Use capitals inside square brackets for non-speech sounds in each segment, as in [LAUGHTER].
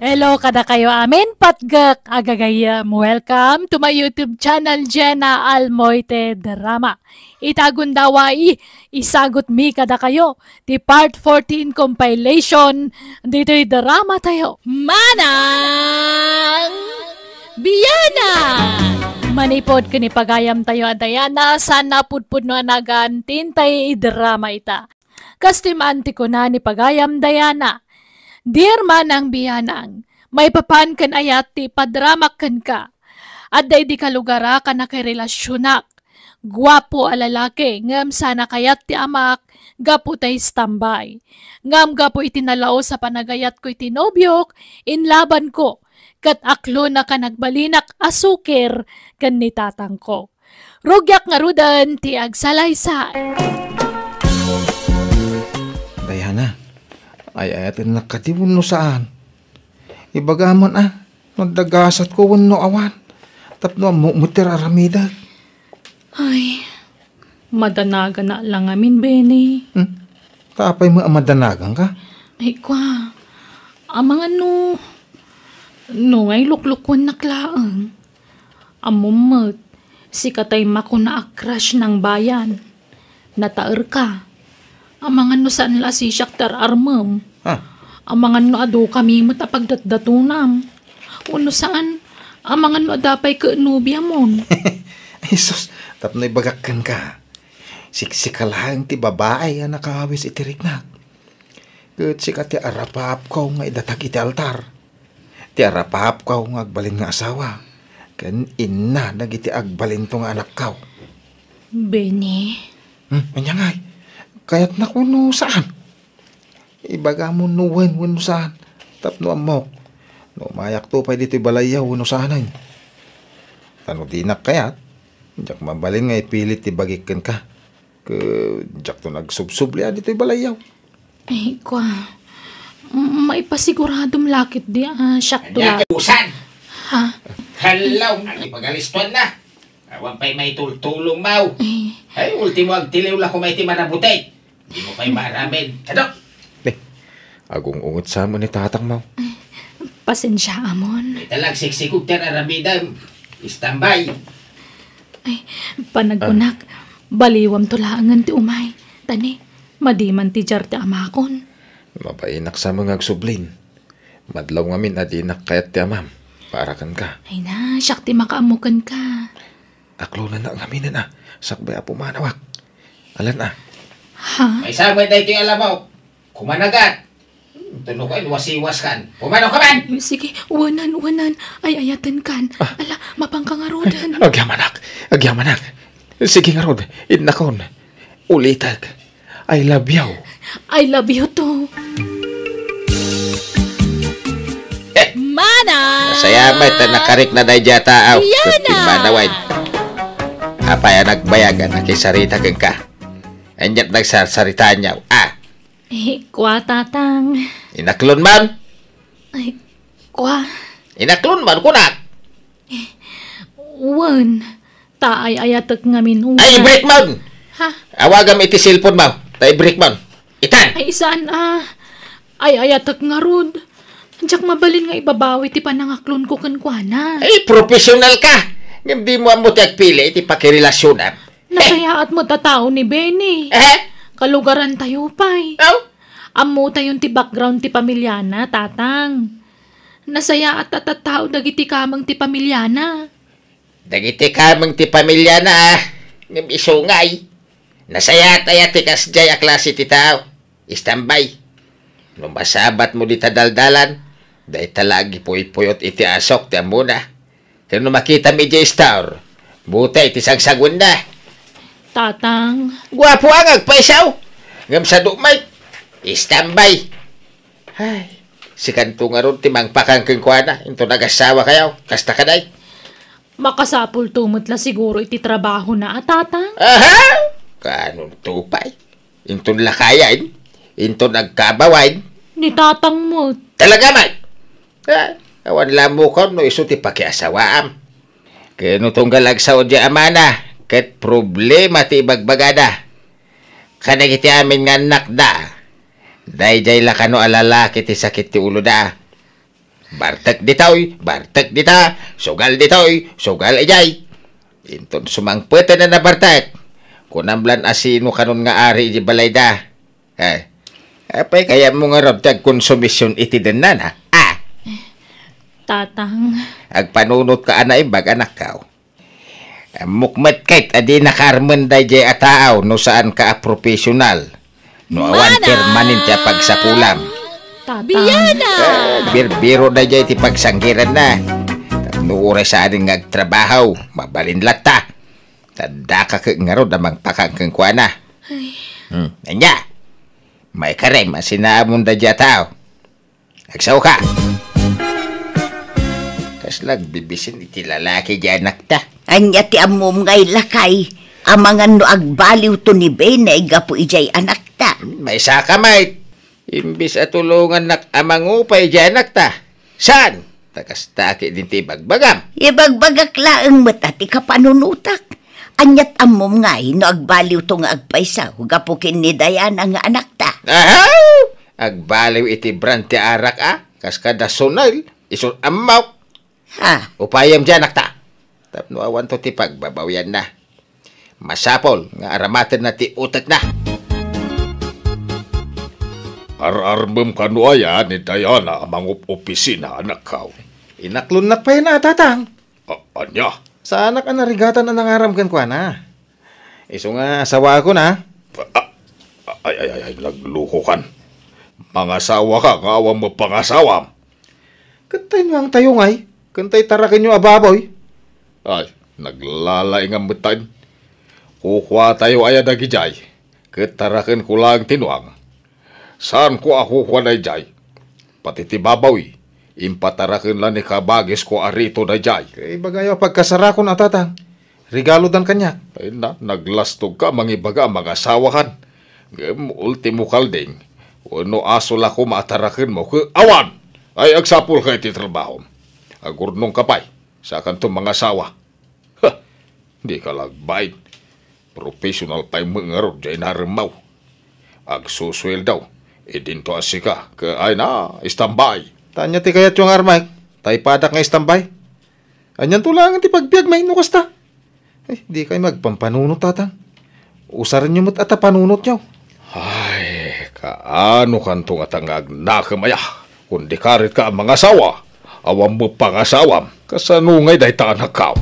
Hello kada kayo amin, patgak agagayam. Welcome to my YouTube channel, Jenna Almoite Drama. Itagundawai, isagot mi kada kayo. Di part 14 compilation, dito'y drama tayo. Manang Biyana! Manipod kini pagayam tayo adayana, sana pudpud no anagan, tintay drama ita kastimanti ko na ni pagayam dayana. Dear manang biyanang, may papan kan ayati padramak kan ka. At day di kalugara ka na kay relasyonak. Gwapo alalaki, ngam sana kayat ti amak, gapo tay stambay. Ngam gapo itinalao sa panagayat ko itinobyok, inlaban ko, kat aklo na ka nagbalinak asukir, kan ni tatang ko. Rugyak nga rudan ti agsalaysay na. Ay ayatin nakatibon no saan. Ibagaman ah, nadagasat ko no awan. Tapno mo mutir aramida. Ay, madanaga na lang amin, Benny. Hmm? Tapay mo ah, madanagan ka? Ay, kwa. Amang ah, ano, no ngay luklukwan naklaang. Amumot, si katay mako na akrash ng bayan. Nataer ka. Amangan no saan la si Shakhtar Armam. Ha? Amangan no ado kami matapagdatdatunam. Uno saan, amangan no adapay ka nubia mon. [LAUGHS] Ay sus, tapno ibagakan ka. Siksikalahan ti babae ang nakawis itiriknak. Kat si ti arapap ko nga idatag iti altar. Ti arapap ko nga agbalin nga asawa. Kan inna nagiti agbalin to nga anak kaw. Benny? Hmm, manyangay. Kaya't naku no saan? Ibaga mo no wen no saan. Tapno amok. No mayak to pwede to balayaw no sanay. Ano di na kayat? Jak mabalin nga ipilit ti ka. Ke, jak to nagsubsubli adi to balayaw. Ay kwa. Maipasiguradong lakit di ah, siyak to Anya, Ha? Halaw, ang pagalistuan na. Awan pa'y may tultulong, maw. Ay, eh. eh, ultimo ang tiliw lang kung may timanabutin. Hindi mo kayo maaramin. Kadok! Eh, agong ungot sa mo ni Tatang Mau. Pasensya, Amon. May talag siksikog ka na ramidam. Standby. Ay, panagunak. Ah. Baliwam tulaangan ti umay. Tani, madiman ti jar ti amakon. Mabainak sa mga agsublin. Madlaw ngamin adinak kayat ti amam. Parakan ka. Ay na, siyak ti makaamukan ka. Aklo na na ngamin na Sakbay apo manawak. Alan ah. Ha? May sagway dahito yung alabaw. Kumanagat. Hmm, Tunog ay luwasiwas kan. Pumano ka man! Sige, wanan, wanan. Ay, ayatan kan. Ah. Ala, mapangkangarodan. [LAUGHS] Agyamanak, agyamanak. Sige nga rod, idnakon. Ulitag. I love you. I love you too. Eh! Mana! Sayamat na nakarik na day jata aw. Yana! Manawan. Apaya nagbayagan na kisarita kagka. Anyat nagsasalita niya. Ah! Eh, kwa tatang. Inaklon man? Ay, eh, kwa. Inaklon man, kunat. Eh, Taay ayatak ngamin uwan. Ay, break man! Ha? Awagam iti cellphone mo. Tay break man. Itan! Ay, saan ah? Ay, ayatak nga rod. Diyak mabalin nga ibabawi ti panangaklon ko kan kwa na. Ay, professional ka! Ngayon di mo amot pili iti pakirelasyon Nasayaat mo tatao ni Benny. Eh? Kalugaran tayo, pay. Oh? Amo tayong ti background ti pamilyana, tatang. Nasaya at tatatao dagiti kamang ti pamilyana. Dagiti kamang ti pamilyana, ah. Isungay. Nasaya at ayati kasjay a klase ti tao. Istambay. Nung masabat mo di tadaldalan, dahil talagi puy-puyot iti asok ti amuna. Kaya nung makita mi jay star, buta iti sagsagun na. Tatang. Gwapo ang agpaisaw. Ngam sa dumay. Istambay. Ay, si kanto nga ron timang pakang kuana. Ito nagasawa kayo. Kasta kaday. Makasapul tumutla siguro iti trabaho na at ah, tatang. Aha! Kanon tupay. Inton lakayan. Inton nagkabawain. Ni tatang mo. Talaga man. Ah, awan lamukon no iso ti pakiasawaam. Kaya no tong sa odya amana. Ket problema ti bagbagada. Kanag iti amin nga anak da. Dayjay lakano alala ti sakit ti ulo da. Bartak ditoy, bartak dita, sugal ditoy, sugal ijay. Inton sumangpete na na bartek. Kunamblan asino kanon nga ari di balay da. Eh, apay kaya mo nga rob tag konsumisyon iti na na. Ah! Tatang. Agpanunot ka ana imbag anak kao. Oh. Eh, mukmat kait adi nakarmen dayjay ataaw no saan ka professional No awan permanent ya pagsakulam. Biyana! Eh, ah, birbiro dayjay ti pagsanggiran na. No oras saan nga trabaho, mabalin lata. Tanda ka ka nga ro damang pakangkang kwa na. Hmm, nanya. May karim, asinaamon dayjay ataaw. Nagsaw ka. Kaslag bibisin iti lalaki di anak ta. Anya ti amom ngay lakay. Amangan no agbaliw to ni Ben na igapo ijay anak ta. Hmm, may saka may. Imbis atulungan nak amangupay di anak ta. Saan? Takas taki din ti bagbagam. Ibagbagak laang matati ti kapanunutak. Anyat amom ngay no agbaliw to nga agpaysa. Hugapukin ni Dayan ang anak ta. Ahaw! Agbaliw iti brante arak ah. Kas kada sunal. Isun amaw Ha, ah. upayam dyan, nakta. Tapno awan to ti pagbabawian na. Masapol, nga aramatan na ti utak na. Ararbem kanuaya ni Diana amang opisina anak kau. Inaklon na pa na, ah, tatang. A anya? Sa anak ang narigatan na nangaramgan ah. ko, na. Iso nga asawa ko na. ay, ay, ay, ay, nagluho kan. Mga asawa ka, nga awang mapangasawam. Katay nyo ang tayo ngay. Kantay tarakin nyo ababoy. Ay, naglalaing ang mutan. Kukuha tayo ayad agijay. Katarakin ko lang tinuang. Saan ko ako kuha na jay? Patitibabawi. Impatarakin lang ni kabagis ko arito na jay. Kay bagayo pagkasara ko na tatang. Regalo dan kanya. Ay na, naglastog ka mangibaga mga asawahan. Gam ultimo kalding. Uno aso la ko maatarakin mo ke awan. Ay agsapul kay titrabaho agurnong kapay sa kantong mga sawa. Ha! Di ka lagbain. Professional pa yung mga rod dyan narimaw. Agsuswel daw. E dinto asika ka ay na standby. Tanya ti kayat yung armay. Tay padak nga standby. Anyan tulangan ti pagbiag may inukas ta. Ay, eh, di kay magpampanunot tatang. Usaran nyo mo't atapanunot nyo. Ay, kaano kantong atangag na kamaya, kundi karit ka ang mga sawa awam mo pangasawam, kasanungay day taan hakaw.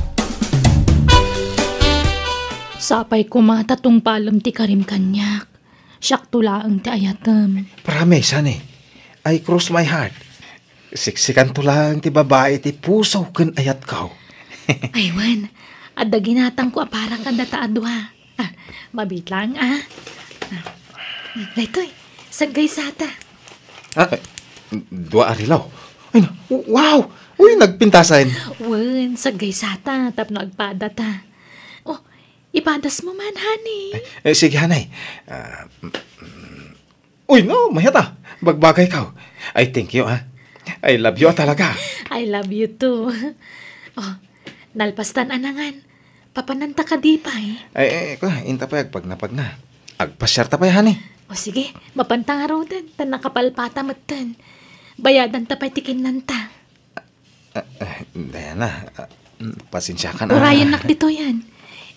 Sapay kumata tong palam ti karim kanyak. Siyak tulaang ti ayatam. Pramesan eh. I cross my heart. Siksikan tulaang ti babae ti puso ken ayat kaw. [LAUGHS] Aywan, at daginatang ko aparang kanda taadwa. Ah, ah. ah mabit lang ah. ah. ah. Daytoy, sagay sata. Ah, dua arilaw. Ay, wow! Uy, nagpintasan. Wen, sagaysata, tap nagpada ta. Oh, ipadas mo man, honey. Eh, sige, hanay. Uh, ah, mm, uy, no, mayata. Bagbagay ka. Oh. I thank you, ha? Ah. I love you ah, talaga. I love you too. Oh, nalpastan anangan. Papananta ka di pa eh. Ay, ay, eh, ko, inta pa, agpag na pag na. ta pa yan eh. O sige, mapantang din. tan nakapalpata matan. Bayadan tapay tikin nanta. ta. Diana, ah, pasensya ka na. Urayan nak dito yan.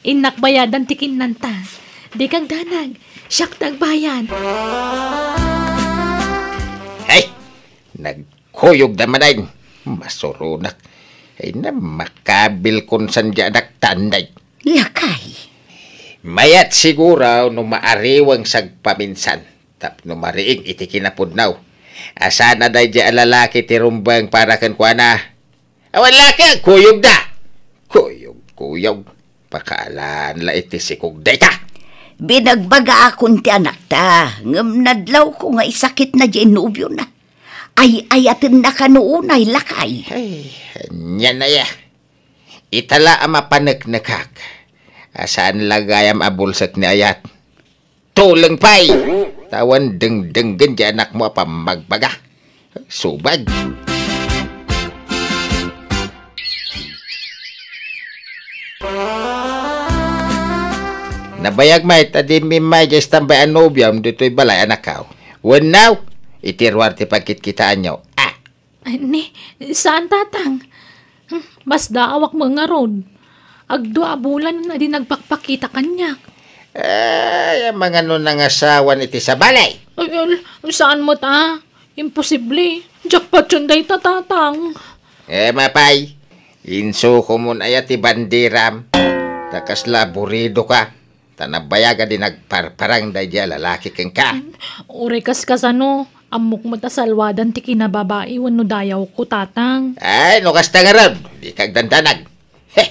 Inak bayadan tikin nanta. Di kang danag, siyak tagbayan. Hey! Nagkuyog naman ay masurunak. Ay na makabil kung sandya anak tanday. Lakay. Mayat siguro no maariwang sagpaminsan. Tap no mariing itikinapod Asan na day dya lalaki ti rumbang para kan kwa na? Awan laki, kuyog da! Kuyog, kuyog. Pakaalaan la iti sikog day ta! Binagbaga akong ti anak ta. Ngam nadlaw ko nga isakit na dyan nubyo na. Ay ay ayatin na kanuunay lakay. Ay, yan na ya. Itala ang mapanagnakak. Asaan lagayam abulsak ni ayat? Tulong pa'y! Tawan deng dengdenggan di anak mo apa magbaga. Subag. Nabayag may tadi mi may just tambay anobiam dito'y balay anak kao. When now, itirwarte pagkitkitaan niyo. Ah! Ani, saan tatang? Mas daawak mga ron. Agdo abulan na din nagpakpakita kanya. Ay, eh, ang mga nun ang asawa niti sa balay. Ay, ay, saan mo ta? Imposible. Jackpot yun day tatatang. Eh, mapay. Inso ko mun ayat bandiram. Takas laburido ka. Tanabayaga din nagparparang day dya lalaki kang ka. Urekas kas ano. Amok mo ta salwadan ti kinababae wano dayaw ko tatang. Ay, nukas tangaran. Di kagdandanag. Heh,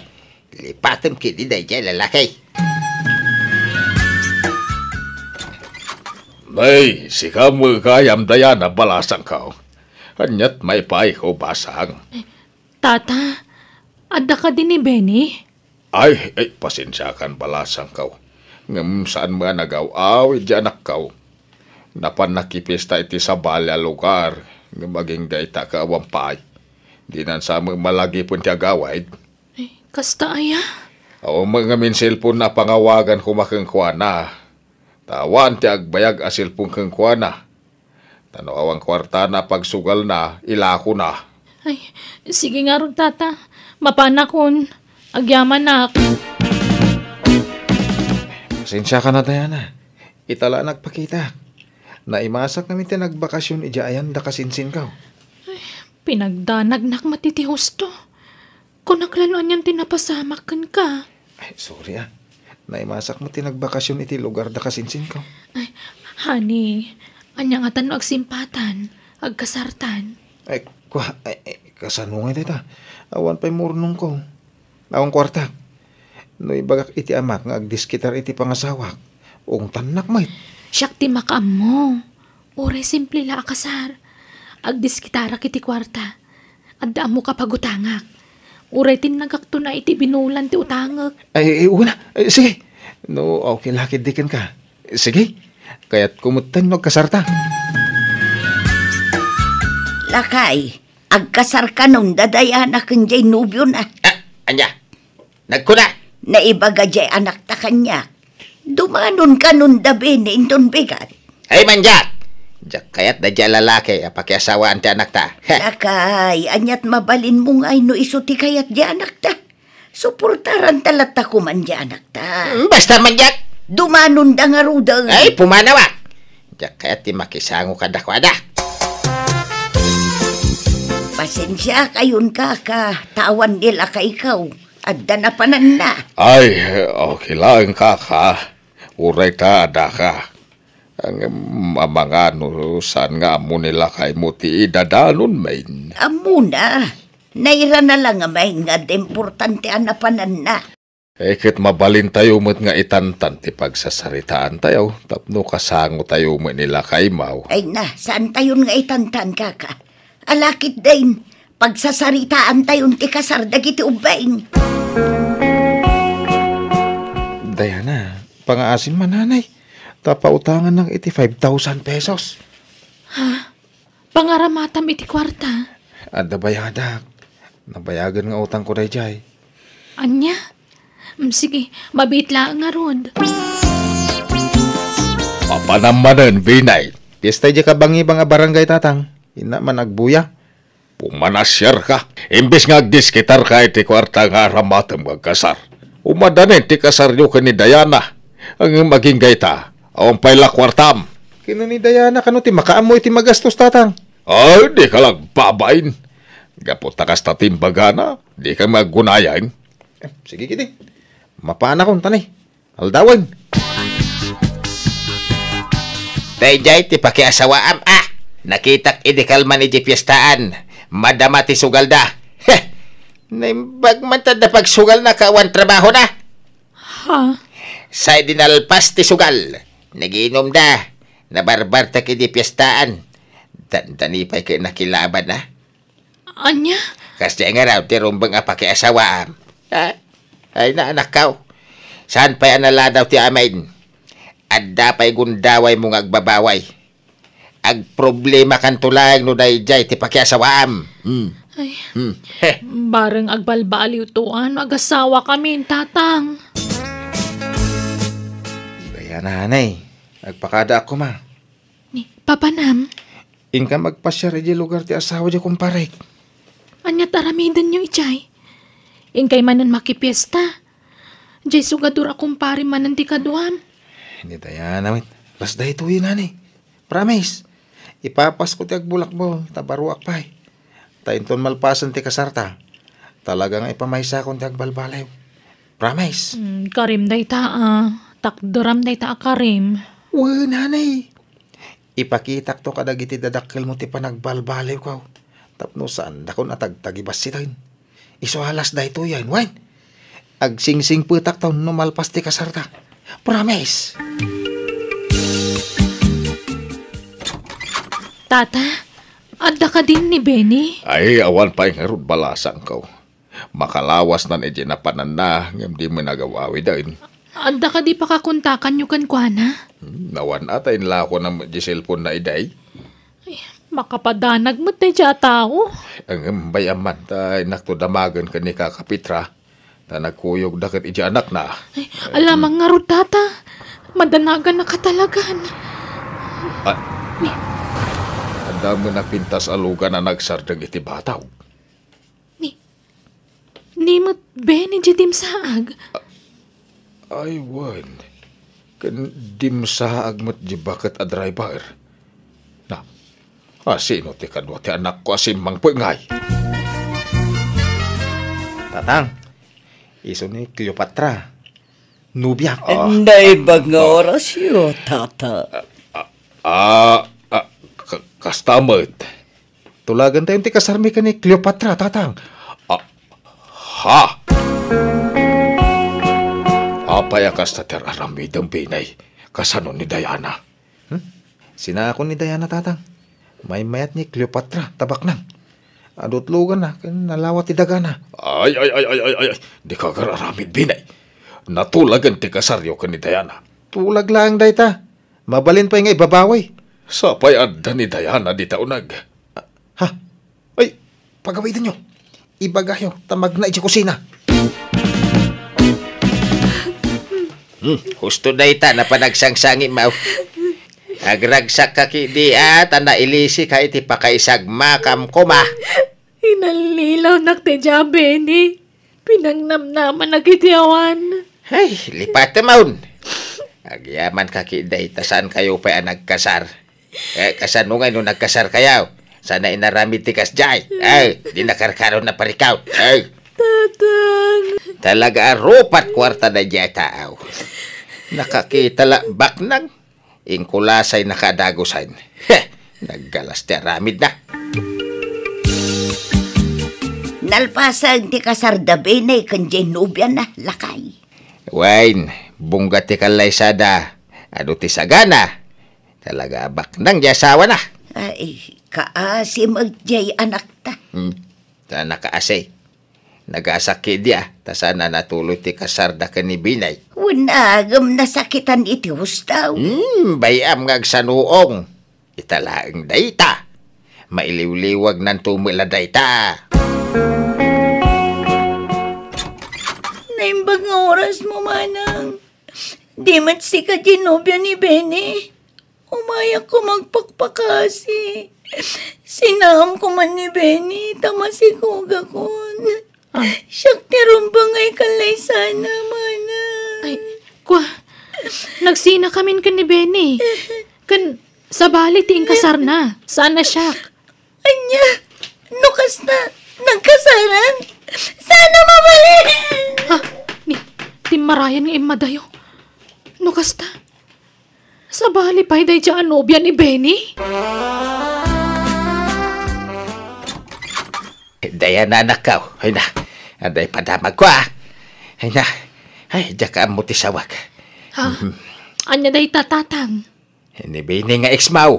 lipatim kini day dya lalaki. Nay, si kamu kayam dayana balasang kau. Kanyat may paay ko basang. Tata, ada ka din ni Benny? Ay, ay, pasensyakan balasang kau. Ngam saan mga nagaw-aw, di anak kau. Napan iti sa balya lugar. Maging gaita ka awang paay. Di nan sa mga malagi pun ti agawid. Ay, kasta aya? O mga min cellphone na pangawagan kumakangkwa na Tawan ti agbayag asil kang kuana. Tano awang kwarta na pagsugal na, ilako na. Ay, sige nga rog tata. Mapanakon. Agyaman na ako. Pasensya ka na, Diana. Itala nagpakita. Naimasak namin tinagbakasyon ija ayan da kasinsin ka. Ay, pinagdanagnak matiti husto. Kung naklaluan niyang tinapasamak ka. Ay, sorry ah. Naimasak mo tinagbakasyon iti lugar da kasinsin ko. Ay, honey, anya nga tanong agsimpatan, agkasartan. Ay, kwa, ay, ay kasano nga tita? Awan pa'y murnong ko. Awang kwarta. No ibagak iti amak nga agdiskitar iti pangasawak. Ung tanak mait. Siyak ti makam mo. Ure simple la akasar. Agdiskitara kiti kwarta. Adda mo kapagutangak. Uray nagakto na iti binulan ti utangag. Ay, wala. Ay, sige. No, okay lakid dikin ka. Sige. Kaya't kumutan no kasarta. Lakay, agkasar ka nung dadayan akin jay nubyo na. Ah, anya. Nagkuna. Naibaga jay anak ta kanya. Dumanon ka nun dabi ni Indon Bigat. Ay, manjat! Diyak kayat na diya lalaki, pakiasawaan ti anak ta. Lakay, anyat mabalin mo nga no iso ti kayat di anak ta. Suportaran talata ko man di anak ta. Hmm, basta man diyak. Dumanon da nga ruda. Ay, pumanawa. Ah. Diyak kayat ti makisango ka da kwada. Pasensya kayon kaka, tawan nila ka ikaw. Adda na panan Ay, okay lang kaka. Uray ta, adaka. ka ang mga saan nga amo nila kay muti ti idadanon main. Amo na. Naira na lang amay nga importante anapanan na. Eh, kit mabalin tayo mo't nga itantan ti pagsasaritaan tayo. Tapno kasango tayo mo nila kay Mau. Ay na, saan tayo nga itantan kaka? Alakit din, pagsasaritaan tayo ti kasardag iti ubaing. Diana, pangaasin mananay. Tapautangan ng 85,000 pesos. Ha? Pangaramatang iti kwarta? Ada ah, bayadak. Ah. Nabayagan nga utang ko day, Jay. Anya? Hmm, sige, mabit lang nga rod. Apa namanan, Vinay? Tista di ka bangi nga barangay tatang. Ina man agbuya. Pumanasyar ka. Imbis nga agdiskitar ka iti kwarta nga ramatam magkasar. Umadanin ti kasar ka ni Dayana. Ang maging gaita. Aong paila kwartam. Kino ni Diana kano ti makaamoy ti magastos tatang. Ay, di ka lang babain. Gapot takas tatim bagana, di ka magunayan. Eh, sige kiti. Mapana kong tanay. Aldawan. Dayjay ti pakiasawa am ah. Nakitak idikal man iti piyestaan. Madama ti sugal da. Naimbag man ta da sugal na kawan trabaho na. Ha? Sa'y idinalpas ti sugal Nagiinom da. Nabarbar ta kini piyestaan. Tanipay kay nakilaban na. Anya? Kasi nga raw, tirumbang nga pakiasawa. Ha? Ay na anak kaw. Saan pa'y analadaw ti amain? Adda pa'y gundaway mong agbabaway. Ag problema kan tulayang no dayjay ti pakiasawaam. Hmm. Ay, hmm. barang agbalbaliw tuan, agasawa kami, tatang. Kaya nanay. Nagpakada ako ma. Ni, papanam? Inka magpasya di lugar ti asawa di kumparek. Anya taramidan niyo ichay. Inkay manan makipiesta. Diyay sugadur akong manan di kaduam. Hindi tayo namin. Bas dahi tuwi na ni. Promise. Ipapas ko ti agbulakbol. Tabaruak pa eh. Tainton malpasan ti kasarta. Talaga nga ipamaysa kong ti agbalbalaw. Promise. Mm, karim day ta ah. Takdoram day ta karim. Uy, nanay. Ipakitak to kadag iti dadakkel mo ti panagbalbalay ko. Tapno saan dako natagtagi basitain. Iso alas da ito yan, wan. Agsingsing putak taon no malpas ti kasarta. Promise. Tata, adda ka din ni Benny. Ay, awan pa yung harod balasang ko. Makalawas na ni Ginapanan na, ngam di mo nagawawi dahin. Adda ka di pa kakuntakan yung kankwana? Nawan ata in lako ng cellphone na iday. Ay, makapadanag mo tayo dya tao. Ang bayaman ta naktudamagan ka ni Kakapitra na nagkuyog dakit ija anak na. Ay, alamang nga rudata. Madanagan na katalagan. Ah, ang dami na pintas alugan na nagsardang iti bataw. Ni, ni mat benin jidim saag. Ah. Ay, wan. Kan dim saha agmet jebaket adrai baer. Nah, asih no tekan dua te anakku asih mang pengai. Tatang, isu ni Cleopatra. Nubia. Oh. Andai bangga oh. orang sio oh, tata. Ah, kastamet. Tulagan tayong ti kasarmi ka ni Cleopatra, tatang. Ah, ha! Apayakas na ter aramidang pinay, kasano ni Diana. Hmm? Sinako ni Diana tatang, may mayat ni Cleopatra, tabak nang. Adutlugan na, nalawat ti dagana. Ay, ay, ay, ay, ay, ay, di ka kararamid binay. Natulagan ti kasaryo ka ni Diana. Tulag lang, dayta. Mabalin pa nga ibabaway. Sapay adda ni Diana di taunag. Ha? Ay, pagawitan nyo. Ibagayo, tamag na iti kusina. Hmm, husto na ita na panagsangsangi mau. Agragsak ka ki di ata ah, na ilisi ka iti pakaisagma kam kuma. Inalilaw nak te jabe ni. Pinangnamnaman nagitiawan. Ay, lipate maun. Agyaman ka ki di saan kayo pa nagkasar. Eh, kasanungay no nagkasar kayo. Sana inaramitikas jay. Ay, di nakarkaroon na parikaw. Ay. Tatang. Talaga arupat kwarta na jeta aw. Nakakita la baknag. Ingkulasay nakadagusan. Heh, naggalas ti aramid na. Nalpasag ti kasardabe na ikan jenubyan na lakay. Wain, bungga ti kalaysada. Ano ti sagana? Talaga baknang nang jasawa na. Ay, kaasi magjay anak ta. Hmm, ta nakaasay nagasakit dia. Tasana natuloy ti kasarda ka ni Binay. Unagam nasakitan iti hustaw. Hmm, bayam ngagsanuong. Italaang dayta. Mailiwliwag ng tumila dayta. Naimbag oras mo, manang. Di mat si ka ni Benny. Umayak ko magpakpakasi. Sinaam ko man ni Benny, tama si Kugakon. Siyak ni rumbang ay kalay sana, mana. Ah. Ay, kwa. Nagsina kamin ka ni Benny. Kan, sabali bali tiing kasar na. Sana siyak. Anya, nukas na. Nagkasaran. Sana mabalik. Ha? Ni, timarayan nga imadayo. Nukas na. Sabali bali pa'y day dyan anobyan ni Benny? Daya na nakaw. Ay na. Aday padamag ko ah. Ay na. Ay, diya ka mo tisawag. Ha? Anya day tatatang? Nibini nga eksmaw.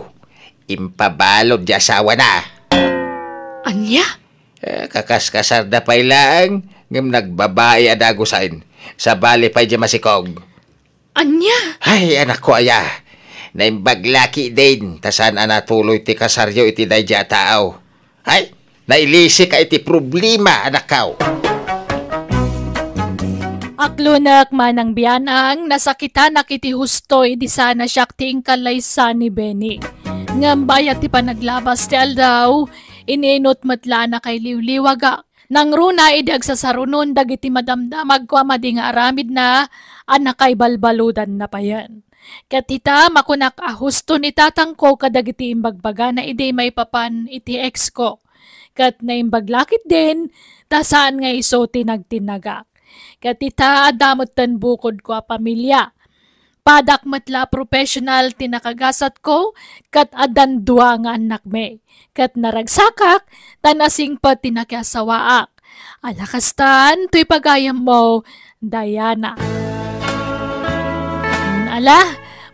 Impabalod di asawa na. Ah. Anya? Eh, kakaskasar da pa ilang. Ngam nagbabae adagusain. Sa bali pa'y di masikog. Anya? Ay, anak ko aya na imbaglaki din tasan ana tuloy ti kasaryo iti dayja tao. Ay, na ilisi ka iti problema, anakaw. Aklunak manang biyanang nasakitan nakiti husto di sana siyak tiing kalaysan ni Benny. Ngambay at ti panaglabas ti aldaw, ininot matla na kay liwliwaga. Nang runa idag sa sarunon dagiti madamdamag kwa mading aramid na anak kay balbaludan na payan. Katita makunak ahusto ni tatangko kadagiti imbagbaga na ide may papan iti ex ko kat na imbaglakit din, ta saan nga iso tinagtinagak. Kat ita adamot tan bukod ko a pamilya. Padak matla professional tinakagasat ko, kat adandua nga anak me. Kat naragsakak, tanasing pa tinakyasawaak. Alakastan, to'y pagayam mo, Diana. Ala,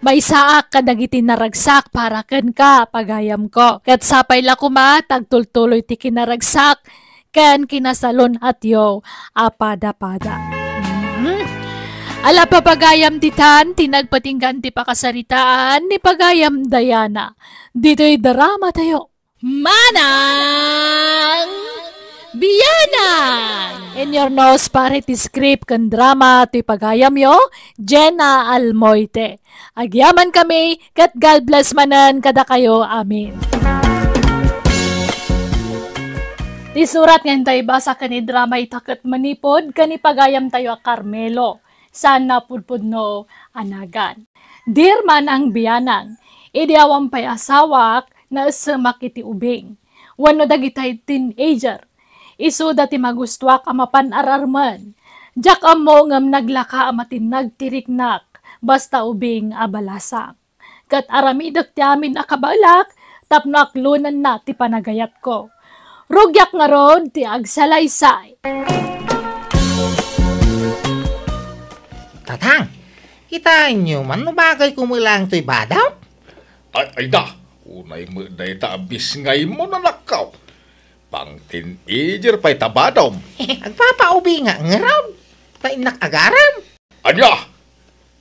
may saak ka dagiti naragsak para ken ka pagayam ko. Kat sapay la kuma tagtultuloy ti kinaragsak ken kinasalon atyo apada-pada. Mm-hmm. Ala hmm Ala papagayam titan, tinagpatinggan ti pakasaritaan ni pagayam Dayana. Dito'y drama tayo. Manang! Biyanan! In your nose parity script kan drama ti pagayam yo, Jenna Almoite. Agyaman kami, kat God bless manan kada kayo. Amen. Ti surat ngayon tayo basa kanidrama itakat manipod, kanipagayam tayo a Carmelo. Sana napudpud no anagan. Dear man ang biyanan, idiawang pay asawak na sumakiti ubing. Wano dagitay teenager, Isu dati magustwak ang mapanararman. Jack amo ngam naglaka amatin nagtiriknak, basta ubing abalasak. Kat aramidak ti amin akabalak, tapnak lunan na ti panagayat ko. Rugyak nga rod ti agsalaysay. Tatang, kita nyo man no bagay kumulang to'y badaw? Ay, ay da, unay mo na ita abis ngay mo na nakaw. Pang teenager pa'y tabadom. [LAUGHS] Agpapaubi nga ngarab, ram. Pa'y nakagaram. Anya!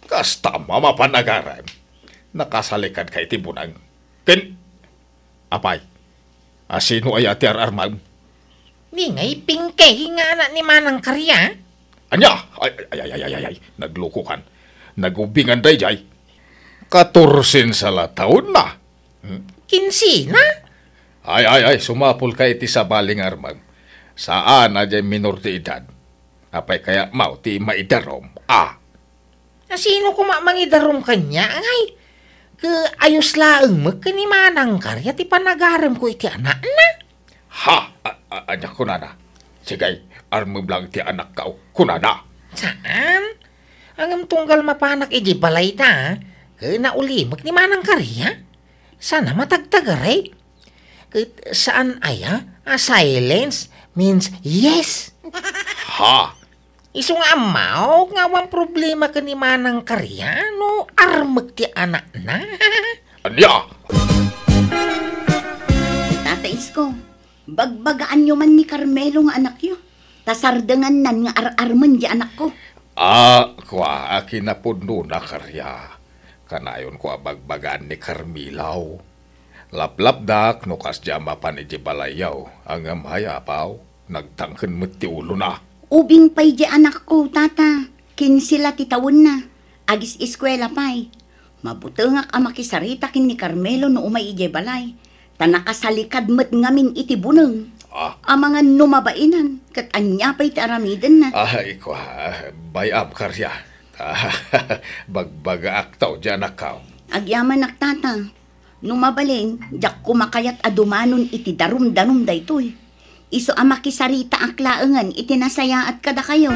Kasta mama panagaran. Nakasalikan kay tibunang. Kin... Apay, asino ay ati ararmag? Ni nga'y pingke hingana ni manang karya. Anya! Ay, ay, ay, ay, ay, ay. Naglukukan. Nagubingan day, jay. Katursin sala taon na. Hmm? Kinsi na? Ay, ay, ay, sumapol ka iti sa baling armag. Saan na dyan minor ti edad? Apay kaya mao ti maidarom, ah. Sino kumamang idarom kanya, ay? Ke ayos laeng mo, kanimanang karya ti panagaram ko iti anak na. Ha, anya ko na na. armag lang ti anak ka, kunana. Saan? Ang tunggal mapanak iji balay ta, ke nauli magnimanang karya. Sana matagtagaray. Eh? It, saan ay A ah, ah, silence means yes. Ha? Isu nga amaw, nga problema ke ni Manang Karyano, armek ti anak na. Anya? Tata Isko, bagbagaan nyo man ni Carmelo nga anak yo. Tasardangan nan nga ar-arman di anak ko. Ah, kwa, akin na po na karya. Kanayon ko bagbagaan ni Carmilaw Laplap dak no kasya mapan iti balayaw ang amhayapaw nagtangken met ti ulo na. Ah. Ubing pay di anak ko, tata. Kin sila ti titawon na. Agis eskwela pay. Mabutengak ang makisarita kin ni Carmelo no umay ije balay. Ta nakasalikad likad met ngamin iti buneng. Ah. Ang mga numabainan, kat anya pa'y taramiden na. Ay ah, ko, ah, bayab karya. [LAUGHS] Bagbagaak tao di anak kao. Agyaman nak tata, Numabaling, jak kumakayat adumanon iti darum-darum da ito eh. Iso amakisarita iti itinasaya at kada kayo.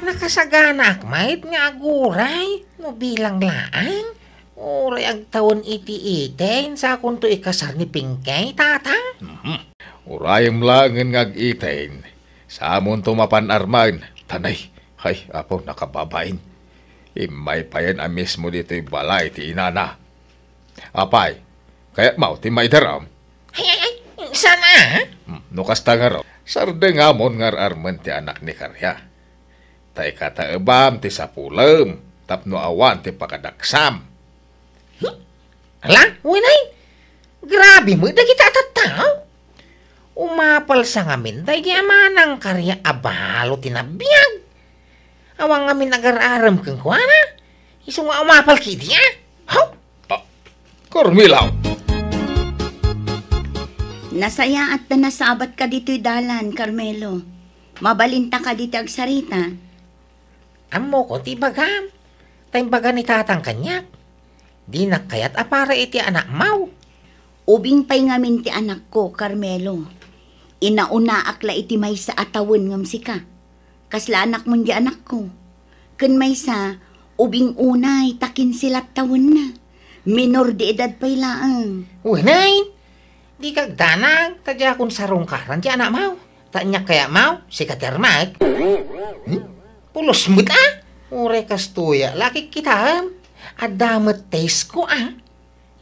Nakasagana akmait nga aguray, no bilang laang. Uri ag taon iti iten sa akong ikasar ni Pingkay, tata. Mm-hmm. Urayang langin nga iten. Sa amon to mapanarman, tanay, hay, apo, nakababain Imay pa yan ang mismo dito'y balay ti inana. Apay, kaya mao ti may daram. Ay, ay, ay, sana ha? Hmm, nukasta nga raw. Sarde nga mon nga armen ti anak ni Karya. Tay kataibam ti sapulam, tapno awan ti pakadaksam. Hmm? Ala, winay, grabe mo, dagi tatataw. Umapal sa ngamin, dagi amanang karya abalo tinabiyag. Awang amin nagararam kang kuana. Isong umapal kiti ha? Haw? Ah, Carmela. Nasaya at nasabat ka dito'y dalan, Carmelo. Mabalinta ka dito agsarita. Amo ko ti bagam. Tayong baga ni tatang kanyak. Di na kaya't apara iti anak maw. Ubing pa'y ngamin ti anak ko, Carmelo. Inauna akla iti may sa atawin ngam si ka Kasla anak di anak ko. Kun may sa, ubing unay, takin sila tawon na. Minor di edad pa ilaang. Unay, di kagdanag, tadya kung sarungkaran di anak mau. Tanya kaya mau, si katermag. Hmm? Pulos mo't ah. Ure kastuya, laki kita ha. Hmm? Adamat tes ko ah.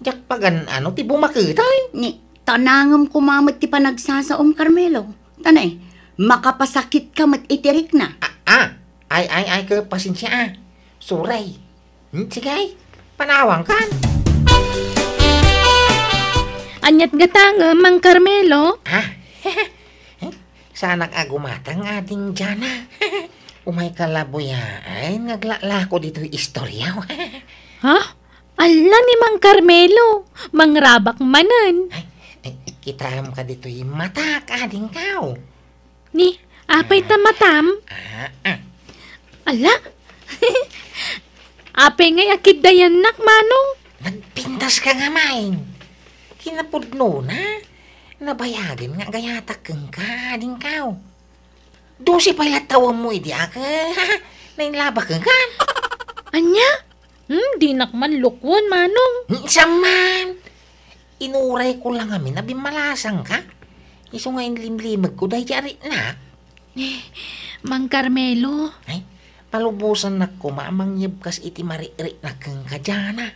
Diyak pagan ano, ti bumakita eh. Ni, tanangam kumamit ti panagsasaom, Carmelo. Tanay, makapasakit ka mag-itirik na. Ah, ah, ay, ay, ay, ka, pasensya ah. Suray. Hmm, sige panawang kan. Anyat gatang, uh, Mang Carmelo. Ha? Ah, [LAUGHS] eh, sanang agumatang ating Jana. [LAUGHS] Umay kalabuya ay naglakla ko dito istorya. ha? Ala ni Mang Carmelo, Mang Rabak manan. Ay, ay, eh, kita mo ka dito yung mata, kading kao. Ni apay tamatam. Ah, ah. Ala? [LAUGHS] apay ngay akid dayan nak, manong. Nagpindas ka nga, main. Kinapudno na. Nabayagin nga gayatak kang ka, din kao. Dosi pala tawang mo, idi [LAUGHS] ka. Nainlaba [LAUGHS] kang ka. Anya? Hmm, di nakman lukwan, manong. Saman! Inuray ko lang kami na bimalasang ka. Iso nga yung limlimag ko dahil yari na. Eh, mang Carmelo. Ay, palubusan na ko maamang yabkas iti mariri na kang kajana.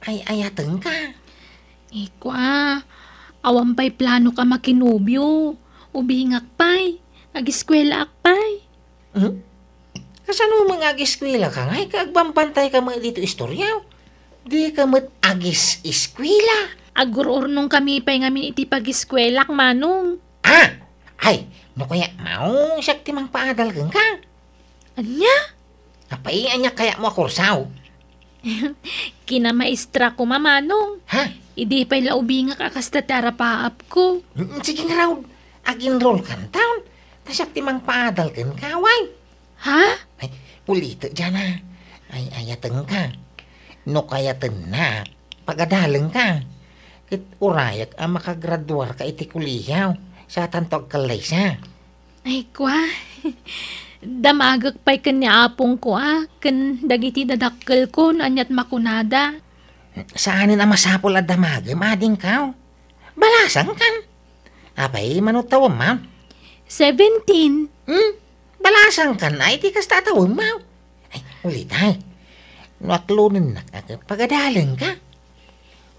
Ay, ayatang ka. Ikwa, ah, awang pa'y plano ka makinubyo. Ubingak pa'y, agiskwela ak pa'y. Hmm? Kasano mga agiskwela ka nga? Kaagbang pantay ka mga dito istoryaw. Di ka mat agis iskwela. Aguror nung kami pay ngamin iti pag-eskwelak, manong. Ah! Ay, no kaya maong siya timang paadal kang ka. Anya? Napaian niya kaya mo kursaw. [LAUGHS] Kinamaistra ko, mamanong. Ha? Idi pa'y laubinga kakasta tara paap ko. Mm, sige nga raw, aginrol kan taon. Tasak timang paadal kan kaway. Ha? Ay, ulito dyan na. Ay, ayatan ka. No kaya na, pagadalan ka it urayak ang makagraduar ka iti kuliyaw. Sa tantog kalaysa. Ay, kwa. [LAUGHS] Damagak pa'y kanya apong ko ah. Kan dagiti dadakkel ko anyat makunada. Saanin ang masapol at damagay, mading kaw? Balasan kan. Apay, manutaw ma'am. Seventeen. Hmm? Balasan kan ay di kas tatawin ma'am. Ay, ulit ay. Nuaklunin na ka, Pagadaling ka.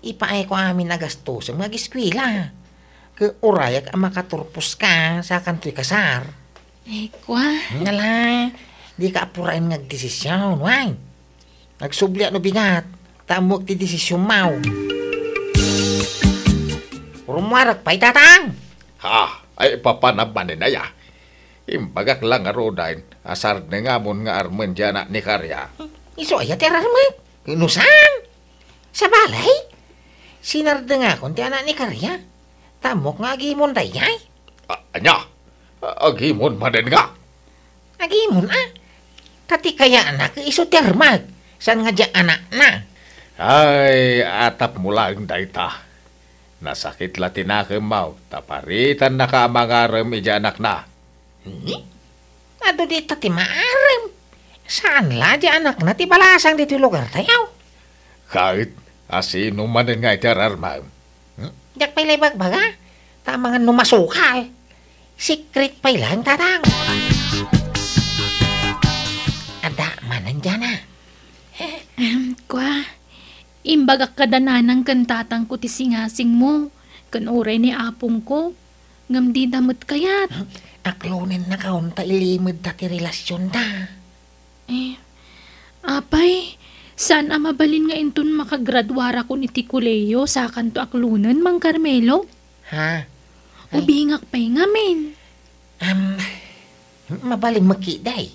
ipaay ko amin sa mga giskwila. Ke orayak ang makaturpos ka sa kantoy kasar. Eh, ah. kwa? Nala, di ka apurain ng desisyon, wai. Nagsubli ano bigat, tamok ti desisyon mau. Rumarak pa itatang. Ha, ay papanaban na ya. Imbagak lang rodain, asar na nga mon nga armen dyan ni karya. Iso ayat ya, armen, inusan. Sa balay? sinar dengakon ti anak ni karya. Tamok ngagi agimon dayay. Anya, ah, agimon ah, maden nga. Agimon ah. Tapi kaya anak isu termag. San ngajak anak na. Hai atap mula ang dayta. Nasakit latina kemau. Taparitan na kaamangarem ija anak na. Hmm? Aduh di tati maarem. San la anak na ti balasang di ti lugar tayaw? Kahit Asi numanin nga iti ararma. Hmm? Yak pa'y laybagbaga. Ta mga numasukal. Secret pa'y lang tarang. Ada manan dyan ah. Um, kwa, imbagak kadananang kantatang ko ti singasing mo. Kanuray ni apong ko. Ngam di damot kayat. Hmm? Aklonin na kaunta ilimid ta ti relasyon ta. Eh, apay, San amabalin nga inton makagradwara ko ni Tikuleyo sa kanto aklunan, Mang Carmelo? Ha? Ay. Ubingak pa nga, men. Um, mabaling makiday.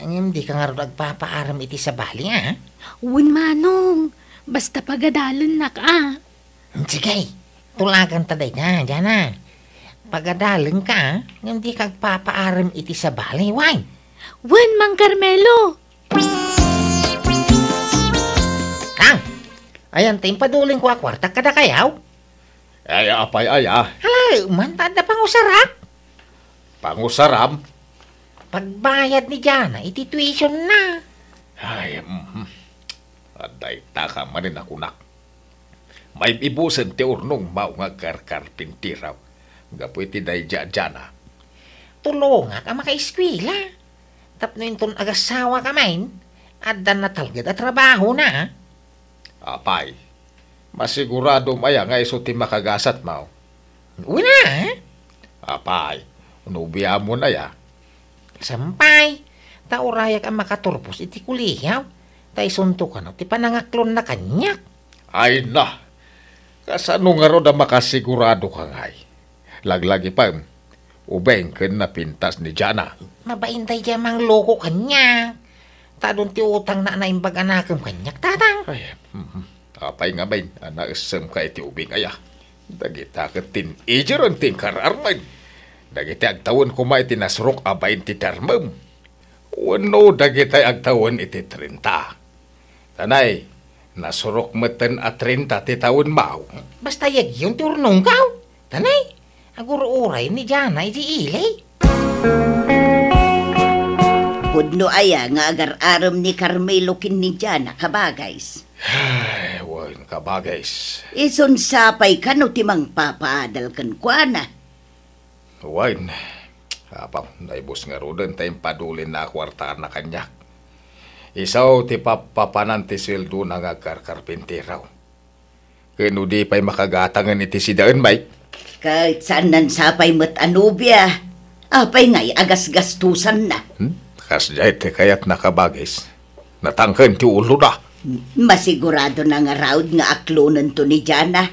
Ang hindi ka nga rin agpapaaram iti sa bali, ha? Uwan manong, basta pagadalan na ka. Sige, tulagan taday ka, dyan ha. Pagadalan ka, hindi ka agpapaaram iti sa bali, why? Wan, Mang Carmelo! Mang Carmelo! Ayan, tim paduling ko akwarta kada kayaw. Ay, apay, ay, ah. Halay, umanta na pangusarap. Pangusarap? Pagbayad ni Jana, iti tuition na. Ay, mm, aday taka manin ako nak. May ibusan ti urnong mao nga karkarpintiraw. Gapu iti day Jana. Tulunga ka makaiskwila. Tapno inton agasawa kamain. adan na talgad at trabaho na. Apay. Masigurado maya nga iso ti makagasat mao. Uwi eh? Apay, unubiya mo na ya. Sampay, taurayak ang makaturpos iti kulihaw. Ta isunto ka na, ti panangaklon na kanyak. Ay na, kasano nga ro na makasigurado ka nga'y. Eh? Laglagi pa, um, ubeng ken na pintas ni Jana. Mabainday dyan loko kanya tadon ti utang na na imbag anakam kanyak tatang. Ay, mm, apay nga bain, anakasam ka iti ubing aya. Dagita ka tin ijeron tin kararman. Dagiti agtawon kumay nasrok abain ti termem. Wano dagita agtawon iti trinta. Tanay, nasrok meten at trinta ti taon maw. Basta yag yun turnong kaw. Oh. Tanay, agururay ni Jana iti ilay. Tanay, Hudno aya nga agar aram ni Carmelo kin ni Jana kabagays. Ay, wain kabagays. Isun sapay ka no timang papaadal kan kuana. Wain, apang naibos nga rodan tayong padulin na kwarta na kanyak. Isaw ti papapanan ti sildo na nga karkarpintiraw. Kano di pa'y makagatangan iti si Daan, Mike. Kahit saan nan sapay mat anubya, apay nga'y agas-gastusan na. Hmm? Kasjayte kayat nakabagis. Natangkan ti ulo na. Masigurado na nga raod nga aklonan to ni Jana.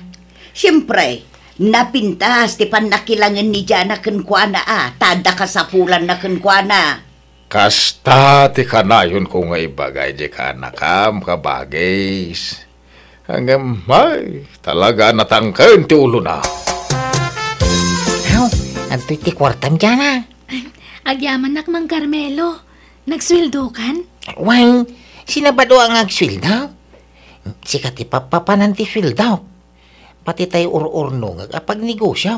Siyempre, napintas ti pan nakilangan ni Jana kenkwana ah. Tada ka sa pulan na kenkwana. Kasta ti kanayon ko nga ibagay di ka nakam kabagis. Hanggang may talaga natangkan ti ulo na. Haw, ang 24 jana. Agyaman nak mang Carmelo. Nagsweldo kan? Why, sinabado ang agsweldo? Sikat ipapapananti sweldo. Pati tayo ur-urno nga kapag negosyo.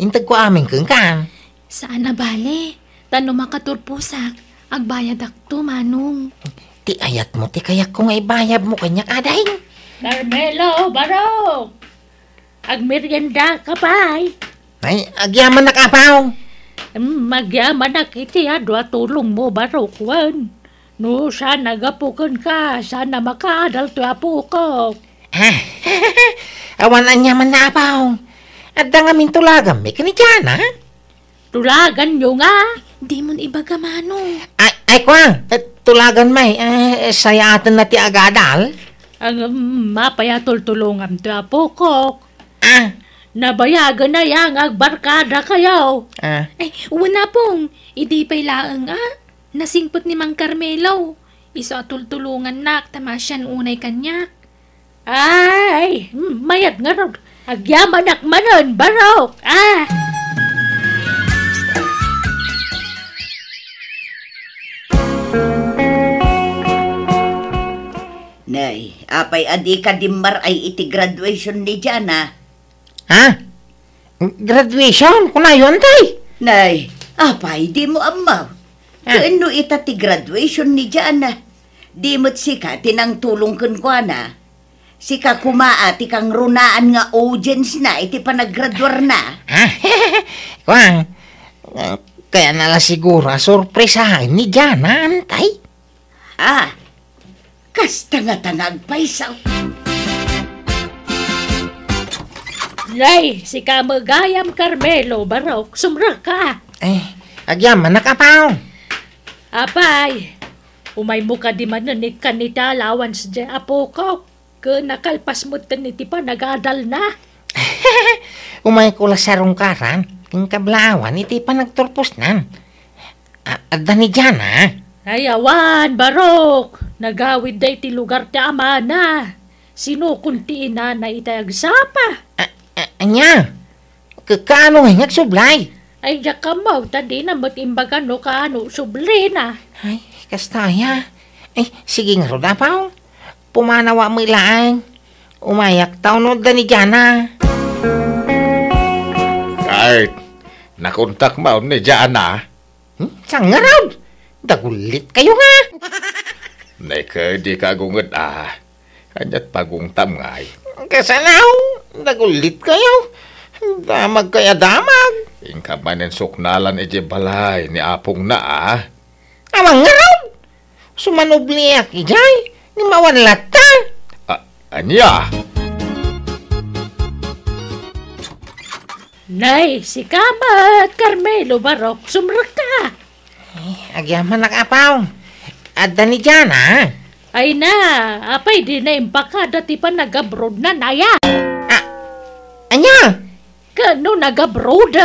Intag ko amin kang kan. Saan na bale? Tano makaturpusak. Agbayad akto, manong. Ti ayat mo, ti kayak ko ay ibayad mo kanyak aday. Carmelo, barok! Agmerienda ka pay! ay. Ay, agyaman na kapaw magyamanakitia ah, andå atålung mubarukwan ah. no sana gapukan ka sana makaadal to apukok ah, [LAUGHS] awanan nyaman na apaw at dangamin tulagan may kanidyan ha ah. tulagan nyo nga di mo ibaga manong ay ay kwa eh, tulagan may eh, saya atin na ti agadal ang um, mapayatol tulungan to apukok ah Nabayagan na yang agbarkada kayo. Ah. Ay, eh, wala pong. Idi pa'y laang ah. Nasingpot ni Mang Carmelo. Isa tultulungan nak, tamasyan unay kanya. Ay, mayat nga ron. Agyaman ak manon, barok. Ah! Nay, apay adika ka dimmar ay iti graduation ni Jana. Ha? Graduation? Kuna Kunayon, tay? Nay, apay, di mo amaw. Ah. ita ti graduation ni Jana? Di mo't sika tinang tulong kun ko na. Sika kumaa ti kang runaan nga audience na iti panaggraduar na. Ha? [LAUGHS] Kwang, uh, kaya nala siguro ah, sorpresahan ni Jana, antay. Ah, kasta nga tangag paisaw. Nay, si Kamagayam Carmelo Barok, sumra ka. Eh, agyam, manak apaw. Apay, umay mo ka di man ni kanita allowance di apo ko. Ke nakalpas mo taniti pa nagadal na. [LAUGHS] umay ko lasarong karan, ting kablawan iti pa nagturpos nan. Adda ni dyan ah. Ay, awan, Barok. Nagawid day ti lugar ti ama na. Sino kunti ina na itayagsapa? Ah, Anya, kakano nga nga sublay? Ay, ya tadi na matimbagan no kaano sublay na. Ay, kastaya. Ay, sige nga roda pa. Pumanawa mo ilaan. Umayak taon no da ni Jana. Ah. Ay, nakontak mo ni Jana. Ah. Hmm? Saan nga raw? Dagulit kayo nga. [LAUGHS] Neka, di ka ah. Kanya't pagungtam ay. Kasalaw, nagulit kayo. Damag kaya damag. Ingkaman ng suknalan iti balay ni apong na ah. Amang ngaraw! Sumanubli ak ijay, ni mawanlat ta. Ah, anya? Nay, si Kama Carmelo Barok, sumrak ka. Eh, agyaman nakapaw. Adda ni Jana. Ay na, apay di na imbaka dati pa nag-abroad na naya. Ah, anya? Kano nag abroad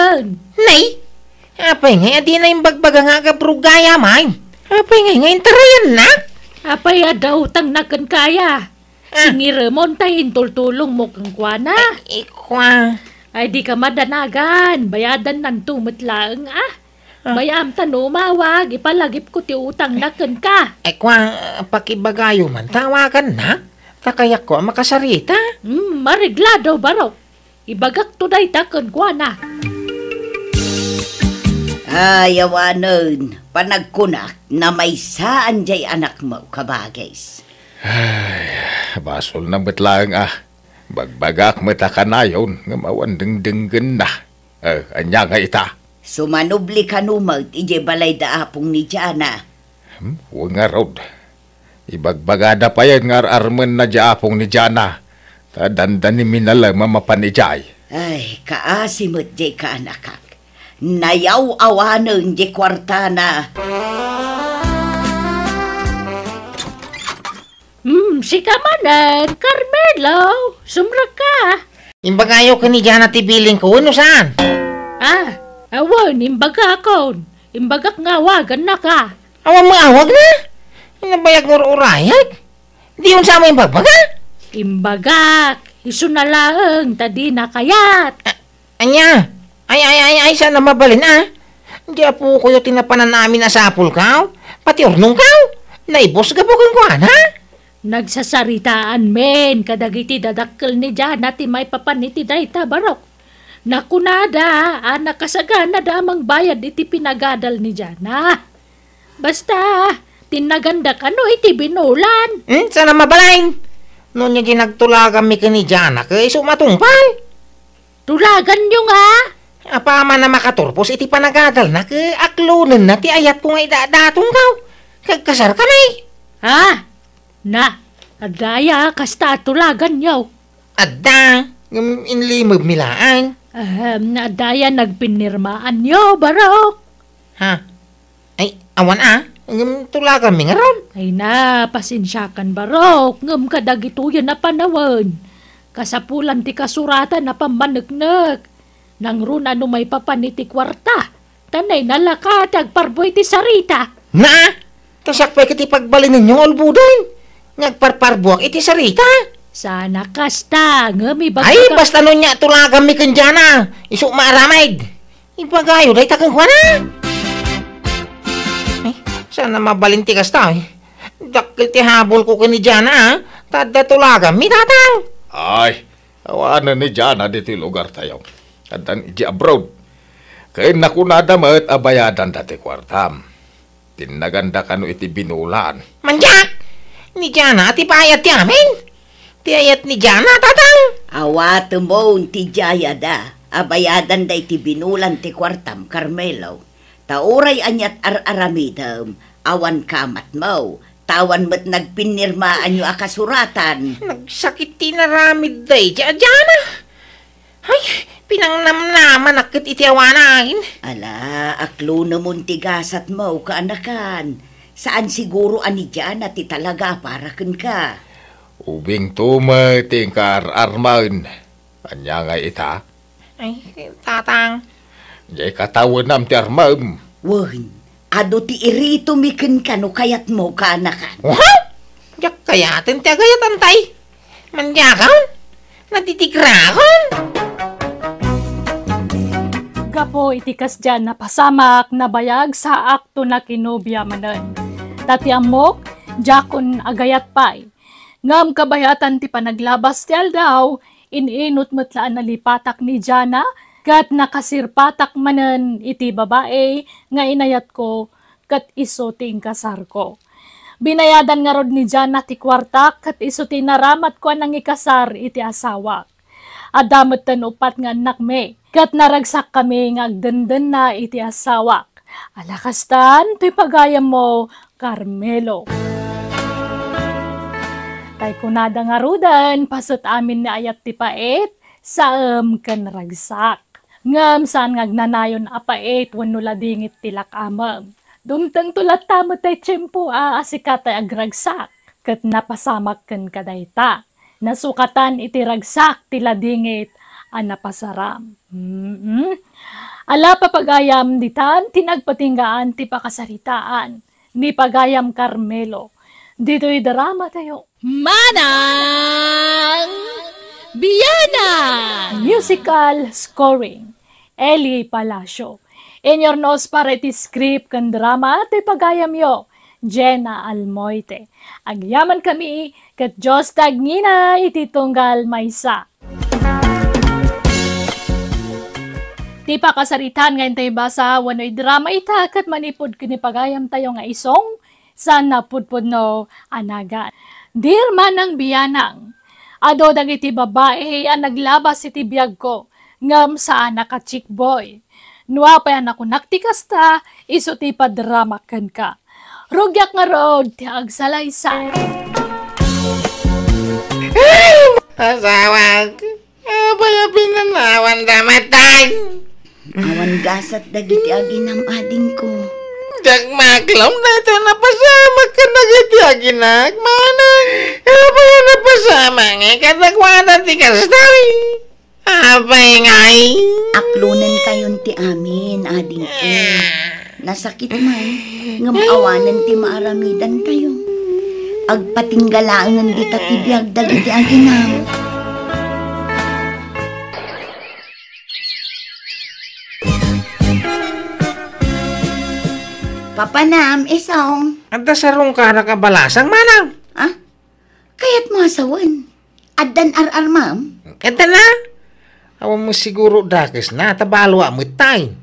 Nay, apay nga di na imbagbaga nga abroad gaya man. Apay nga nga intarayan na. Apay daw tang nakan kaya. Ah. Singiramon tayo intultulong mo kang kwana. Ay, ikwa. Ay di ka madanagan, bayadan ng tumitlaang ah. Ah. Mayamta tanu mawag. Ipalagip ko ti utang na ken ka. Eh kwa, ah, pakibagayo man, tawagan na. Takayak ko ang ah, makasarita. Hmm, mariglado baro. Ibagak to day taken kwa na. Ay, awanon. Panagkunak na may saan jay anak mo, kabagays. Ay, basol na lang ah. Bagbagak mataka na yun. Ngamawan dingdinggan na. Eh, anya nga ita. Sumanubli ka numag, ije balay da apong ni Jana. Hmm, huwag nga Rod. Ibagbagada pa yan nga armen na di ni Jana. Tadandan ni minalang mapanijay. Ay, kaasimot di ka anak. Nayaw awanang di kwartana. Hmm, si Kamanan, Carmelo, sumra ka. Imbagayo ka ni Diana tibiling ko, ano saan? Ah, Awan, imbaga akon. Imbagak nga wagan na ka. mo maawag na? Nabayag ano ururayag? Di yun sa mo imbabaga? Imbagak. Isu na lang, tadi na kayat. anya, ay ay ay ay, sana mabalin ah. Hindi po kayo tinapanan namin na sapul ka, pati ornong ka. Naibos ka po kung kuhan, ha? Nagsasaritaan men, kadagiti dadakkel ni Jan, nati may papaniti dahi tabarok. Nakunada, anak ah, kasagana damang bayad iti pinagadal ni Jana. Basta, tinaganda ka no iti binulan. Hmm, sana mabalain. Noon niya ginagtulagan mi ni Jana kay sumatungpal. Tulagan niyo nga. Apama na makaturpos iti panagadal na kay aklunan na ti ayat ko nga idadatong kaw. Kagkasar ka na eh. Ha? Na, adaya kasta tulagan niyo. Adda, inlimog milaan. Um, na daya nagpinirmaan niyo, Barok. Ha? Ay, awan ah. Ngam tula kami nga ron. Ay na, pasinsyakan barok. Ngam kadagituyan na panawan. Kasapulan ti kasuratan na pamanagnak. Nang runa no may papaniti kwarta. Tanay nalakat agparboy ti sarita. Na! Tasakpay ka ti pagbalin ninyo, olbudan. Ngagparparbuak iti sarita. Sana kasta, ngami ba? Ay, basta nun niya tulagan mi kanjana. Ah. Isok maaramid. Ibagayo, dahi takang kwa na. Ah. Ay, sana mabalinti kasta eh. Dakil ti habol ko kini Jana, ah. tada tulagam mi tatang. Ay, awaan ni Jana dito lugar tayo. Kadan iji abroad. Kaya nakunada maat abayadan dati kwartam. Tinaganda ka no iti binulan. Manjak! Ni Jana, ati payat ti amin. Tiyayat ni Jana, tatang? Awa tumon ti Jaya da. Abayadan da ti binulan ti kwartam, Carmelo. Tauray anyat ar-aramidam, awan kamat mo. Tawan mo't nagpinirmaan nyo akasuratan. Nagsakit ti naramid day, Jana. Ay, pinangnamnaman akit iti Ala, aklo naman tigasat mo, kaanakan. Saan siguro ani Jana ti talaga para kan ka? Ubing tumay tingkar armain. Anya nga ita? Ay, tatang. Jay katawan nam ti armaim. Wahin, ado ti irito mikin kano kayat mo ka anakan. What? Jak kayatin ti agayat antay. Mandyakon? Natitigrahon? Gapo itikas dyan na pasamak na bayag sa akto na kinobya manan. Tatiamok, amok, jakon agayat pay Ngam kabayatan ti panaglabas ti aldaw, ininot matlaan na lipatak ni Jana, kat nakasirpatak manen iti babae, nga inayat ko, kat iso ti kasar ko. Binayadan nga rod ni Jana ti kwarta, kat iso ti naramat ko nang ikasar iti asawa. Adamat tanupat nga nakme, kat naragsak kami nga na iti asawa. Alakastan, ti pagayam mo, Carmelo. Kay kunada nga rudan, pasat amin na ayat ti paet, saam um, kan ragsak. Ngam saan nga nanayon apait, wano ladingit tilak amam. Dumtang tulat tamo tay tiyempo aasikatay agragsak, kat napasamak kan kadayta. Nasukatan iti itiragsak tiladingit, anapasaram. Mm-mm. Ala papagayam ditan, tinagpatinggaan ti pakasaritaan, ni pagayam Carmelo Dito'y darama tayo. Manang Biyana! Musical scoring. Eli Palacio. In your nose para iti script kan drama at pagayam yo. Jenna Almoite. Agyaman kami kat Diyos tagngina iti tunggal maysa. Ti pakasaritan ngayon tayo basa wano'y drama ita kat manipod kinipagayam tayo nga isong sa napudpudno anaga. Dir man ang biyanang, ado dagiti babae ang naglabas si tibiyag ko, ngam sa anak ka chick boy. Nuwa pa yan ako naktikas ta, iso ti padramakan ka. Rugyak nga road, ti agsalaysay. Asawag, abaya pinanawan damatan. Awan gasat dagiti aginam ang ading ko. Dakmak lang natin napasama ka na kaya ginag, manang. Ano Apa nga napasama nga katakwana ti kastari. Apay ngay. Eh. Aklunan kayon ti amin, ading ko. Ah. Nasakit man, ngamawanan ti maaramidan kayo. Agpatinggalaan ng dita ti biyag dagiti aginang. Papanam, isong. Anda sarong ka nakabalasang, manang. Ha? Ah, kaya't masawan. Addan ar-ar, ma'am. Anda na. Awan mo siguro dakis na tabalwa mo tayo.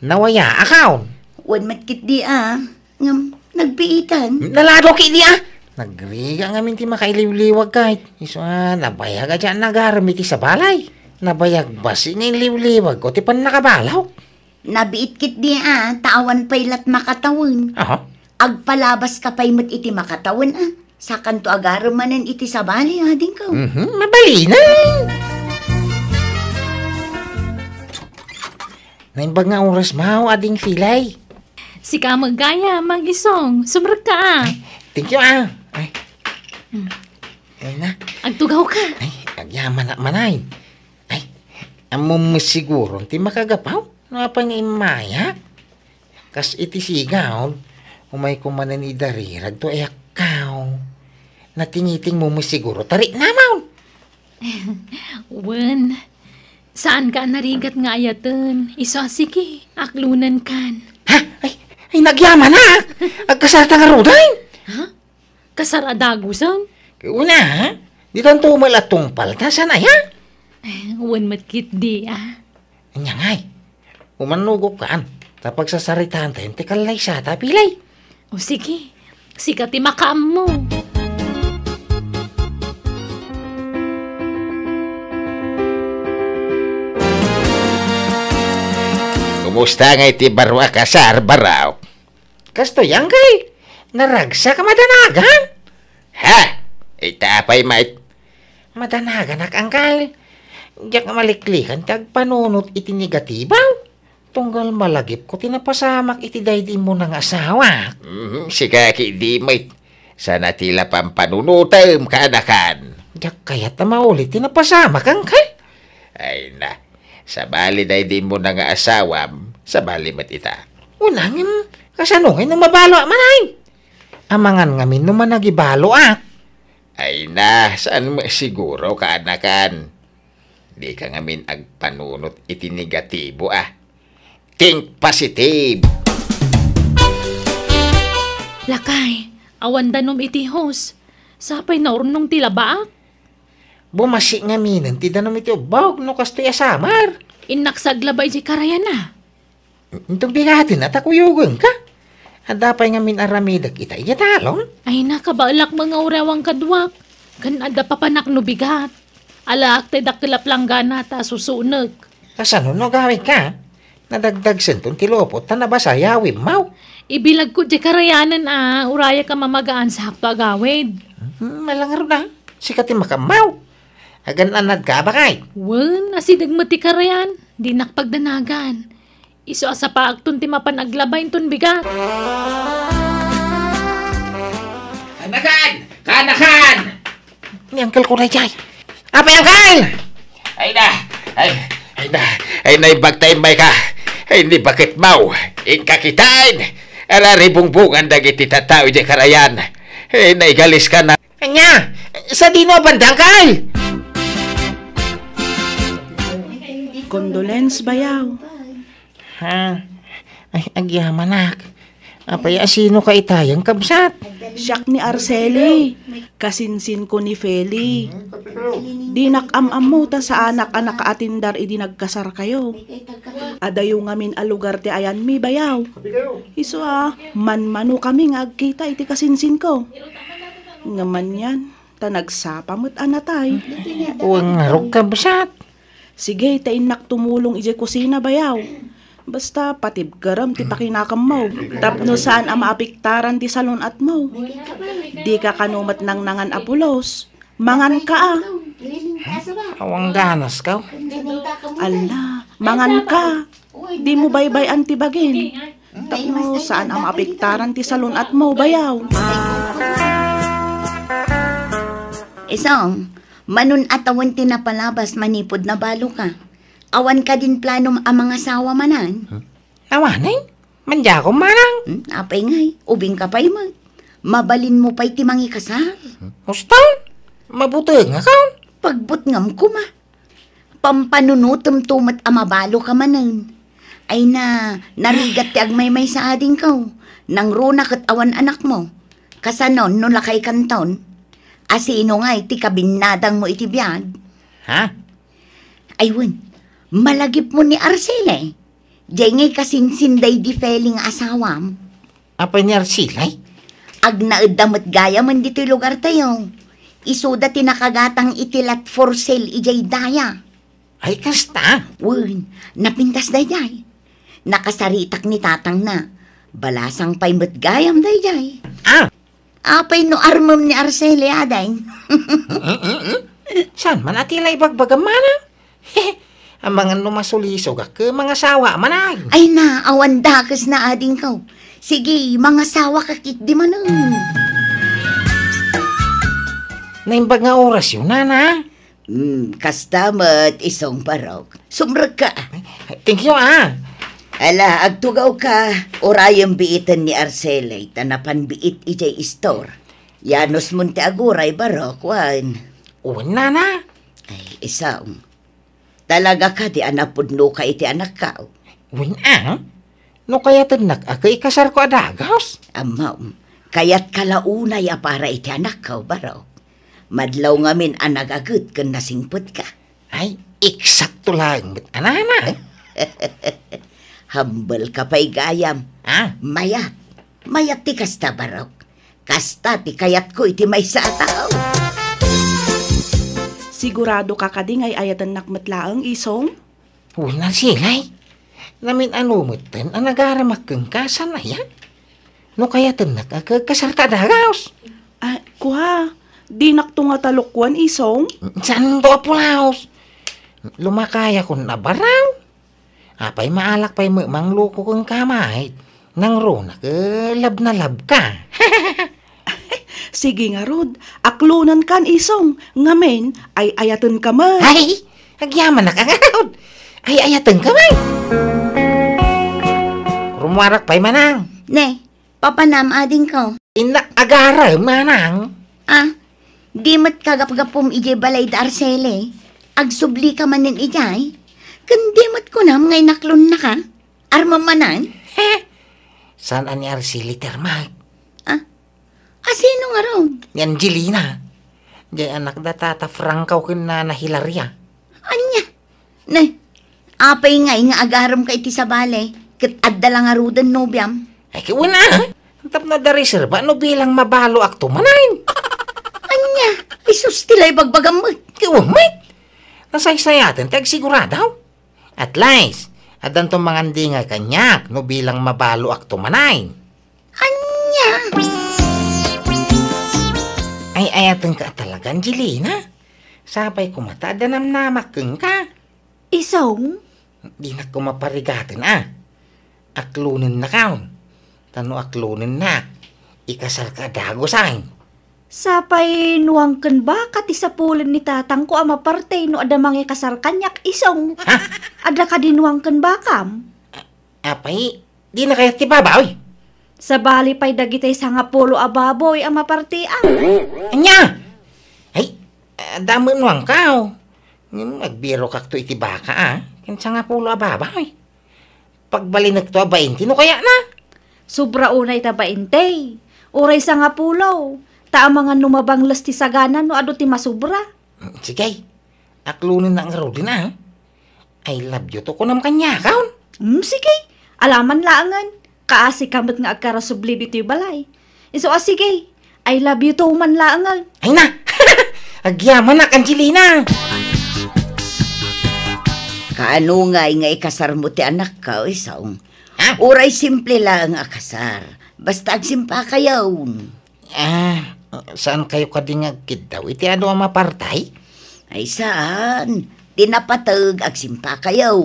Nawaya account. Wan matkit di ah. Ngam, nagbiitan. Nalado ki di ah. Nagriga nga minti makailiwliwag kahit. Iso ah, nabayag adyan nagarami ti sa balay. Nabayag basi nga iliwliwag o ti pan nakabalaw. Nabiitkit kit di ah, taawan pa'y lat makatawon. Aha. Agpalabas ka pa'y mo't iti makatawon ah. Sa kanto agaro iti sabali ah, din ko. Mm-hmm. Mabali na. Naimbag nga oras mao, ading filay. Si Kamagaya, magaya, magisong. Subrag ka ah. Thank you ah. Ay. Mm. Ay na. Agtugaw ka. Ay, agyaman na manay. Ay, among siguro, ti makagapaw. Napa ano ni Maya? Kas iti sigaw, umay kumanan ni darirag to ay akaw. Natingiting mo mo siguro tari namaw. [LAUGHS] Wen, saan ka narigat nga ayatan? Isosiki, aklunan kan. Ha? Ay, ay nagyaman na! Agkasarata [LAUGHS] nga Ha? Kasaradagusan? Una ha? Dito ang tumalatong palta, sanay ha? Eh, wen matkit di ah. Anyangay, Umanugok kaan. Tapag sasaritaan tayo, tikalay siya, tapilay. O sige, sikat makaam mo. Kumusta nga iti barwa ka sa arbaraw? Kasto yang kay, naragsa ka madanagan? Ha? Itapay mait. Madanagan ak angkal. Diyak maliklikan tag panunot iti negatibang tunggal malagip ko tinapasamak iti daydi mo ng asawa. Mm, mm-hmm. siga ki di may sana tila pampanunutam kanakan. Yak kaya't na maulit tinapasamak ang kay. Ay na, sabali daydi mo ng asawa, sabali mat ita. Unangin, kasanungin ng mabalo manay. Amangan nga ngamin naman nagibalo ak. Ah. Ay na, saan siguro kaanakan? Di ka ngamin agpanunot iti negatibo ah Think positive. Lakay, awan danom iti host. Sapay na ornong tila baak. Bumasi nga minan ti danom iti ubawag no kasto yasamar. Innaksaglabay di karayan na. Itong di natin natakuyugan ka. Adapay nga min aramidag kita iya talong. Ay nakabalak mga urawang kadwak. Ganada papanak no bigat. Alaak te dakilap lang ganata susunag. Kasano no gawin ka? Nadagdag sentong tilopo, tanabasa yawim maw. Ibilag ko di karayanan ah, uraya ka mamagaan sa hakto agawid. Hmm, malangar na, sikati makamaw. Agan anad ka ba kay? Well, nasidag mati karayan, di nakpagdanagan. Iso asa pa akton ti mapanaglabayn ton bigat. Kanakan! Kanakan! Ni Uncle Kuray Chay. Apa yung Uncle? Ay na! Ay, ay na! Ay na, ibagtay ka! Hindi bakit mau, ikakitain. Araribungbungan dagiti tataw di karayan. Eh, naigalis ka na. Anya, sa dino bandang bandangkal! Condolence bayaw. Ha? Ay, agyaman anak. Apay asino ka itayang kabsat? Siyak ni Arceli, kasinsin ko ni Feli. Di nakam mo ta sa anak-anak atindar idi nagkasar kayo. Adayo ngamin alugar ti ayan mi bayaw. Iso ah, manmano kami nga agkita iti kasinsin ko. Ngaman yan, ta nagsapamot anatay. Uwang narok kabsat. Sige, ta inak tumulong ije kusina bayaw Basta patib garam ti mm. pakinakam mo. Tapno saan ang maapiktaran ti salon at mo. Di ka kanumat nang nangan apulos. Mangan ka ah. Awang ganas ka. Ala, mangan ka. Di mo baybayan ti bagin. Tapno saan ang maapiktaran ti salon at mo bayaw. Isang, manun atawan tinapalabas manipod na balo ka. Awan ka din planom ang mga sawa manan. Huh? Awanin? Eh? Manja ko marang. Hmm? Apay ngay, eh. ubing ka pa'y mag. Mabalin mo pa'y timangi kasal. Hmm? Ustan? Mabuti nga ka. ngam ko ma. Pampanunutom tumat amabalo ka manan. Ay na, narigat ti agmaymay sa ading kao. Oh. Nang runa kat awan anak mo. Kasanon no lakay kanton. Asino nga iti eh, kabinadang mo iti biyag. Ha? Ayun, malagip mo ni Arsilay. Eh. Diyay ngay kasinsinday di feling asawam. Apa ni Arsilay? Ag naadamat gaya man dito lugar tayo. Isuda tinakagatang itilat for sale ijay daya. Ay kasta? Uy, napintas dayjay. Nakasaritak ni tatang na. Balasang pay matgayam dayjay. Ah! Apay no armam ni Arcelia eh, day. [LAUGHS] mm -mm -mm. San man atila ibagbagam mana? [LAUGHS] Ambangan no masulisog ka, mga sawa manay. Ay na, awan dagas na ading kaw. Sige, mga sawa kakit di man Naimbag nga oras yun, nana. Hmm, kastamat isong parok. Sumrag ka. Thank you, ah. Ala, agtugaw ka. Orayang biitan ni Arcelay, tanapan biit ijay store. Yanos munti aguray barok, wan. O, nana. Ay, isang. Talaga ka di anapod no ka iti anak ka. Winang? No kaya tanak ako ikasar ko adagas? Ama, um, kayat kalaunay a para iti anak ka baraw. Madlaw ngamin anak agad kan nasingpot ka. Ay, eksakto lang. Anana? [LAUGHS] Humble ka pa'y gayam. Ah? Mayat. Mayat ti kasta baraw. Kasta ti kayat ko iti may sa ataw. Sigurado ka kading ay ayatan nakmatlaang isong? Wala silay. Namin anumutan ang nagaramak kang kasanaya. No kaya tanak agag ah, kasarta dagaos. Ah, kuha. Di naktungatalukwan isong? Saan do apulaos? Lumakaya ko na baraw. Apay maalak pa'y mang luko kong kamay. Nang runa, lab na lab ka. [LAUGHS] Sige nga Rod, aklonan kan isong, ngamen ay ayatan ka man. Ay, agyaman na ka nga Rod. Ay ayatan ka man. Rumuarak pa'y manang. Ne, papanam ading ko. Inak agara manang. Ah, di mat kagapagapom ije balay da arsele. Agsubli ka manin ijay. Kandi mat ko nam ngay naklon na ka. Armamanan. He, eh, saan ani arsele termag? Asino ah, nga raw? Ni Angelina. Di anak da tata Franco kin na na ah. Anya? Nay, apay nga nga agaram ka iti sa balay. Kat adda lang arudan nobyam. Ay, kiwala. Tap na da reserva no bilang mabalo ak tumanain. Anya? Ay, sus tilay bagbagam mo. Kiwamay. Nasaysayatin, tag siguradaw. At least, at antong mga nga kanyak no bilang mabalo ak tumanain. Anya? Anya? Ay ayatan ka talaga, Angelina. Sabay kumatada nam namakeng ka. Isong? Di na kumaparigatin ah. Aklunin na kaon. Tano aklunin na. Ikasal ka dago sa'kin. Sapay nuangken ba kati sa ni tatang ko ama parte no adamang ikasar kanyak isong. Ha? Ada ka dinuangken ba kam? Apay, di na kaya tibabaw eh. Sa bali pa'y dagitay sa nga pulo ababoy ang mapartian. Anya! Ay, ah, damon mo ang kao. Nagbiro ka to itibaka ah. Kinsa nga pulo ababoy. Pagbalinag to abainti, no kaya na? Sobra unay tabaintay. Uray sa nga pulaw. Taa mga numabang lasti sagana no ado ti masubra. Mm, sige, aklunin na ang rodi na. Eh. I love you to kunam kanya kaon. Mm, sige, alaman laangan. Kaasi kamot nga agkara subli dito balay. Iso ah, sige. I love you to man laangal. Ay na! [LAUGHS] Agyaman na, Angelina! Kaano nga nga ikasar mo ti anak ka, o isang? Ha? Uray simple lang akasar. Basta agsimpa kayaw. Ah, saan kayo kadingagkid daw? Iti ano ang mapartay? Ay saan? Tinapatag agsimpa kayaw.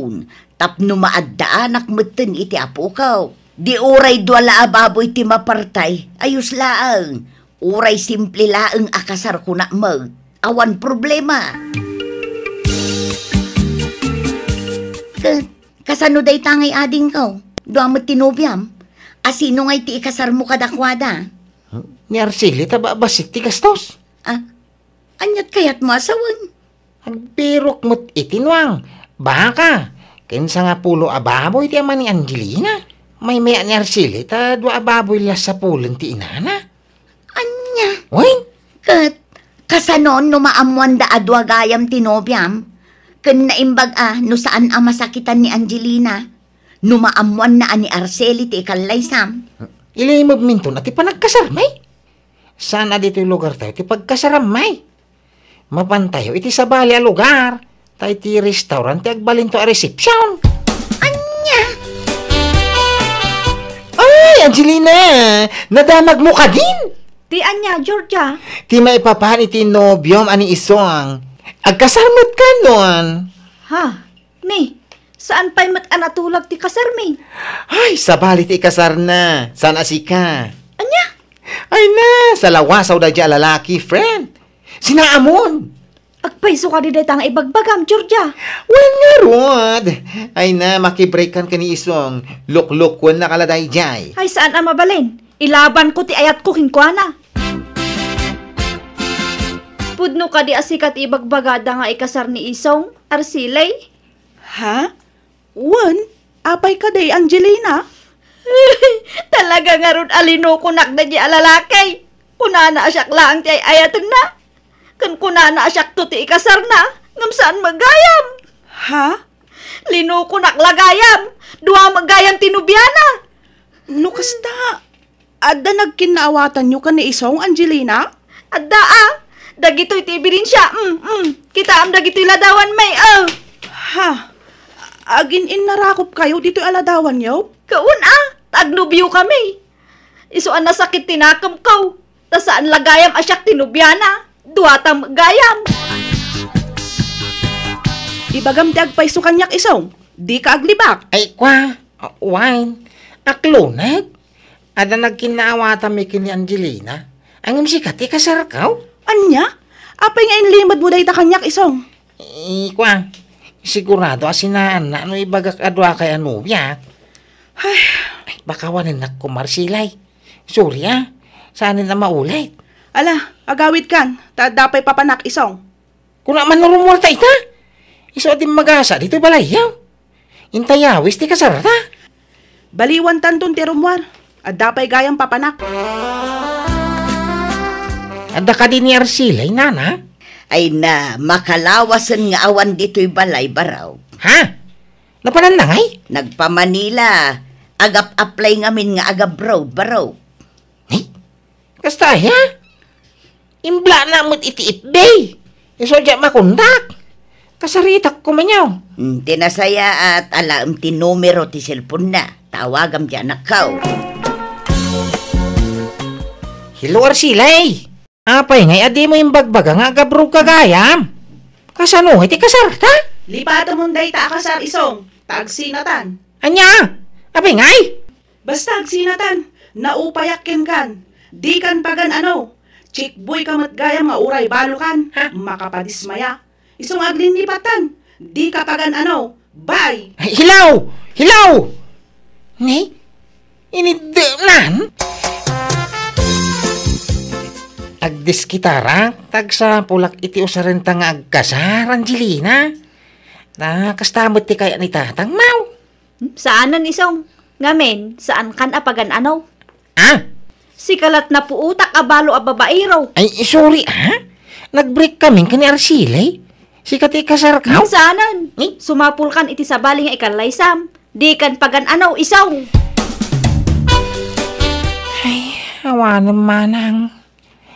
Tapno maadda anak mutin iti apo kaw. Di uray duwala ababoy ti mapartay, ayos laang. Uray simple laang akasar ko na mag. Awan problema. Ka, kasano day tangay ading ko? Duamot tinubyam. Asino ngay ti ikasar mo kadakwada? Huh? Ni Arceli, taba basit ti gastos? Ah, anyat kayat mo asawan? Agbirok mo't itinwang. Baka, kinsa nga pulo ababoy ti ama ni Angelina may may anarsilit, eh. ta dua baboy la sa pulan ti inana. Anya? Uy? Kat, kasanon no maamuan da adwa gayam ti nobyam, ken naimbag a ah, no saan ang masakitan ni Angelina, no maamuan na ani Arceli ti ikalaysam. Ilimog minto na ti panagkasarmay. Sana dito yung lugar tayo ti pagkasaramay. Mapantayo iti sabali bali a lugar, tayo ti restaurant ti agbalinto to a resepsyon. Angelina! Nadamag mo ka din! Ti anya, Georgia? Ti maipapahan iti nobyom ani isong. Agkasarmat ka noan. Ha? Ni, saan pa'y matanatulag ti kasarmin? Ay, sabalit ikasar na. Sana si Anya? Ay na, sa lawasaw da dya lalaki, friend. Sinaamon. Agpaiso ka di detang ibagbagam, Georgia. Well, narod. Ay na, makibreak kan kani isong luklukwan na kaladay jay. Ay, saan ang mabalin? Ilaban ko ti ayat ko kinkwana. Pudno ka di asikat ibagbagada nga ikasar ni isong, Arsilay? Ha? Wan? Apay ka day, Angelina? [LAUGHS] Talaga nga ron alinoko nak na di alalakay. Kunana asyak lang ti ay ayatan na. Kan kuna na asyak ti ikasar na, ngam saan magayam. Ha? Linuko naklagayam, duha magayam tinubiana. No kasta, adda nagkinaawatan nyo ka ni isong Angelina? Adda ah, dagito'y tibi rin siya, mm, mm. Kita am dagito'y ladawan may, oh. Ha? Agin in narakop kayo dito aladawan yo? Kaun ah, tagnubyo kami. Isuan na sakit tinakam ko, saan lagayam asyak tinubyana duatam gayam. Ibagam dag paiso kanyak isong, di ka aglibak. Ay kwa, uh, wine, aklunag. Ada nagkinaawata mi kini Angelina. Ang imsikat, ikasar kasarkaw. Anya? Apay nga inlimad mo dahita kanyak isong. Ikwa, sigurado asinaan na ano ibagak adwa kay Anubia. Ay, baka wanin na kumarsilay. Sorry ah, saan na maulit. Ala, agawit kan, ta dapay papanak isong. Kung naman narumwal ta ita, iso atin magasa dito balayaw. Intayawis ti kasarta. Baliwan tanton ti rumwar, at dapay gayang papanak. Adda ka din ni Arsilay, nana? Ay na, makalawasan nga awan dito'y balay baraw. Ha? Napanan na ngay? Nagpamanila. Agap-apply ngamin nga agab road baraw. Eh? Kasta, ha? Imbla na mo't iti itday. Iso dya makundak. Kasarita ko manyo. Mm, tinasaya at alam ti numero ti cellphone na. Tawagam dyan na kao. Hello, Arsilay. Apay ngay, adi mo yung bagbaga nga gabro kagayam. Kasano iti kasar kasarta? Lipatan mong day kasar isong. Tagsinatan. Anya? Apay ngay? Basta agsinatan. Naupayakin kan. Di kan pagan ano. Chick boy ka matgaya mauray balukan, ha? makapadismaya. Isong aglin di kapagan ano, bye! hilaw! Hilaw! Ni? Inidilan? Agdis kitara, tagsa pulak iti usarenta nga agkasar, Angelina. Nakastamot ti kaya ni tatang mau. Hmm, saanan isong? Ngamen, saan kan apagan ano? Ah, Si kalat na puutak abalo a babaero. Ay, sorry ha? Nag-break kami kani Arsilay. Si kati kasarkaw. Saanan? Eh? Sumapul kan iti sabali nga ikan laysam. Di kan pagan anaw isaw. Ay, awa naman ang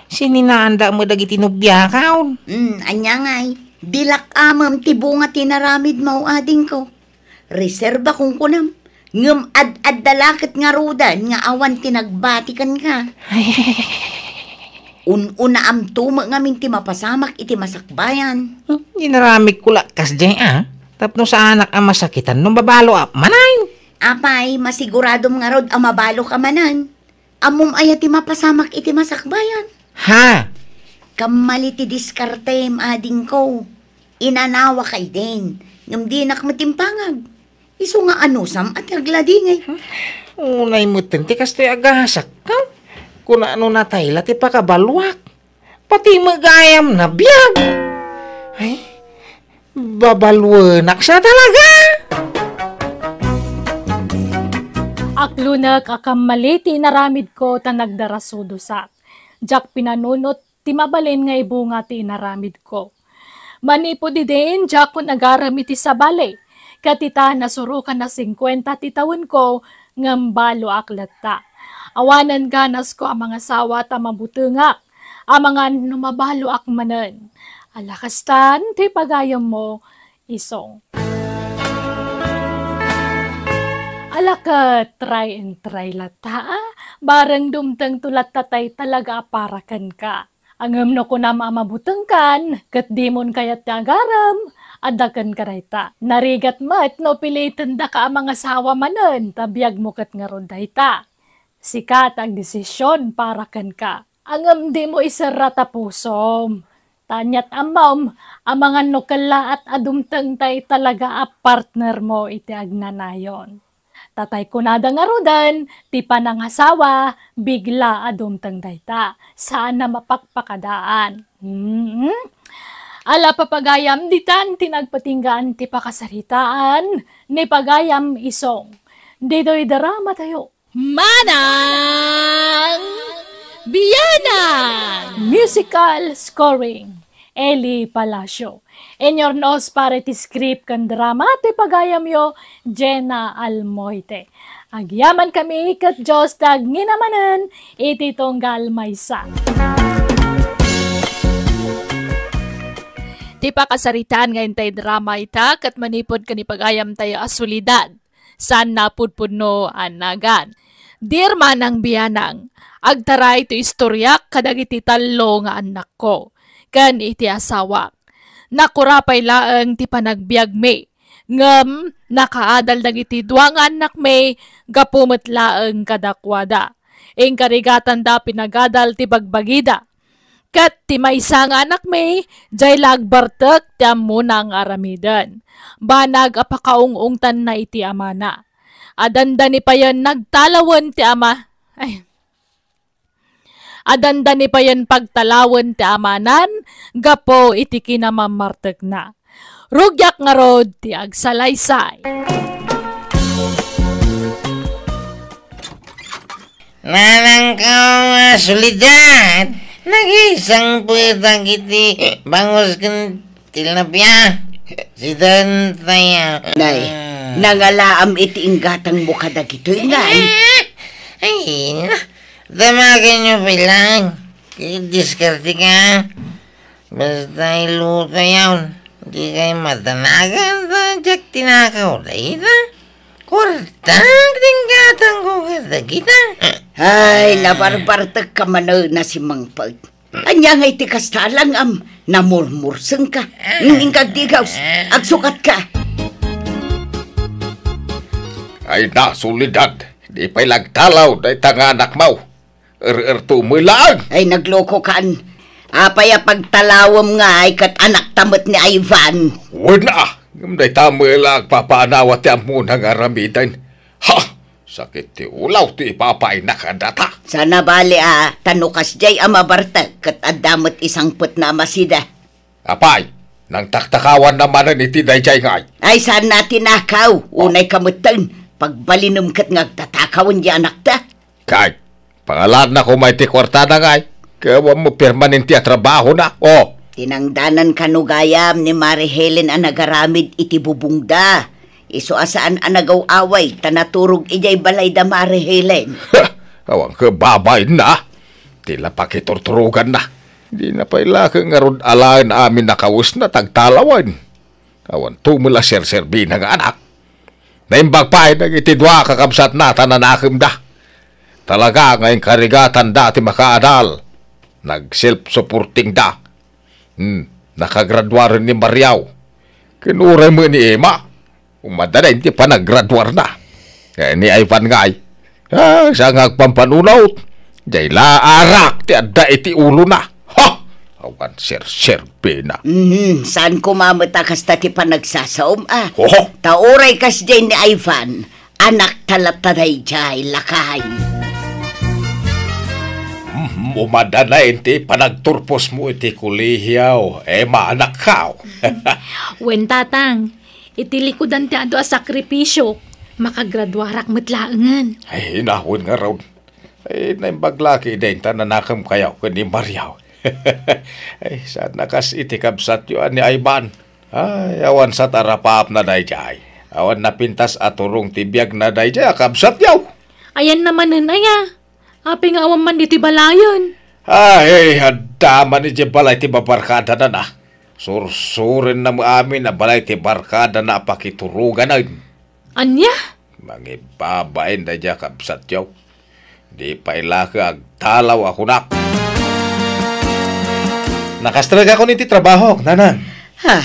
sininaanda mo dagiti nubyakaw. Mm, anya ngay. Dilak amam tibunga tinaramid mao ading ko. Reserba kung kunam. Ngam ad-ad dalakit nga rudan, nga awan tinagbatikan ka. [LAUGHS] Ununa am tuma nga minti mapasamak iti masakbayan. Hmm, ginaramig ko lakas dyan ah. Tapno sa anak ang masakitan nung babalo ap ah, manain. Apay, masigurado nga rod ang ah, mabalo ka manan. Amum ay iti mapasamak iti masakbayan. Ha? Kamali ti diskarte ading ah, ko. Inanawa kay din. Ngam dinak matimpangag Iso nga ano sam at agladingay. Unay mo tinti kastoy agasak ka. Kung ano na tayo lati pa Pati magayam na biyag. Ay, babalwanak siya talaga. Aklunak akamaliti naramid ko nagdarasudo sak. Jack pinanunot timabalin nga ibunga ti naramid ko. Manipo di din, Jack ko nagaram iti sa balay Katita nasurukan na 50 titawon ko ngambalo balo aklata. Awanan ganas ko ang mga sawa ta mabutungak. Ang mga numabalo akmanan. Alakastan ti pagayam mo isong. Alaka, try and try lata. Ah. Barang dumtang tulat tatay talaga parakan ka. Ang no ko na mamabutang kan, kat dimon kayat agaram, adakan karayta. Narigat mat no pilitan da ka mga sawa manan, tabiyag mo kat nga dayta. Sikat ang desisyon para kan ka. Angam di mo isarata pusom. Tanyat amam, ang mga nukala at adumtang tay talaga a partner mo iti agnanayon. Tatay ko nada nga rodan, ti panangasawa, bigla adumtang dayta. Saan na mapakpakadaan? Mm-hmm. Ala papagayam ditan tinagpatinggaan ti pakasaritaan ni pagayam isong. Dito'y darama tayo. Manang Biyana! Musical scoring. Eli Palacio. En your nose pare ti script kan drama ti pagayam yo Jenna Almoite. Agyaman kami kat Diyos tag nginamanan iti tonggal maysa. Music Ti pakasaritaan nga intay drama ita kat manipod ka ni pagayam tayo asulidad. San napudpud no anagan. Dear manang biyanang, agtaray ito istorya kadagiti talo nga anak ko. Kan iti asawa. Nakurapay laeng ti panagbiag me. Ngam, nakaadal dagiti duwa nga anak me, gapumet laeng kadakwada. Ing da pinagadal ti bagbagida Kat ti maysa nga anak may, jay lagbartek ti muna ang aramidan. Banag apakaungong tan na iti amana. Adanda ni payan nagtalawan ti ama. Ay, adanda ni pa yan pagtalawan ti amanan, gapo iti kinamamartag na. Rugyak nga rod ti agsalaysay. Manang ka masulidad, nag-iisang puwetang kiti bangus kang tilapia. Si Dantaya. Nay, hmm. nangalaam iti inggatang buka dagitoy ngay. [LAUGHS] Ay, tamagan nyo pilang. Diskarte ka. Basta iluto yan. Hindi kayo matanagan sa jak tinakaw. Dahil Kurtang tingkatang ko kita kita. Ay, labar-bartag ka manaw oh, na si Mang Pag. Anya ngay ti kastalang am, namurmursan ka. Nging kagdigaws, agsukat ka. Ay na, sulidad. Di pa'y lagtalaw, day anak mau. Er-er tumilaag. Ay, nagloko kaan. Apay pagtalawam nga ay kat anak tamat ni Ivan. Wala. Gamday tamo lang papaanawa ti amun nga aramidan. Ha! Sakit ti ulaw ti ipapay nakadata. Sana bali ah, tanukas jay amabartag ah, kat adamot isang put na masida. Apay, nang taktakawan naman ni ti dayjay ngay. Ay saan natin nakaw, unay kamutan, pagbalinom kat ngagtatakawan di anak ta. Kay, pangalan na ko ti kwarta na ngay. Kaya mo permanente at trabaho na. Oh, Tinangdanan kanugayam ni Mary Helen ang nagaramid iti bubungda. Iso asaan ang nagaw-away, tanaturog ijay balay da Mary Helen. Ha! Awang kababay na! Tila pakiturturugan na. Di na pa ilaki nga ron amin nakawus na tagtalawan. Awan tumula sir-sirbi na nga anak. Naimbag pa ay nagitidwa kakabsat na tananakim da. Talaga ngayon karigatan dati makaadal. Nag-self-supporting da Hmm, nakagraduar ni Mariaw. Kinuray mo ni Ema. Umadala, hindi pa nagraduar na. Eh, ni Ivan nga ay. Ah, siya nga pampanunaw. Diyay laarak, tiada iti ulo na. Ha! Awan, sir, sir, bina. Mm, saan kumamata kas ti panagsasaom ah? Ho! Tauray kas dyan ni Ivan. Anak talataday jay lakahay mo madana ente panagturpos mo iti kulihiyaw. E maanak ka. Oh. [LAUGHS] Wen tatang, iti likodan ti ado a sakripisyo. Makagraduarak matlaangan. Ay, hinahon nga raw. Ay, naimbaglaki din tananakam kayaw ni Mariaw. [LAUGHS] ay, saan nakas itikabsat yun ni Ayban? Ay, awan sa tarapaap na dayjay. Awan na pintas aturong tibiyag na dayjay, akabsat yaw. Ayan naman, Nanaya. Api nga awan man dito balayan. Ay, hadaman ni balay ti babarkada na na. Sursurin na amin na balay ti barkada na pakiturugan na. Anya? Mangibabain na dya kabsat yaw. Di pa ilaka ag talaw ako na. Nakastraga ko niti trabaho, nanan. Ha,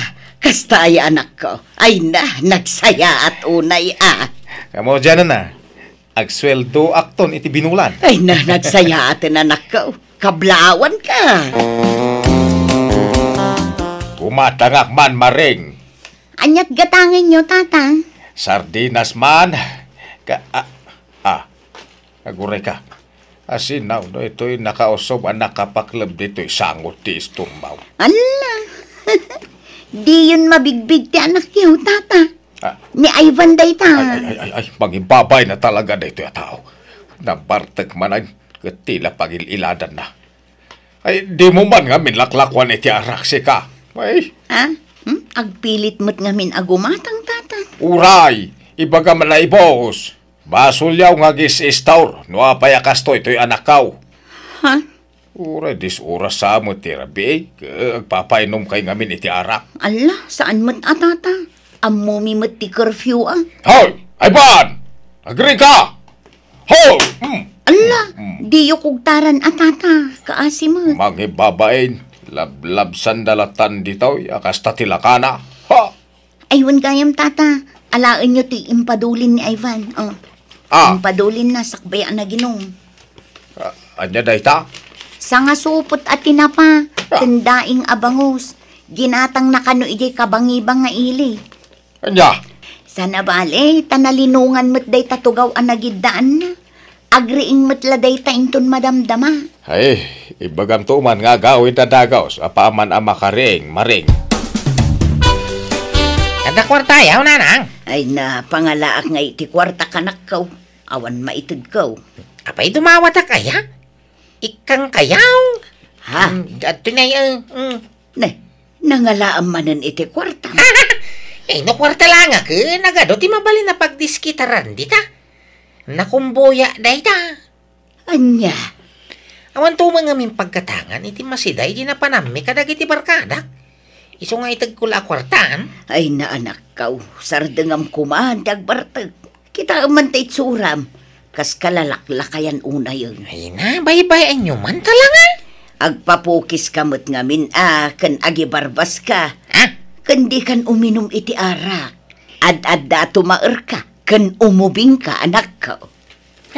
kastaya anak ko. Ay na, nagsaya at unay ah. Kamo dyan na na. Agsweldo akton iti binulan. Ay na, nagsaya atin anak ko. Kablawan ka. Tumatangak man maring. Anyat gatangin nyo, tata. Sardinas man. Ka, ah, ah, aguray ka. Asinaw, no, ito'y nakausob ang nakapaklab dito'y sangot ti istumbaw. Ala! [LAUGHS] Di yun mabigbig ti anak niyo, tata. Ah. May Ivan day ta. Ay, ay, ay, ay, mangibabay na talaga na ito yung tao. Nabartag manan, tila pangililadan na. Ay, di mo man nga minlaklakwan iti araksi ka. Ay. Ha? Hmm? Agpilit mo't nga agumatang tata. Uray! Ibaga man na ibos. Basulyaw nga gis istaur. Nuapayakas to ito'y anak kaw. Ha? Uray, dis oras sa mo tirabi. Agpapainom eh, kay ngamin iti arak. Allah, saan mo't atata? Ah, अम्मोमी मत्ती curfew ang. Ah. Hoy! Ivan! Agree ka! Hoy! Mm. Ala, mm. di yung kugtaran atata, ah, kaasi mo. Mga babaen, lablab sandalatan ditaw, akasta tilakana. Ha! Aywan kayam tata, alaan nyo ti impadulin ni Ivan. Oh. Ah. Impadulin na, sakbayan na ginong. Ah, anya day ta? Sanga at tinapa, ah. tindaing abangos, ginatang na kano ijay kabangibang nga ili. Anya? Sana bale, tanalinungan mo't day tatugaw ang nagidaan na. Agriing mo't laday ta inton madamdama. Ay, ibagam to man nga gawin tadagaw sa paaman ang makaring, maring. Kada kwarta yaw nanang. Ay na, pangalaak nga iti kwarta kanak kaw. Awan maitid kaw. Apay dumawa ta kaya? Ikang kayaw? Ha? Mm, Ato na yun. Mm, mm. Ne, nangalaam manan iti kwarta. [LAUGHS] Eh, no kwarta lang ako, nagado ti mabali na pagdiskitaran dita. Nakumboya dayta. Anya? Awan to mga min pagkatangan, iti masida, di na panami kadag iti barkadak. Iso nga itag kula kwartaan. Ay na anak kau, sardengam kumaan, dagbartag. Kita man ta itsuram, kas kalalaklakayan una yun. Ay na, baybayan nyo man talaga. Agpapukis kamot ngamin, ah, kan agibarbas ka. Ha? Ah, kandi kan uminom iti arak. Ad-ad da tumaer ka, kan umubing ka anak ko.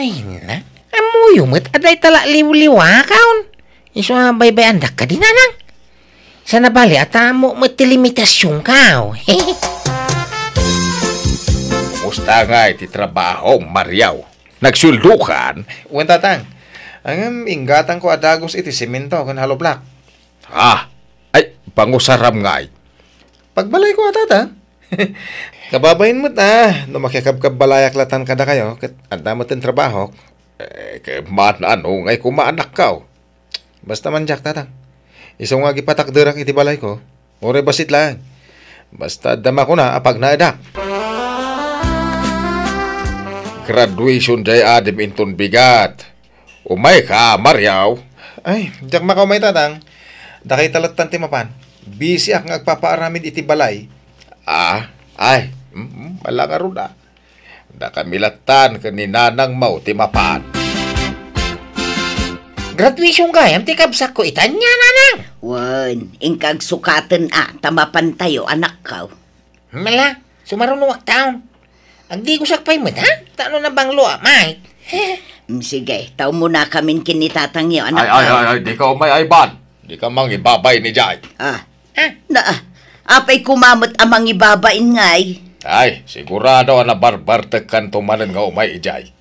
Ay na, amuyo mo't aday tala liwliwa kaon. Iso nga baybay andak ka din anang. Sana bali at amo mo't limitasyon ka. Oh. [LAUGHS] Musta nga iti trabaho, Mariaw. Nagsuldukan. Uwan tatang, ang um, ingatan ko adagos iti simento kan halo black. Ah, ay, pangusaram nga iti. Pagbalay ko atata. [LAUGHS] Kababayin mo ta, no makikabkab balayak latan kada kayo, kat andamot ang trabaho. Eh, kay man ano, ngay kumaanak ka oh. Basta man jak tatang. Isang nga gipatakderak iti balay ko, ore basit lang. Basta dama ko na apag naadak. Graduation day adim inton bigat. Umay ka, Maryaw. Ay, jak makaumay tatang. Dakay talat tanti mapan. Busy ak nga iti balay. Ah, ay, mm, malangaron na. Nakamilatan ka ni Nanang Mau ti mapaan. Graduation gayam ti kabsak ko itanya nanang. Wan, ingkag sukatan a, tamapan tayo anak kaw. Mala, sumaron no town. Agdi ko sakpay mo, ha? Taano na bang loa, Mike? [LAUGHS] Mm, sige, tao muna kami kinitatang anak. Ay, ay, ay, ay, di ka umay ay ban. Di ka mang ibabay ni Jai. Ah, eh? Na, apay kumamot amang ibabain ngay. Ay, sigurado na barbartek kan tumanan nga umay ijay.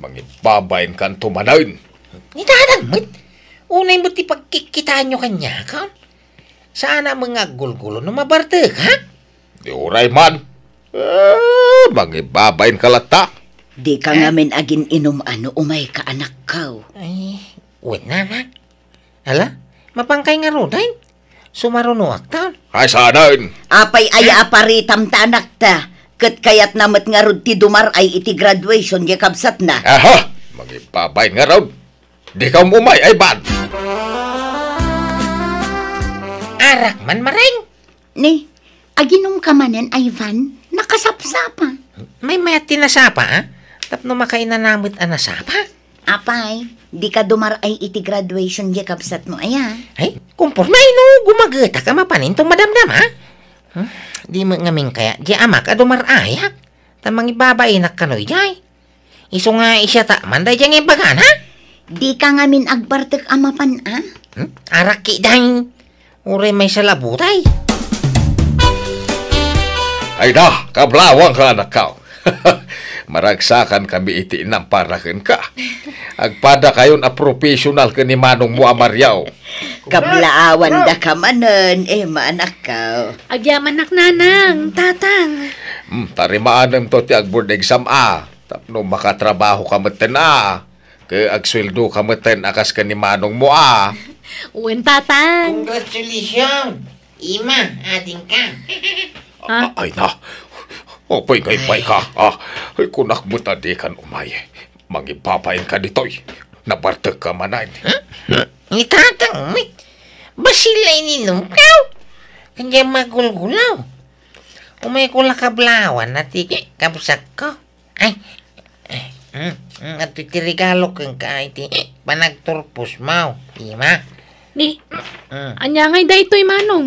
Mangibabain kan tumanan. Ni tanan mo't, unay mo't ipagkikitaan nyo kanya ka? Sana mga gulgulo no mabartek, ha? Di uray man. Eh, ah, mangibabain kalata. Di ka ngamin agin inum ano umay ka anak kaw. Ay, wala na. Ala, mapangkay nga rodain. Sumarunuak ta? Ay sanain. Apay ay aparitam ta anak ta. Kat kayat namat nga rod ti dumar ay iti graduation di kabsat na. Aha! Magipabay nga rod. Di ka umay ay bad. Arak man maring. Ni, aginom ka manen ay van, nakasapsapa. May maya tinasapa ha? Ah. Tapno makainanamit anasapa? Apay, di ka dumaray iti graduation di kapsat mo aya. Ay, kumpurnay no, gumagata ka mapanin madamdam ha? Ah. Hmm? Di mo ngaming kaya, di ama ka dumaray ah, ha? Tamang ibabay na kanoy jay. Iso nga isya ta, manday dyan yung ha? Di ka ngamin agbartek amapan ha? Ah. Hmm? Araki dahin, ure may salabutay. Ay da, kablawang ka anak ka. [LAUGHS] maragsakan kami iti inang parahin ka. Agpada kayon a professional ka ni Manong mo amaryaw. Kablaawan da ka manan, eh maanak ka. Agyamanak nanang, tatang. Hmm, tarimaan to ti agboard exam a. Ah. Tapno makatrabaho ka maten a. Ah. Kaya agsweldo ka maten akas ka ni Manong mo ah. [LAUGHS] Uwen, tatang. Congratulations! Ima, ading ka. A- ah, Ay na, o paikay-pay ka, ah. Ay, kunak mo tadi kan umay. E. Mangipapain ka ditoy. Nabartag ka manain. Huh? Ni tatang, basilay ni Nukaw. Kanya magulgulaw. Umay ko lakablawan na tiki kapusak ko. Ay, ay, mm, iti at itirigalo kang kahit eh, panagturpos mo. Di ma? Di, mm. anya ngay da ito'y manong.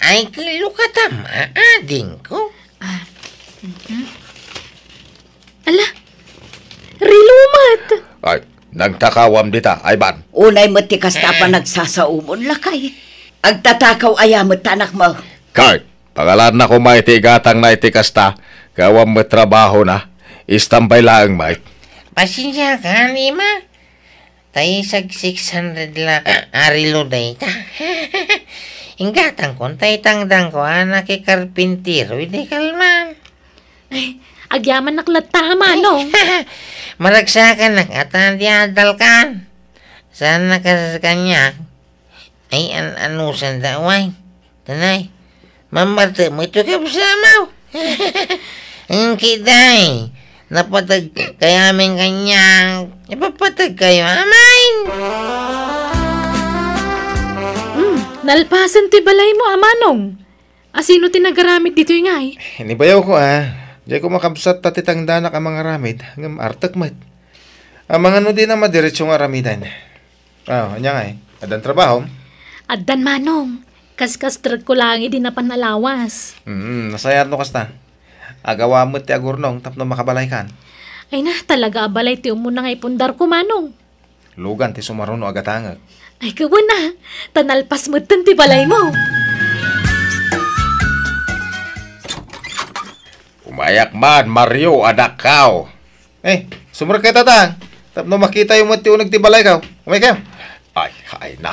Ay, kilo ka tama, ading ko. Ah, Mhm. Ala, rilumat! Ay, nagtakawam dita, Ayban. Unay matikas na pa eh. nagsasaumon lakay. Agtatakaw ayamot tanak mo. Kay, pagalan na ko maitigatang na itikas ta, gawam mo trabaho na, istambay lang, Mike. Pasensya ka, ni Tayo sag 600 la arilo day ka. [LAUGHS] Ingatan ko, tayo tangdang ko, anak ah, ikarpintiro, hindi kalman. Ay, agyaman naklat tama, no? Maragsakan lang at nandiadal kan. Sana ka sa kanya. Ay, an anusan daway. Tanay, mamarte mo ito ka samaw. [LAUGHS] Ang kiday. Napatag kaya aming kanyang. Ipapatag kayo, amain. Mm, nalpasan ti balay mo, amanong. Asino tinagaramit dito yung ay? Eh? Hinibayaw ko ah. Diyay kumakabsat tatitang danak ang mga ramid, ngam artak mat. Ang mga no din ang madiretsyo nga ramidan. Ah, oh, anya nga eh. Adan trabaho. Adan manong. Kaskas drag ko lang din na panalawas. Hmm, nasaya no kasta. Agawa mo ti agurnong tapno makabalay kan. Ay na, talaga abalay ti mo na nga ipundar ko manong. Lugan ti sumaruno agatangag. Ay kawan na, tanalpas mo ti balay mo. Mayak man, Mario, anak kao. Eh, sumura kay tatang. Tapno makita yung mati unag tibalay ka. Umay ka. Ay, ay na.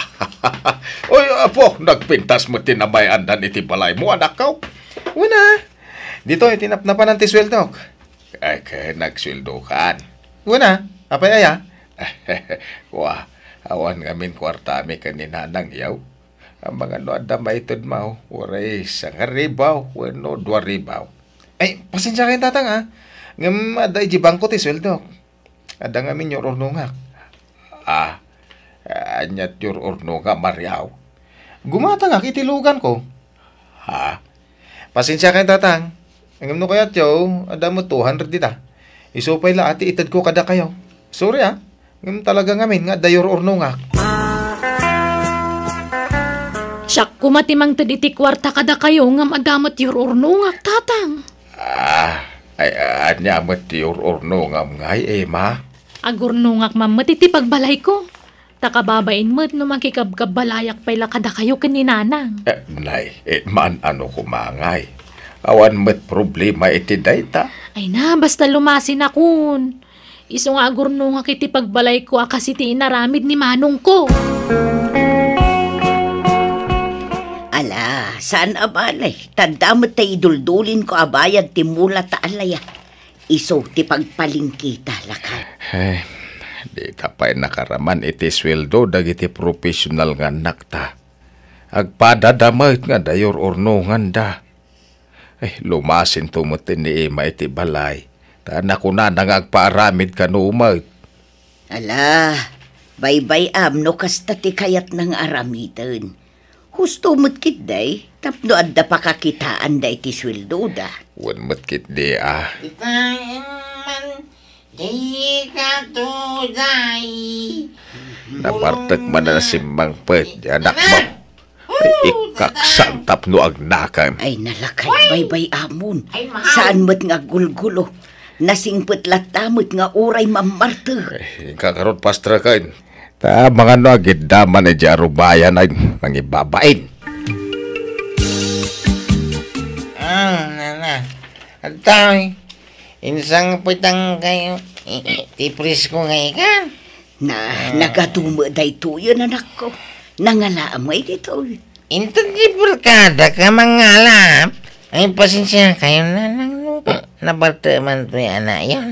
[LAUGHS] Oy, apo, nagpintas mo tinamay andan itibalay mo, anak kao. Una, dito ay tinapnapan ng tisweldo. Ay, kay nagsweldokan. Una, apay aya. [LAUGHS] Wah, awan ngamin kwarta mi kanina nang yaw. Ang mga noada maitod mao, uray, sangar ribaw, wano, dua ay, pasensya kayo tatang ah. nga. Ngam, aday jibangko ti sweldo. Adang amin yor ornungak. Ah, anyat yor ornunga mariaw. Gumata nga, kitilugan ko. Ha? Pasensya kayo tatang. Ngam no kayat yo, ada mo 200 dita. Isupay la ati itad ko kada kayo. Sorry ah. Ngam talaga ngamin nga dayor ornungak. Siya kumatimang taditi kwarta kada kayo ngam adamot yor ornungak tatang. Ah, ay, ah, anya mati ur-urno nga ngay, Emma. Eh, agurnungak mam matiti pagbalay ko. Takababain mo't no makikabkabalayak pa'y lakada kayo kaninanang. Eh, nay, eh, man ano kumangay. Awan mo't problema iti eh, dayta. Ay na, basta lumasin akun. Iso nga agurnungak iti pagbalay ko akas iti inaramid ni manong ko. Music Ala, saan abalay? Eh? Tanda mo tayo iduldulin ko abayad timula ta alaya. Ah. Iso ti pagpalingkita lakay. Hey, eh, di ka pa'y nakaraman iti sweldo dagiti professional nga anak ta. Agpadadamay nga dayor ornongan da. Eh, lumasin tumutin ni Ima eh, iti balay. Tanak ko na nang agpaaramid ka numag. Ala, baybay no kasta ti kayat ng aramidan Husto matkit day, tapno adda pakakitaan day ti sweldo da. Wan matkit day ah. Kitain man, day ka to day. Napartag man na simbang pwede, anak mo. Ay, ikaksan tapno agnakam. Ay, nalakay baybay amun. Saan mat nga gulgulo? Nasing putlat tamot nga uray mamarta. Ay, kakarot pastra kain. Ta mga no gidaman ni Jarubayan ay nangibabain. Ah, nana. Atay. Insang putang kayo. Tipris ko nga ikan. Na, uh, nagatuma day tuyo na nako. Nangala mo ay dito. Intangible ka, da ka mangalap. Ay, pasensya kayo na lang. Nabartaman to yan anak yan.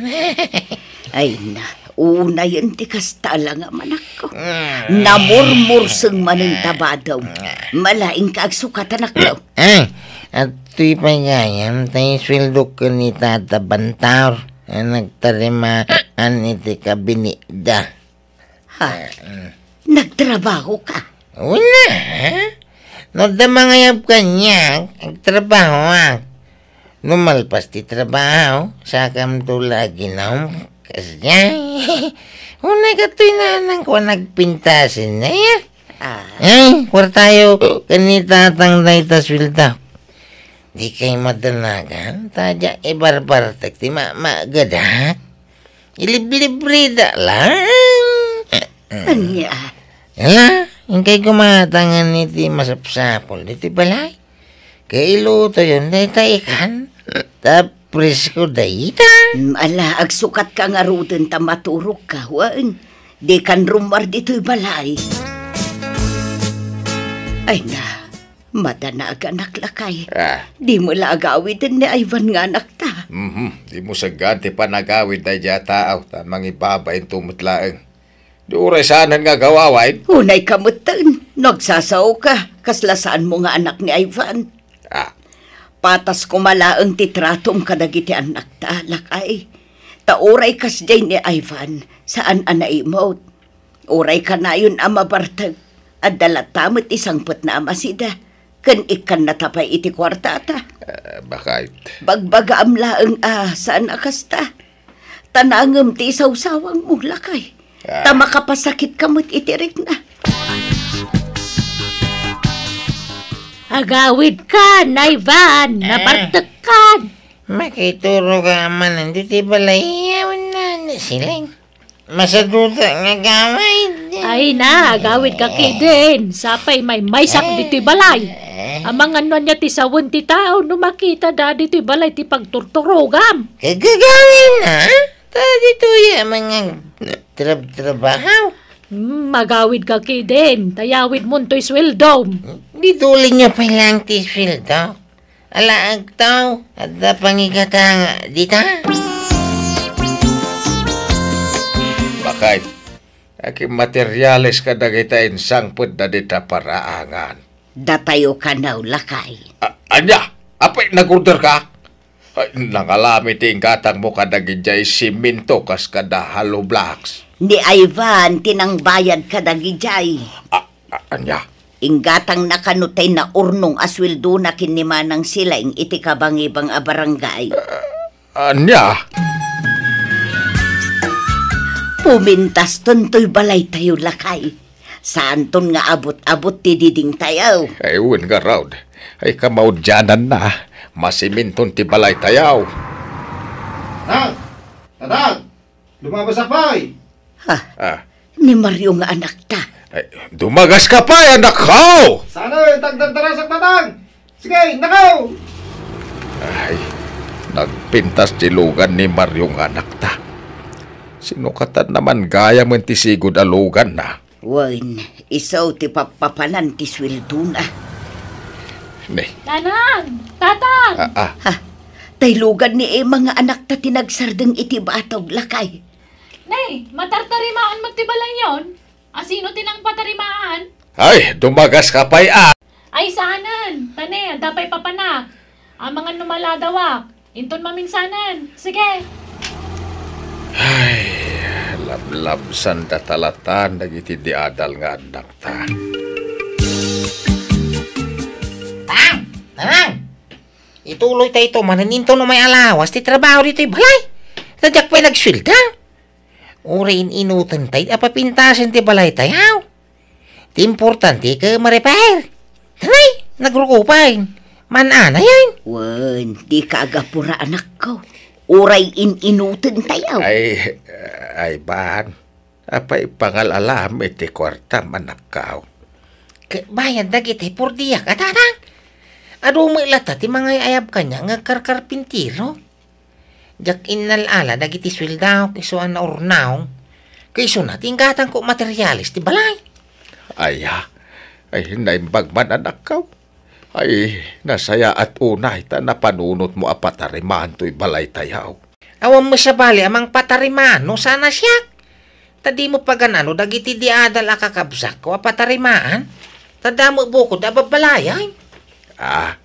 ay, na. Una yan ti kastala nga manak ko. Mm. Namurmur sang manintabadaw. daw. Malaing kaagsukatanak daw. Mm. Ay, at tuy pa gayam, tayo sweldo ko ni Tata Bantar. Ang eh, nagtarimaan iti kabinida. Ha? Mm. Nagtrabaho ka? Wala, ha? Nadamangayap ka niya, nagtrabaho ha. Lumalpas ti trabaho, sakam tulad ginaw Kasya, [LAUGHS] una katoy na nang ko nagpintasin na ya. Ah. Ay, kwartayo kanita tang dayta swilta. Di kay madanagan, tadya ibarbar eh, tek ti ma magadak. Iliblibrida lang. Anya. Ala, inkay kumatangan ni ti masapsapol, di ti balay. Kaya iluto yun, dayta ikan. Tap presko dayita. Mm, ala, agsukat ka nga ruden ta maturok ka, waan. Di kan rumar dito'y balay. Ay na, madana aga naklakay. Ah. Di mo lagawid ni Ivan nga anak ta. Mm-hmm. Di mo sa ganti pa nagawid na dya taaw ta mga ibabay tumutlaang. Di uray saanan nga gawawain. Unay kamutan, nagsasaw ka, kaslasaan mo nga anak ni Ivan. Patas kumala ang titratom kadagiti anak ta, lakay. Tauray kas jay ni Ivan, saan anay mo. Uray ka na yun ang mabartag. At dalatamit isang put na amasida. Kan ikan na tapay iti kwartata. Uh, eh, bakit? Bagbaga amlaang ah, saan akasta. Tanangam ti isaw-sawang mo, lakay. Ah. Tamakapasakit kamot itirik na Agawid ka, naivan, eh. napartakan. Makituro ka man, nandito pala iyawan na silang. Masaduta nga gawid. Ay na, agawid ka kidin. Sapay may maysak eh. diti balay. Amang eh. ano niya ti sawon ti tao, numakita da diti balay ti pagturturogam. Kagagawin na? Ta dito ya mga trab-trabahaw. Magawid ka kidin, tayawid mo to'y sweldo. Diduli niya pa lang ti sweldo. Alaag tao, at da dita. Bakay, aki materyales ka dagita insangpod na dita paraangan. Datayo ka na ulakay. A- anya, apay nag-order ka? Ay, nangalami ting katang mo kadagidya simento kas kada hollow blocks. Ni Ivan, tinangbayad ka dagijay. A- a- anya? Ingatang nakanutay na urnong aswildo na kinimanang sila ing itikabang ibang abarangay. Uh, anya? Pumintas tuntoy balay tayo lakay. Saan nga abot-abot ti diding tayaw? Ay, uwin nga raud. Ay, kamaudyanan na. Masiminton ti balay tayo. Tag! Tadag! Lumabas apay! Ah. Ni Mario nga anak ta. Ay, dumagas ka pa, eh, anak ko! Sana yung tagdagdara sa batang! Sige, nakaw! Ay, nagpintas silugan ni Mario nga anak ta. Sino Sinukatan naman gaya mo ti sigod alugan na. Wain, isaw ti papapanan ti sweldo na. Ne. Tanang! Tatang! Ah, ah. Ha, taylugan ni Emma eh, nga anak ta tinagsardeng iti batog lakay. Day, matartarimaan magtibalan yon. Asino ah, tinang patarimaan? Ay, dumagas ka pa'y ah! Ay, saanan? Tane, dapay papanak. Ang ah, mga numaladawak. Inton maminsanan. Sige. Ay, lablabsan tatalatan nagiti diadal nga anak ta. Tang! Tang! Ituloy tayo ito, mananinto no may alawas, ti trabaho dito'y balay. Tadyak pa'y nagsilda. Urin inutan tayo, apapintasin ti balay tayo. Ti importante ka marepair. repair Tanay, nagrukupain. Manana yan. Wan, di ka agapura anak ko. Uray in-inutan tayo. Ay, ay ban. Apay pangalalam iti eh, kwarta manakaw. Bayan dagiti eh, por diya katatang. Ado mo ilata ti mga ayab kanya nga karkarpintiro. Jak innal ala dagiti sweldaw kayso ang naurnaw, kayso na tingkatan ko materialis ti balay. Ay, ha? ay naimbagman anak kaw. Ay, nasaya at unay ta napanunot mo apatariman to'y balay tayaw. Awam mo siya bali amang patariman, no sana siya. Tadi mo paganano, dagiti di adal akakabsak ko apatarimaan. Tadamo bukod ababalay, ay. Ah.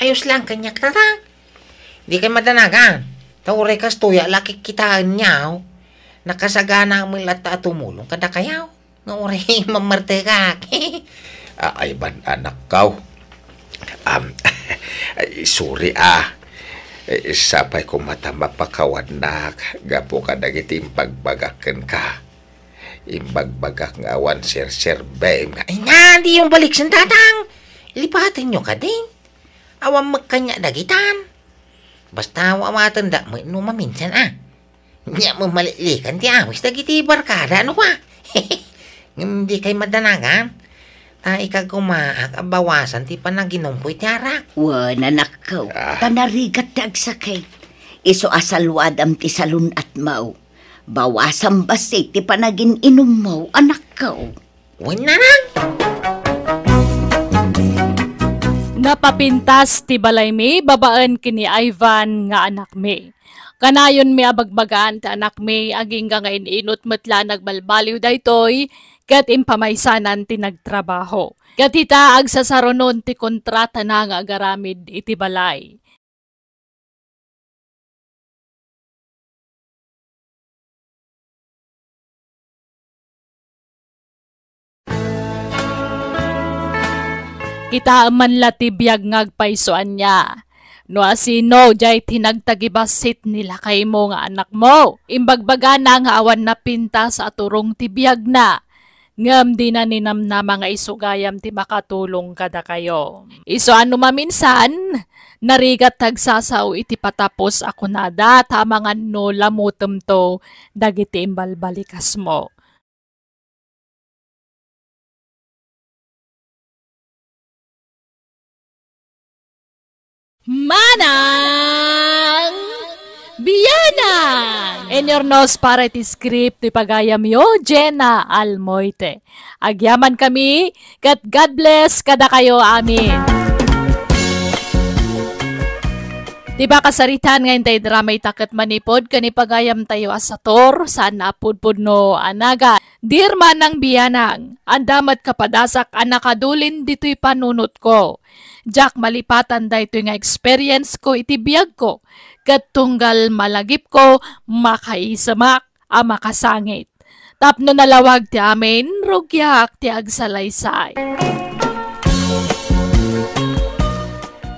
Ayos lang kanyak tatang. Di kay madanagan. Taure kas tuya, laki kitaan niyaw. Nakasagana ang lata tumulong kada kayaw. Naure [LAUGHS] mamarte ka. [LAUGHS] Ah, ay ban anak kaw. Um, [LAUGHS] sorry ah. Eh, Sapay ko matama pakawad na gapo ka dagiti pagbagakan ka. Impagbagak nga awan sir sir bem. Ay na, di yung balik sin tatang. Lipatin nyo ka din. Awan magkanya dagitan. Basta wamatanda ah. mo no maminsan ah. Nya mo malilikan ti awis dagiti barkada ano pa. [LAUGHS] Hindi kay madanagan. Ta ah, ikag ikagumaak abawasan ti panaginom ko iti arak. Wana nakaw. Ah. Tanarigat ti agsakay. Iso asalwad am ti salun at mau. Bawasan basi ti panagin inom mo anak kau. Wana na! Napapintas ti balay mi, babaan kini Ivan nga anak mi. Kanayon mi abagbagaan ti anak mi, aging nga ngayon inot matla nagbalbaliw daytoy, kat impamaysanan ti nagtrabaho. Kat agsasaronon ti kontrata na nga agaramid iti balay. Kita man latibiyag ngagpaisuan niya. No asino jay tinagtagibasit nila kay mo nga anak mo. Imbagbaga na nga awan na pinta sa turong tibiyag na. Ngam di na ninam na mga isugayam ti makatulong kada kayo. Iso ano maminsan, narigat tagsasaw iti patapos ako nada, tama nga no lamutom to, dagiti imbalbalikas mo. Manang Biyana! In your nose para iti script ti pagayam yo, oh, Jenna Almoite. Agyaman kami, kat God bless kada kayo amin. Diba kasaritan ngayon tayo drama itakat manipod, kani pagayam tayo asator, sa napudpud no anaga. Dear manang biyanang, andamat kapadasak anakadulin dito'y panunot ko. Jack malipatan dayto nga experience ko iti biyag ko. Katunggal malagip ko makaisamak a ah, makasangit. Tapno nalawag ti amin, rugyak ti agsalaysay.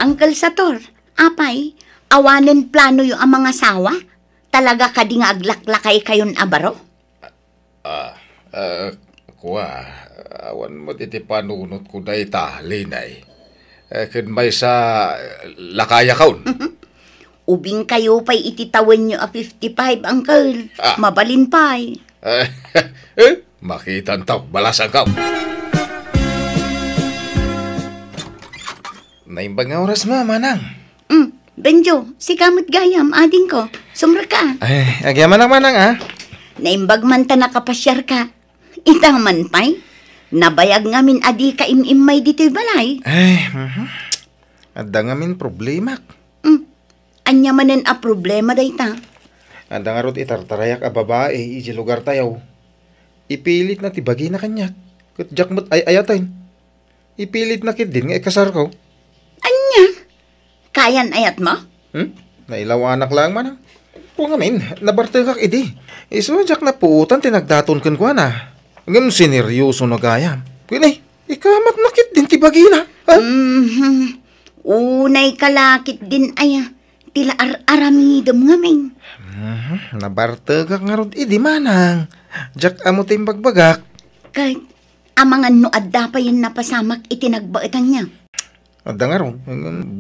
Uncle Sator, apay, awanen plano yung ang mga sawa? Talaga ka di nga aglaklakay kayon abaro? Ah, uh, uh, kuha, awan mo titi panunot ko day tahalinay eh, kin may sa kaun. [LAUGHS] Ubing kayo pa'y ititawan nyo a 55, Uncle. Ah. Mabalin pa'y. Eh, eh, [LAUGHS] eh makitan tao, balasan ka. Naimbag nga oras ma, manang. Mm, Benjo, si Kamut gayam, ading ko. Sumra ka. Ay, eh, agyaman ang manang ah. Naimbag man ta nakapasyar ka. Itaman pa'y. Nabayag ngamin adi ka imimay dito'y balay. Ay, uh-huh. Mhm. Adda ngamin problema. Mm. Anya manen a problema dayta. Adda nga rod itartarayak a babae iji lugar tayo. Ipilit na tibagi na kanya. Kat jakmat ay ayatay. Ipilit na kid din nga ikasar ko. Anya? Kayan ayat mo? Hmm? Nailawanak lang man. Kung amin, nabarte ka idi. Iso jak na puutan tinagdaton kan ko na. Agam sineryoso na gaya. Kini, ikamat nakit din ti bagina. Ah? Mm-hmm. Unay kalakit din aya. Tila ar-aramidam ngaming. Mm-hmm. Nabartagak nga rod idi manang. Jack amo tim bagbagak. Kay, amangan no adda pa yan napasamak itinagbaitan niya. Adda nga ron.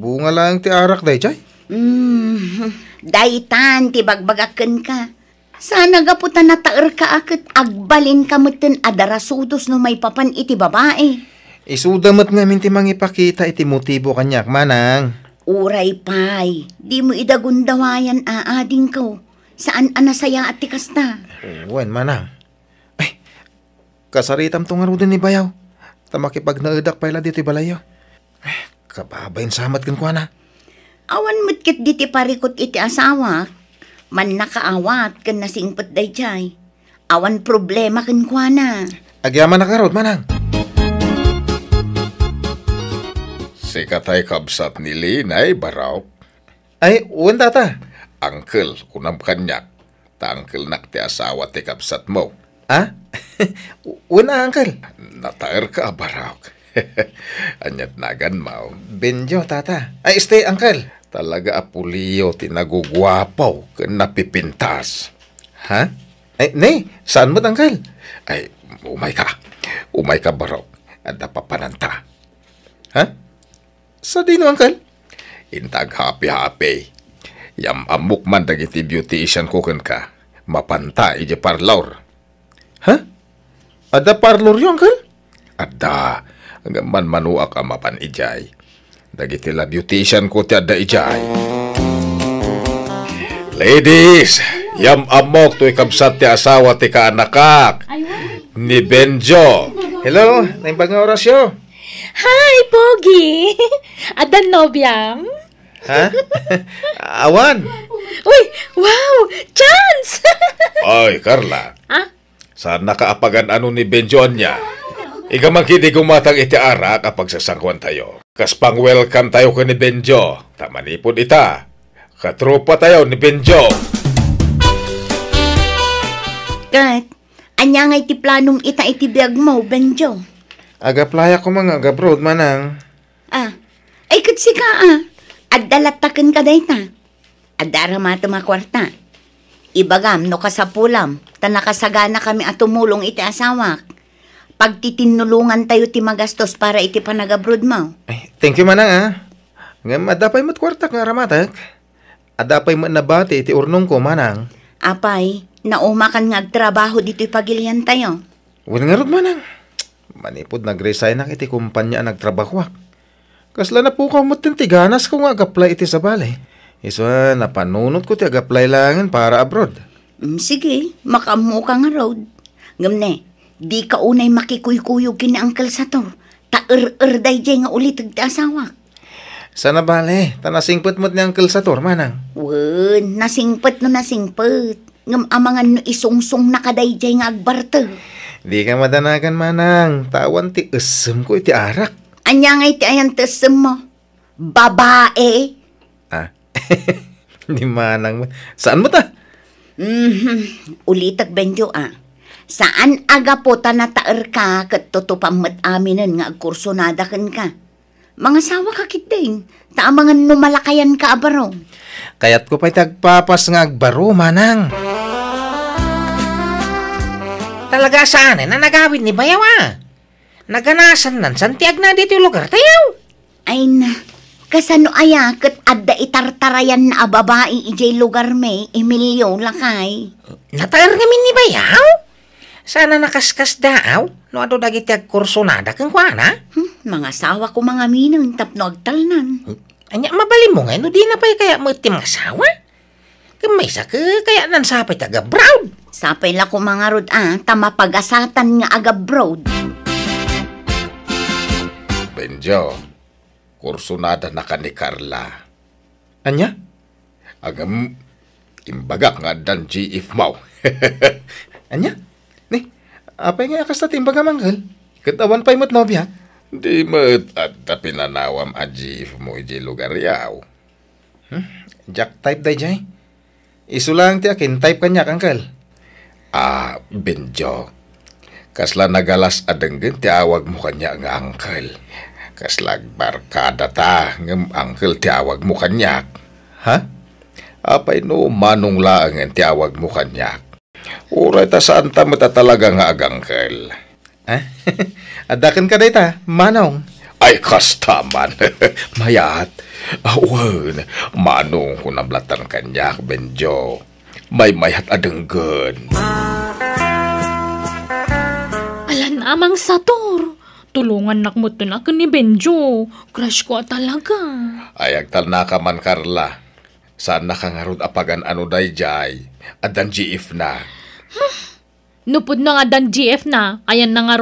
Bunga lang ti arak day, chay. Mm-hmm. Daitan ti bagbagakan ka sana gaputan na taer ka akit agbalin ka kamutin adarasudos no may papan iti babae. Isudamat namin ti mangipakita iti motibo kanyak manang. Uray pay, di mo idagundawayan aading ko. Saan anasaya at tikasta? na? Wen manang. Ay, kasaritam tong arudin ni Bayaw. Tamakipag naadak pala dito balayo. Ay, kababayin samat kan kwa Awan mo't kit diti parikot iti asawa, Man nakaawat kan nasingpat dayjay. Awan problema kan kwa na. Agyaman na karot, manang. Si katay kabsat ni Linay baraw. Ay, uwan tata. Uncle, kunam kanyak. Ta nak ti asawa ti kabsat mo. Ha? Ah? [LAUGHS] Una, uncle. Natar ka baraw. [LAUGHS] Anyat nagan mo. Benjo, tata. Ay, stay, uncle. Talaga apulio, tinagugwapaw, napipintas. Ha? Eh, Ay, ne, saan mo tanggal? Ay, umay ka. Umay ka baraw. At napapananta. Ha? Sa dino, uncle? Intag happy-happy. Yam amok man dagiti beautician ko ka. Mapanta ije parlor. Ha? Ada parlor yung, uncle? Ada. Agaman man manuak ang mapan ijay Dagiti la beautician ko ti adda ijay. Ladies, yam amok to ikabsat ti asawa ti kaanakak ni Benjo. Hello, naimbang nga oras Hi, Pogi! [LAUGHS] Adan Nobyang? Ha? [LAUGHS] Awan? Uy, wow! Chance! [LAUGHS] Oy, Carla. Ha? Ah? Saan nakaapagan ano ni Benjo niya? Igamakid igumatang iti ara kapag sasangkwan tayo. Kas pang welcome tayo ko ni Benjo. Tamanipod ita. Katropa tayo ni Benjo. Kat, anya nga iti planong ita iti biyag mo, Benjo. Aga playa ko mga aga broad manang. Ah, ay katsi ka ah. At dalatakin ka dayta. At daramata makwarta. Ibagam no kasapulam, tanakasagana kami at tumulong iti asawak Pagtitinulungan tayo ti magastos para iti panag-abroad mo. Ay, thank you manang ah. Nga madapay mo't kwartak nga ramatak. Adapay mo nabati iti urnong ko manang. Apay, naumakan nga agtrabaho dito'y pagilian tayo. Wala nga rod manang. Manipod nag-resign na iti kumpanya nagtrabahuak. Ah. Kasla na po ka mo't tiganas kung agaply iti sa balay. Iso ah, ko ti agaply langin para abroad. Mm, sige, makamu ka nga road. Gamne, Di ka unay makikuykuyog kina Uncle Sator. Ta-er-er day jay nga ulit ti asawak. Sana bale, tanasingpet mo't ni Uncle Sator, manang. Wen, nasingpet no nasingpet. Ngam amangan no isungsong nakadayjay nga agbarte. Di ka madanagan, manang. Tawan ti usem ko iti arak. Anya nga iti ayan ti usem mo. Babae. Ah, di [LAUGHS] manang. Saan mo ta? Mm-hmm. Ulitag, Benjo, ah Saan aga po tanataer ka kat tutupamat aminan nga kursunada kan ka? Mga sawa ka kitin, taamangan numalakayan ka abaro. Kayat ko pa'y tagpapas nga agbaro, manang. Talaga saan eh? na nagawin ni Bayawa? Ah. Naganasan nan santiag na dito yung lugar tayo. Ay na, kasano aya kat adda itartarayan na ababae ijay lugar may Emilio lakay. Nataer namin ni Bayaw? Sana nakaskas daaw, no ado dagiti agkurso nada kang kuana. Hmm, mga sawa ko mga minang tapno agtalnan. Hmm? Anya mabali mo nga, no di na pa'y kaya mo itim sawa? Kamay sa ka, kaya nan sapay taga abroad. Sapay la ko mga rod ah, tamapag nga aga abroad. Benjo, kurso nada na ka ni Carla. Anya? Agam, imbagak nga dan GF mau. [LAUGHS] Anya? apay nga akas natin baga manggal. Katawan pa imot nobya. Di mat at tapinanawam aji mo iji lugar yaw. Hmm? Jack type day jay? Isulang ti akin type kanya kangkal. Ah, Benjo. Kasla nagalas adenggen ti awag mo kanya nga angkal. Kaslag barkada ta ng angkal ti awag mo kanya. Ha? Apay no manong laang ti awag mo kanya. Uray ta saan ta mata talaga nga agang kail. Ah? [LAUGHS] Adakan ka day manong. Ay, kastaman. [LAUGHS] Mayat. Awan, manong hunablatan kanyak, Benjo. May mayat adenggan. Alan amang sator. Tulungan nakmo to na ni Benjo. Crush ko talaga. Ay, agtal na ka man, Carla. Saan nakangarod apagan ano day jay? Adan GF na. Nupod na nga dan GF na, ayan na nga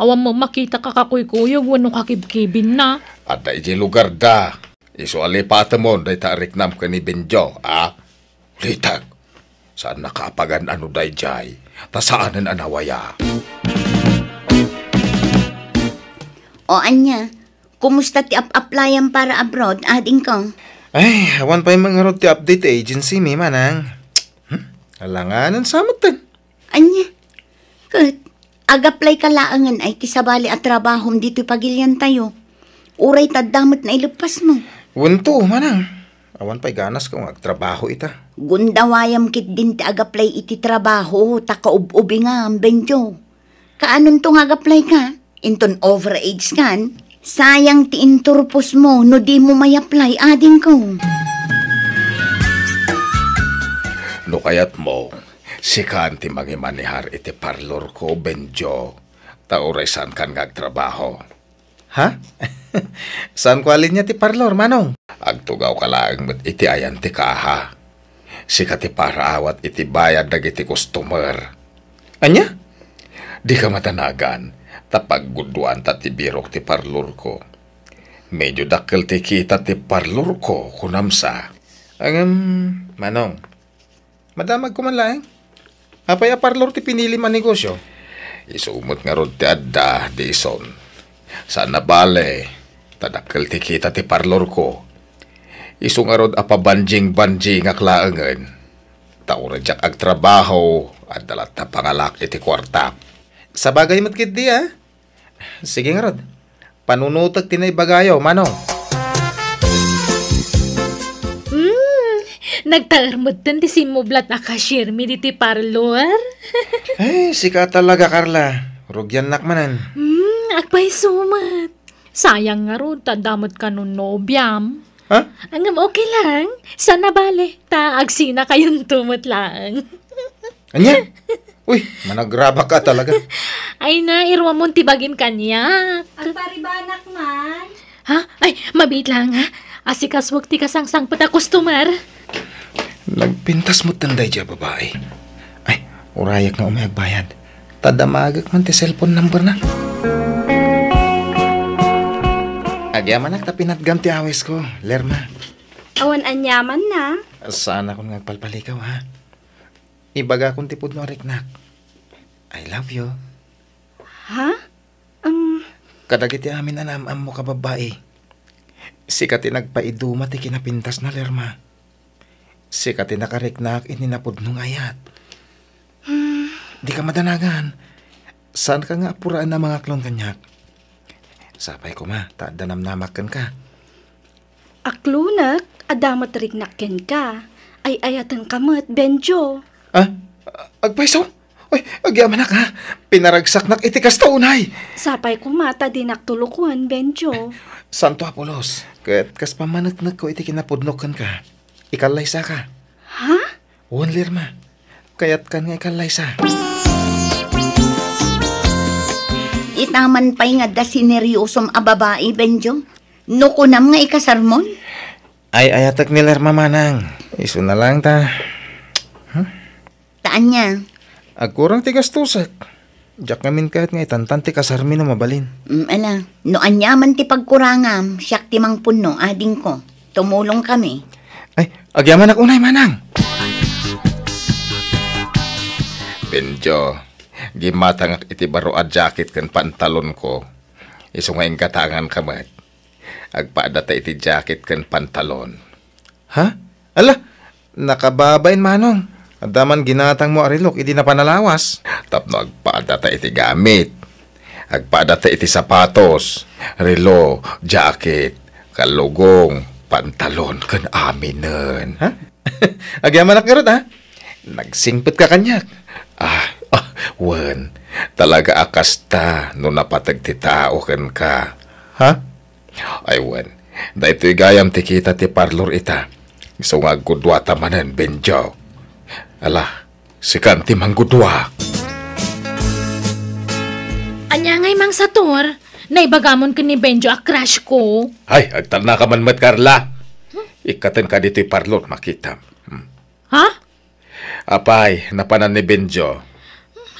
Awan mo makita ka kakuykuyog, wano kakibkibin na. At da iji lugar da. Iso alipata mo, day tarik nam ka ni Benjo, ah? Litag, saan nakapagan ano day jay? ta Tasaanan anawaya. O anya, kumusta ti ap-applyan para abroad, ading kong? Ay, awan pa yung mga road update eh. agency, may manang. Hmm? Alanganan sa matan. Anya, kat, agaplay ka laangan ay kisabali at trabahom dito pagilyan tayo. Uray tadamot na ilupas mo. Wento, manang. Awan pa'y ganas kung agtrabaho ita. Gundawayam kit din ti agaplay iti trabaho, takaub-ubi nga ang benjo. Kaanon tong agaplay ka? Inton overage kan? Sayang ti inturpos mo, no di mo may apply, ading ah, ko. No kayat mo, si kanti mangimanihar iti parlor ko, Benjo. Tauray saan kan ngagtrabaho. Ha? [LAUGHS] saan kwalin niya ti parlor, manong? Agtugaw ka lang, iti ayan ti kaha. Si ka ti paraawat iti bayad dagiti customer. Anya? Di ka matanagan tapagguduan ta ti birok ti parlor ko. Medyo dakil ti kita ti parlor ko kunamsa. Ang um, manong, madamag ko man lang. Apay a parlor ti pinili man negosyo. Isumot nga rod ti adda, Dison. Sana bale, tadakil ti kita ti parlor ko. Isungarod a pabanjing-banjing aklaangan. Taurajak ag trabaho, at dalat na pangalak iti kwartap Sabagay bagay mat kit di ah. Sige nga rod. Panunutag tinay bagayo, manong. Mm, nagtaarmod tan ti simublat a cashier mi diti parlor. Ay, [LAUGHS] eh, sika talaga, Carla. Rugyan nakmanan. Mm, agpay sumat. Sayang nga ron, tadamot ka nun nobyam. Ha? Huh? Ang okay lang. Sana bale. Ta, agsina kayong tumot lang. Anya? [LAUGHS] Uy, managraba ka talaga. [LAUGHS] Ay na, irwa mong tibagin kanyak. Ang paribanak man. Ha? Ay, mabit lang ha. Asikas wag ti kasangsang pata customer. Nagpintas mo tanday dya, babae. Ay, urayak na umayagbayad. Tadamagak man ti cellphone number na. Agyaman na tapinatgam ti awis ko, Lerma. Awan anyaman na. Saan akong nagpalpalikaw ha? Ibaga kong tipod no, Riknak. I love you. Ha? Um... Kadagiti amin anamam mo ka babae. Si ka ti kinapintas na lerma. Si ka tinakariknak ininapod nung ayat. Hmm. Di ka madanagan. Saan ka nga apuraan na mga klon kanyak? Sapay ko ma, tadanam namakan ka. Aklunak, adamat ken ka. Ay ayatan kamot, Benjo. Ah, ah, ha? Agpaiso? Oy, agyaman na ka. Pinaragsak nak itikas unay. Sapay ko mata dinak tulukuan, Benjo. [LAUGHS] Santo Apolos, ket kas pamanatnak ko iti kinapudnokan ka. Ikalaysa ka. Ha? Uwan, Lirma. Kayat kan nga ikalaysa. Itaman pa'y nga da sineryosong ababae, Benjo. nam nga ikasarmon. Ay, ayatak ni Lerma manang. Iso na lang ta. Taan niya. Agkurang ti gastusak. Diyak namin kahit nga itantante kasarmi na mabalin. Mm, ala, noan yaman ti pagkurangam, siyak ti mang puno, ading ko. Tumulong kami. Ay, agyaman ak unay manang. Benjo, gimatang iti baro a jacket kan pantalon ko. Iso nga katangan kamat. Agpaadata iti jacket kan pantalon. Ha? Ala, nakababain manong. At daman ginatang mo arilok, idi na panalawas. Tapno ta iti gamit. ta iti sapatos, relo, jacket, kalugong, pantalon, kan amin nun. Ha? [LAUGHS] Agyaman na ha? Nagsingpit ka kanyak. Ah, ah, wan, talaga akasta no napatag ti tao kan ka. Ha? Ay, wan, da ito'y gayam ti kita ti parlor ita. So nga gudwata Benjo. benjaw. Ala, si Kanti Manggudwa. Anya ngay mang sator, naibagamon ko ni Benjo a crush ko. Ay, agtan na ka man mat, Carla. Huh? Ikatin ka dito'y parlot makita. Hmm. Ha? Apay, napanan ni Benjo.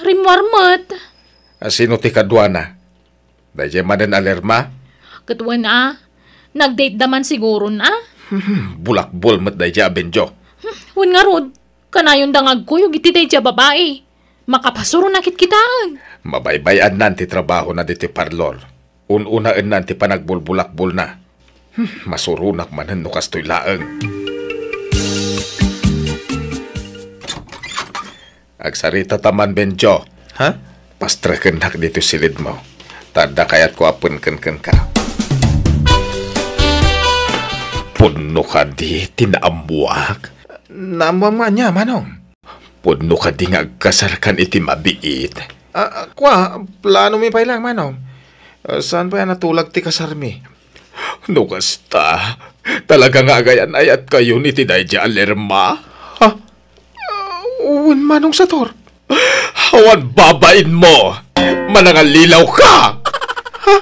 Rimwarmat. Ah, sino ti kadwana? Dahil manin alerma? Katwan ah. Nag-date daman siguro na. Hmm, hmm bulakbol mat dahil Benjo. Hmm, nga rod. Kanayon dangag ko yung ititay siya babae. Makapasuro na kitkitaan. Mabaybayan nanti trabaho na diti parlor. Ununaan nanti panagbulbulakbul na. Hmm, [LAUGHS] masurunak manan no kastoy laang. Agsarita taman Benjo. Ha? Huh? Pastra kenak dito silid mo. Tanda kayat ko apun kenken ka. Puno ka di tinaambuak. Namama niya, manong. Puno ka di nga kasarkan iti mabiit. Uh, kwa, plano mi pa lang, manong. Uh, saan pa yan natulag ti kasarmi? No kasta, talaga nga agayan ayat kayo ni Tidayja Alerma? Ha? Uh, uwan manong sator. Hawan babain mo! Manangalilaw ka! Ha?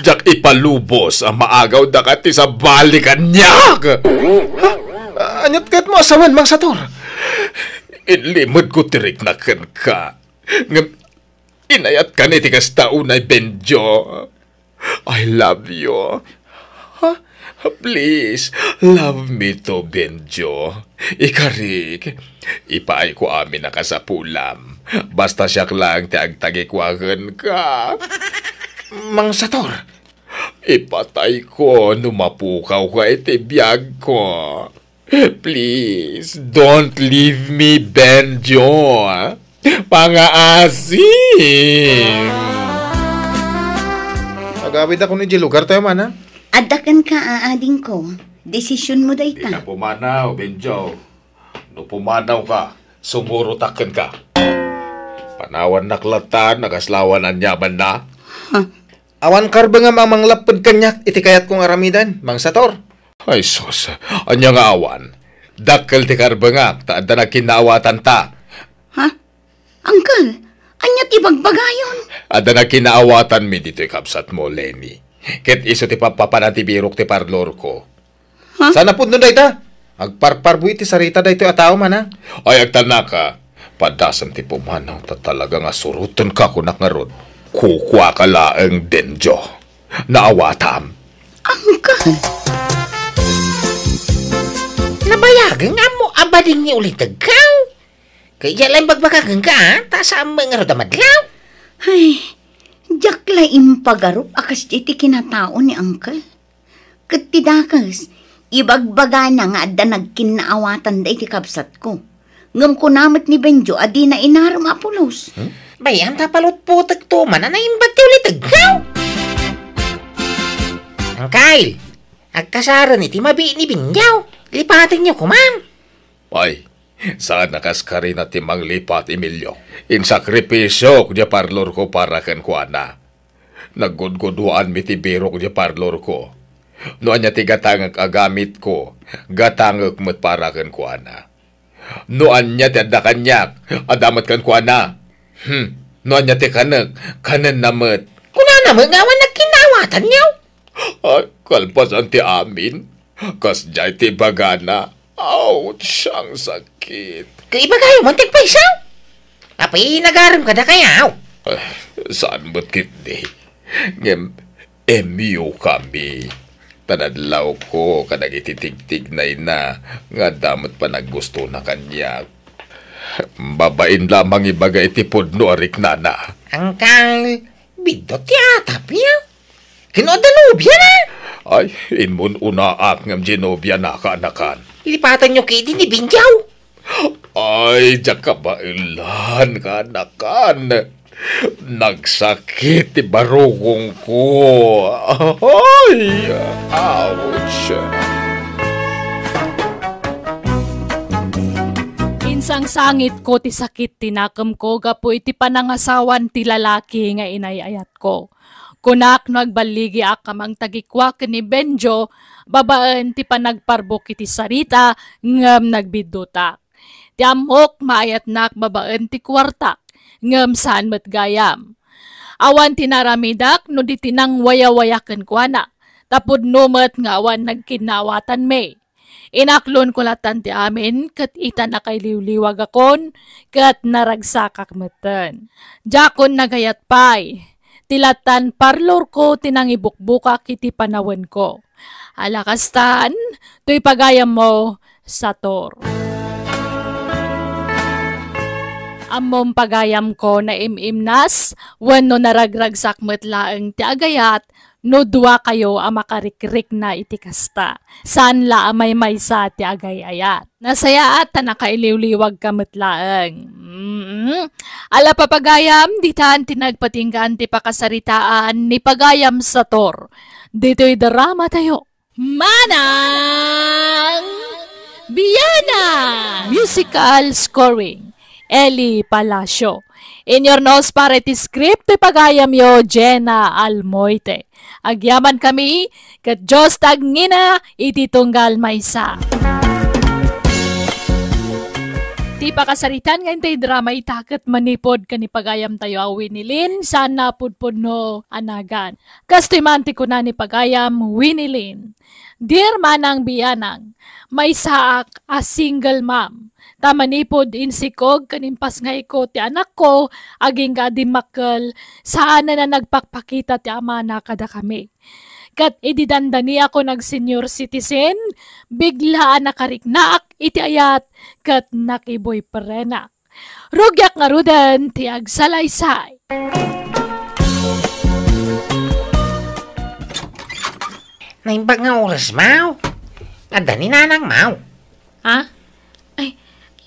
Jak ipalubos ang maagaw dakati sa balikan niya! Ha? Ah, Anyat kat mo asawan, Mang Sator. Ilimod ko tirik na kan ka. Ngam, inayat ka ni tigas taon Benjo. I love you. Ha? Please, love me to Benjo. Ikarik, ipaay ko amin na kasapulam. Basta siya lang tiagtagikwagan ka. Mang Sator, ipatay ko numapukaw ka itibiyag ko. Please, don't leave me, Benjo. Ah. Pangaasim! Agawid ako ni lugar tayo man, Adakan ka, aading ko. Desisyon mo Di na pumanaw, Benjo. No pumanaw ka, sumurutakan ka. Panawan naklatan, nagaslawan ang yaman na. Huh? Awan karbang ang mga manglapod kanyak, itikayat kong aramidan, mang sator. Ay sus, anya nga awan. Dakkel ti karbangak, taadda na kinaawatan ta. Ha? Uncle, anya ti bagbagayon? Adda ah, na kinaawatan mi dito'y kapsat mo, Lenny. Ket iso ti papapanatibirok ti parlor ko. Ha? Sana po nun ta? Agparparbuy ti sarita dahito ataw man ha? Ay agtanaka, padasam ti pumanaw ta talaga nga surutan ka kunak nga rod. Kukwa ka laeng denjo. Naawatam. Angkan! Nabayagan nga mo, abading ni ulit agaw. Kaya lang bagbakagan ka, ah. ta sa amang nga damadlaw. Ay, jak la impagarup akas jiti kinatao ni uncle. Katidakas, ibagbaga na nga da nagkinaawatan da iti kabsat ko. Ngam ko namat ni Benjo, adi na inaram apulos. Hmm? Bayan, tapalot po tagtuman, anaimbag ti ulit agaw. Angkay, agkasaran iti mabi ni Binyaw. Lipatin niyo ko, ma'am. Ay, saan nakas ka rin na timang lipat, Emilio? In sakripisyo ko di parlor ko para kan kuana. Naggudguduan mi tibiro ko di parlor ko. Noan niya ti gatangag agamit ko, gatangag mo't para kan kuana. Noan niya ti adakanyak, adamat kan kuana. Hmm, noan niya ti kanag, kanan namat. Kuna namat nga wan nagkinawatan niyo. Ay, kalpasan ti amin. Kas jay ti bagana. Ouch, ang sakit. Kaiba kayo, mantik pa isang? Apoy, nagaram ka na kayaw. Uh, eh, saan mo't kiti? Ngem, emiyo kami. Tanadlaw ko ka nagititigtig na ina nga damot pa naggusto na kanya. Babain lamang ibaga itipod no arik nana. Angkal, bidot yata piya. Kinodalubya na. Ay, inmun una ak ng Genovia na kaanakan. Ilipatan nyo kay ni Bingyaw. Ay, jaka bailan kaanakan. Nagsakit barugong ko. Ay, ouch. Insang sangit ko ti sakit tinakam ko gapo iti panangasawan ti lalaki nga inayayat ko Kunak nagbaligi akamang tagikwak ni Benjo, babaan ti panagparbo iti sarita, ngam nagbidutak. Ti amok maayat nak babaan ti kwarta ngam saan matgayam. Awan tinaramidak no ditinang tinang wayawayakan kuana, tapod numat nga awan nagkinawatan me. Inaklon ko latan ti amin, kat ita na kay liwliwag akon, kat naragsakak matan. Jakon nagayat pay, tilatan parlor ko tinangibukbuka kiti panawen ko. Alakastan, to'y pagayam mo sa tor. Amom pagayam ko na imimnas, wenno naragragsak metlaeng ti agayat, no dua kayo ang makarikrik na itikasta. San la amay may sa ti agay ayat. Nasaya at tanakailiwliwag kamatlaang. Mm-hmm. Ala papagayam, ditaan tinagpatinggaan ti pakasaritaan ni pagayam sa tor. Dito'y drama tayo. Manang Biyana! Musical Scoring, Eli Palacio. In your nose para iti script pagayamyo Jenna Almoite. Agyaman kami kat Diyos tagnina, iti tunggal maysa. Ti pakasaritan nga tay drama itakat manipod kani pagayam tayo awin ni Lin saan napudpod no anagan. Kastimanti ko na ni pagayam Winnie winilin. Dear Manang Biyanang, may saak a single mom ta manipod in sikog kanimpas ngay ko ti anak ko aging gadi dimakkel saan na nagpakpakita ti ama na kada kami kat ididandani ako nag senior citizen biglaan nakariknaak iti ayat kat nakiboy perenak rugyak nga rudan ti agsalaysay Naimbag nga oras, Mau. Adani na nang, Mau. Ha?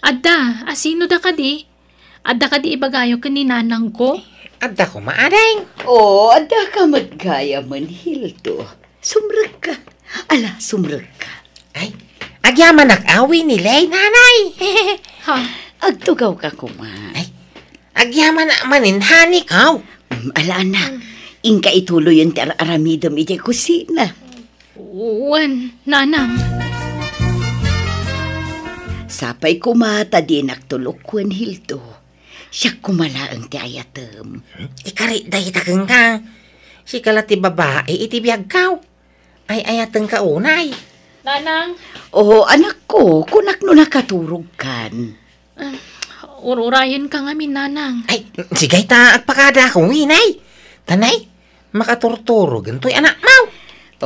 Adda, asino da kadi? Adda kadi ibagayo kaninanang ko? Adda ko maaring. Oo, oh, adda ka magkaya man, Hilto. Sumrag ka. Ala, sumrag ka. Ay, agyaman nakawi ni Lay, nanay. [LAUGHS] ha? Agtugaw ka kuma. Ay, agyaman na maninhani ka. Mm, ala na, inka ituloy yung ter aramidam iti kusina. Uwan, nanang. Nanang. Sapay kumata din agtulukwen hildo. Siya kumala ang ti ayatem. Hmm? Ikari dahi takang ka. Si kala ti babae itibiyag kaw. Ay ayatem ka unay. Nanang? Oo, oh, anak ko. Kunak no nakaturog kan. Uh, ah, ururayan ka ngamin, nanang. Ay, sigay ta, agpakada akong inay. Tanay, makaturturo ganito'y anak mo.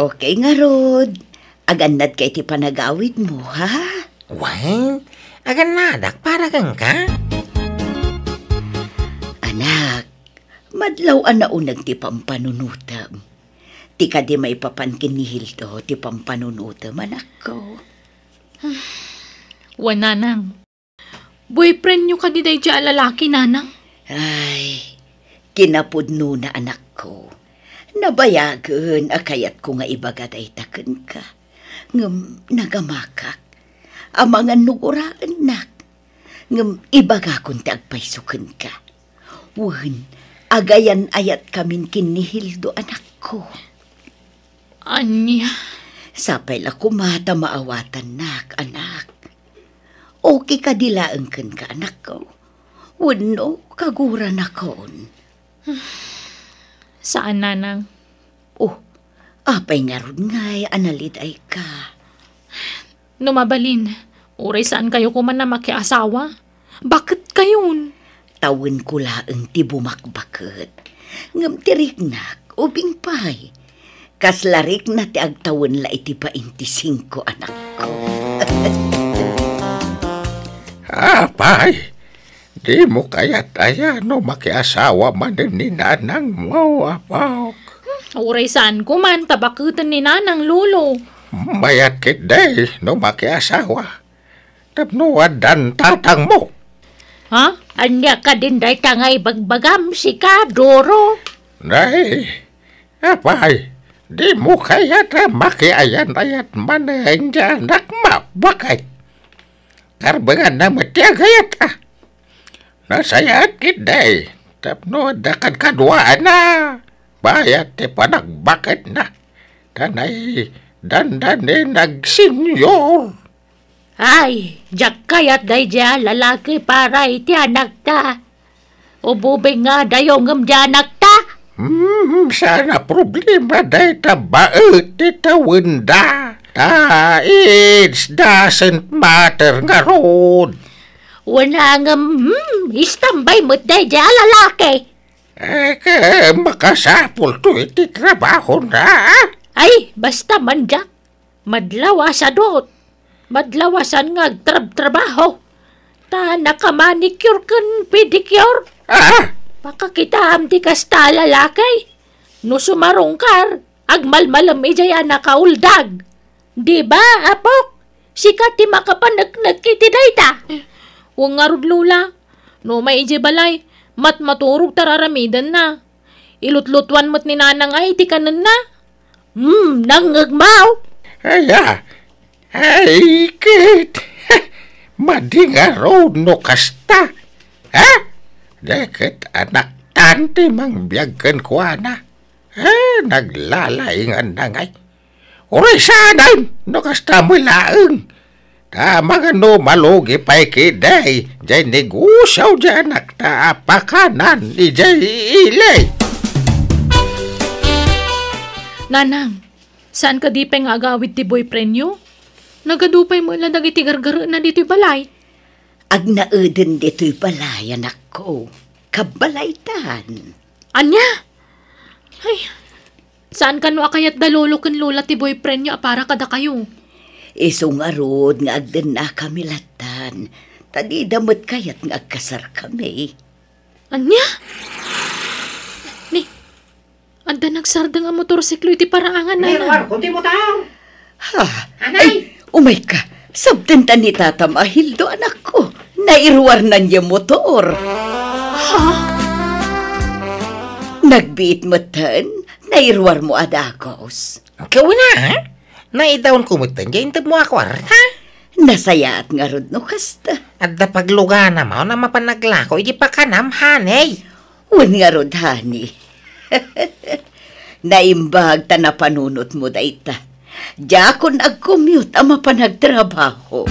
Okay nga, Rod. Agannad kay ti panagawid mo, ha? Wine? Aganadak para kang ka? Anak, madlaw na unag ti pampanunutam. Ti ka di may papankin ni Hildo ti pampanunutam, anak ko. [SIGHS] Wananang, boyfriend nyo ka di day lalaki, nanang. Ay, kinapod na anak ko. Nabayagan, akayat ko nga ibagaday taken ka. Ngam, nagamakak amang nuguraan nak. Ngam ibaga kung agpaisukan ka. Wen, agayan ayat kamin kinihildo anak ko. Anya? Sapay la kumata maawatan nak, anak. Okay ka dilaan kan ka, anak ko. Wano, kagura na koon. [SIGHS] Saan nanang? Oh, apay nga ron nga'y analid ay ka. Numabalin, uray saan kayo kuman na makiasawa? Bakit kayon? Tawin ko laang ti bumakbakit. Ngam tiriknak, ubing pay. Kaslarik na ti agtawin la iti pa intisingko anak ko. ah, [LAUGHS] pay. Di mo kaya't aya no makiasawa man din ni nanang mo, apaw. Hmm, uray saan kuman, tabakutan ni nanang lulo. Mayat kit day no makiasawa. Tapnuad dan tatang mo. Ha? Anya ka din day tangay bagbagam si ka, Doro. Day, apay, di mo kaya ta ah, makiayan-ayat man ang anak mabakay. Karbangan na matiagayat ah. Nasayat kit day, tapnuad na kadkaduaan na. Ah. Bayat ti panagbakit na. Tanay, dandani nagsinyor. Ay, jak kayat day dya lalaki para iti anak ta. Ububing nga dayong ngam dya anak ta. Hmm, sana problema day ta baet ta wenda. Ta, it doesn't matter nga rod. Wala ngam, hmm, istambay mo't day dya lalaki. Eh, makasapol to iti trabaho na. Ay, basta manjak. Madlawa sa Madlawasan nga trab-trabaho. Ta nakamanicure kan pedicure. Ah! kita amti kasta lalakay. No sumarongkar. kar, agmal malam ijaya Di ba, apok? Sikat ti makapanag nagkitiday ta. Huwag eh, nga lula. No may ije balay, mat maturog tararamidan na. Ilutlutwan mat ninanang ay ti kanan na. Hmm, nâng ngực mau. Aya, ay kit. [LAUGHS] Mading araw no kasta. Ha? Dekit anak tante mang biyagkan ko na. Ha? Naglalaingan na ngay. Uray sanay, no kasta mo laeng. Tama no malugi pa ikiday. ta negusaw dyan naktaapakanan. Diyay ilay. Nanang, saan ka di pa nga agawit ti boyfriend nyo? Nagadupay mo ilang dagiti gargaro na dito'y balay. Ag dito'y balay, anak ko. Kabalaytan. Anya? Ay, saan ka no akayat dalolo kan lola ti boyfriend nyo para kada kayo? Isungarod nga agdan na kami latan. Tadi damot kayat nga agkasar kami. Anya? Anya? Anda nagsarda nga motorsiklo iti paraangan na. Meron, kunti mo tao. Ha? Anay! Ay, umay ka. Sabdenta ni Tata Mahildo, anak ko. Nairuwar na niya motor. Ha? Nagbiit mo tan, nairuwar mo adakos. Ikaw na, ha? Naidaon kumutan, dyan mo ako, ha? Nasayaat nga rod no kasta. At da pagluga na mao na mapanaglako, hindi pa kanam, hanay. Wan nga rod, hanay. [LAUGHS] Naimbag ta na panunot mo dayta. Diyakon nag commute ang mapanagtrabaho.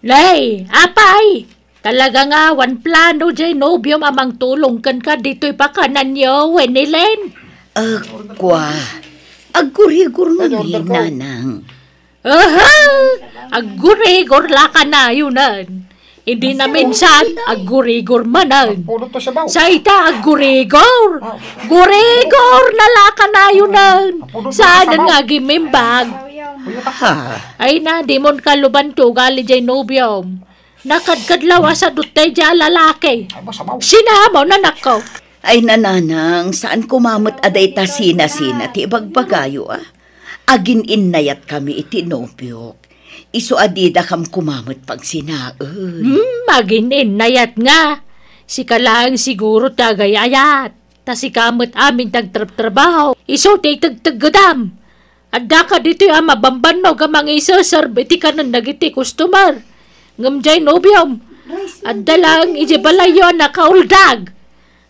Lay, apay! Talaga nga, wan plano jay nobyom amang tulong kan ka dito'y pakanan niyo, Wenilen. Agkwa, agurigor na nanang. Aha! Agurigor la ka na yunan. Hindi na minsan, agurigor manag. Puro sa baw. Sa ita, agurigor. Ah. Gurigor, nalaka na yun ah. Saan nga gimimbag? Ay na, demon kaluban to, gali jay nobiom. Nakadkadlawa sa dutay jay lalaki. Sinamaw na nako. Ay nananang, saan kumamot aday ta sina-sina ti ibagbagayo ah? Agin innayat kami iti nobyo. Iso adida kam kumamot pag sinaoy. Hmm, maginin nayat nga. Si kalang siguro tagayayat. Ta si kamot amin tagtrab-trabaho. Iso tay tagtagadam. Adda ka dito yung ah, mabamban no gamang isa sarbiti ka ng nagiti customer. Ngamjay nobiom. Adda lang ijibalayo na kauldag.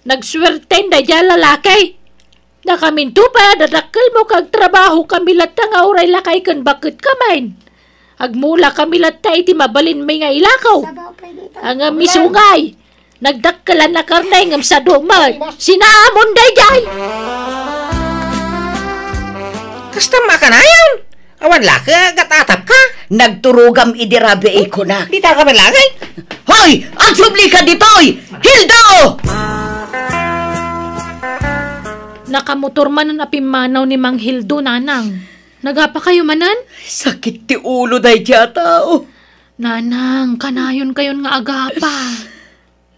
Nagswerte na dyan lalaki. Nakaminto pa, dadakil mo kag trabaho kami latang auray lakay kan bakit kamain. Agmula kami latay iti mabalin may nga ilakaw. Ang misungay. Nagdakkalan na karnay ng sa dumad. Sinaamon day jay. Kastama ka Awan laka, gatatap ka. Nagturugam idirabi ko na. Di ta ka malangay. Hoy! Ang subli ka ditoy! Hildo! Nakamotor man ang apimanaw ni Mang Hildo, nanang. Nagapa kayo manan? Sakit ti ulo day ti Nanang, kanayon kayon nga agapa.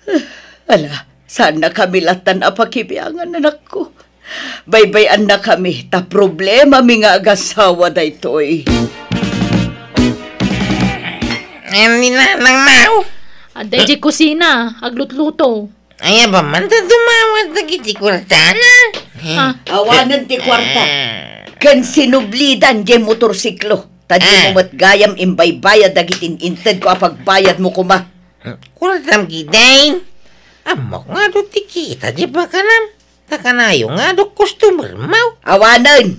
[SIGHS] Ala, sana kami latan apakibiangan anak ko. Baybayan na kami, ta problema mi nga agasawa day toy. Ani eh, na nang mau. Aday di kusina, aglutluto. Ay, ba man ta dumawat na kiti kwarta na? Awanan ti kwarta. Eh. Ken sinublidan di motorsiklo. Tadi Ah. mo matgayam imbaybayad dagitin inted ko apag mo kuma. Kuladam gidain. Amok nga do ti kita ba kanam? Takanayo nga do customer mau. Awanan!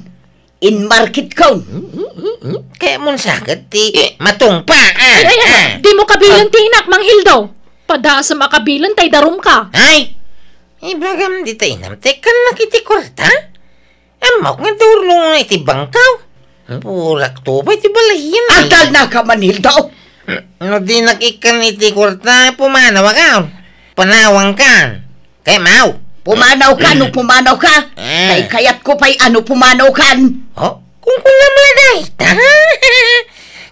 In market ko! Kaya mun sagad ti matungpa ah. Ay, ay, ah. di mo kabilang tinak, manghil daw. Pada sa makabilan tay darum ka. Ay! Ibagam di tayo nam tekan na kitikorta? Amok nga durno nga iti bangkaw. Huh? Purak to ba iti balahiyan eh? ay. Atal na ka manilda o. Mm, no di nakikan iti kurta pumanaw ka. Oh. Panawang ka. Kay maw. Pumanaw ka, no pumanaw ka. Eh. Kay kayat ko pa'y ano pumanaw kan. Oh, kung kung namladay.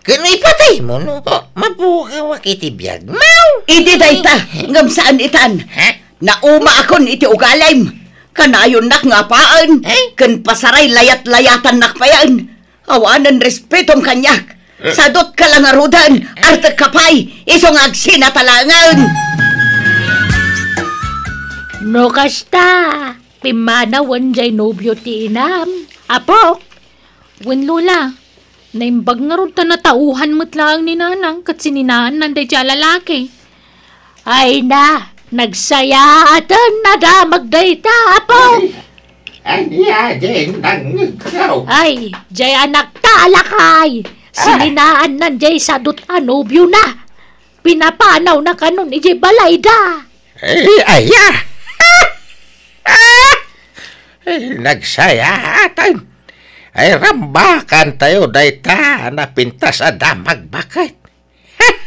Kano'y [LAUGHS] patay mo, no? Oh, Mabukaw iti biyag, maw. Idi day ngam saan itan. Ha? Nauma akon iti ugalim. Kanayon nak nga paan. Eh? Kan pasaray layat-layatan nak payan. Awanan respetong kanyak. Eh? Sadot ka lang arudan. Eh? Arte kapay. Isong agsin at alangan. No kasta. Pimana wanjay nobyo ti inam. Apo. Wen lola, Naimbag nga ron ta natauhan matlaang ni nanang kat sininaan nanday dya lalaki. Ay na, Nagsaya at na damag dayta, apo. Ay, jay anak ta alakay. Ah. Sininaan nan jay sa dutan obyo na. Pinapanaw na kanon ijay balay da. Ay, aya. Ah. Nagsaya atan. Ay rambakan tayo dayta na pintas a damag bakit. [LAUGHS]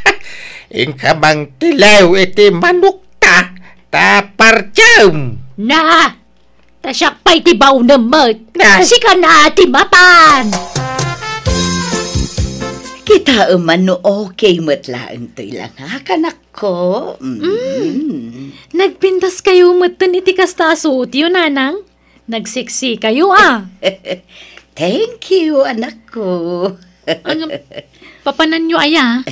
Inkamang tilaw iti manok Taparchum! Na! Tasyakpay ti bauna mat. Na. Kasi ka na ti mapan. Kita man no okay matlaan to lang ha, kanak ko. Mm. Mm. Nagpintas kayo matan iti kastaso tiyo, nanang. Nagseksi kayo ah. [LAUGHS] Thank you, anak ko. ano, papanan nyo aya?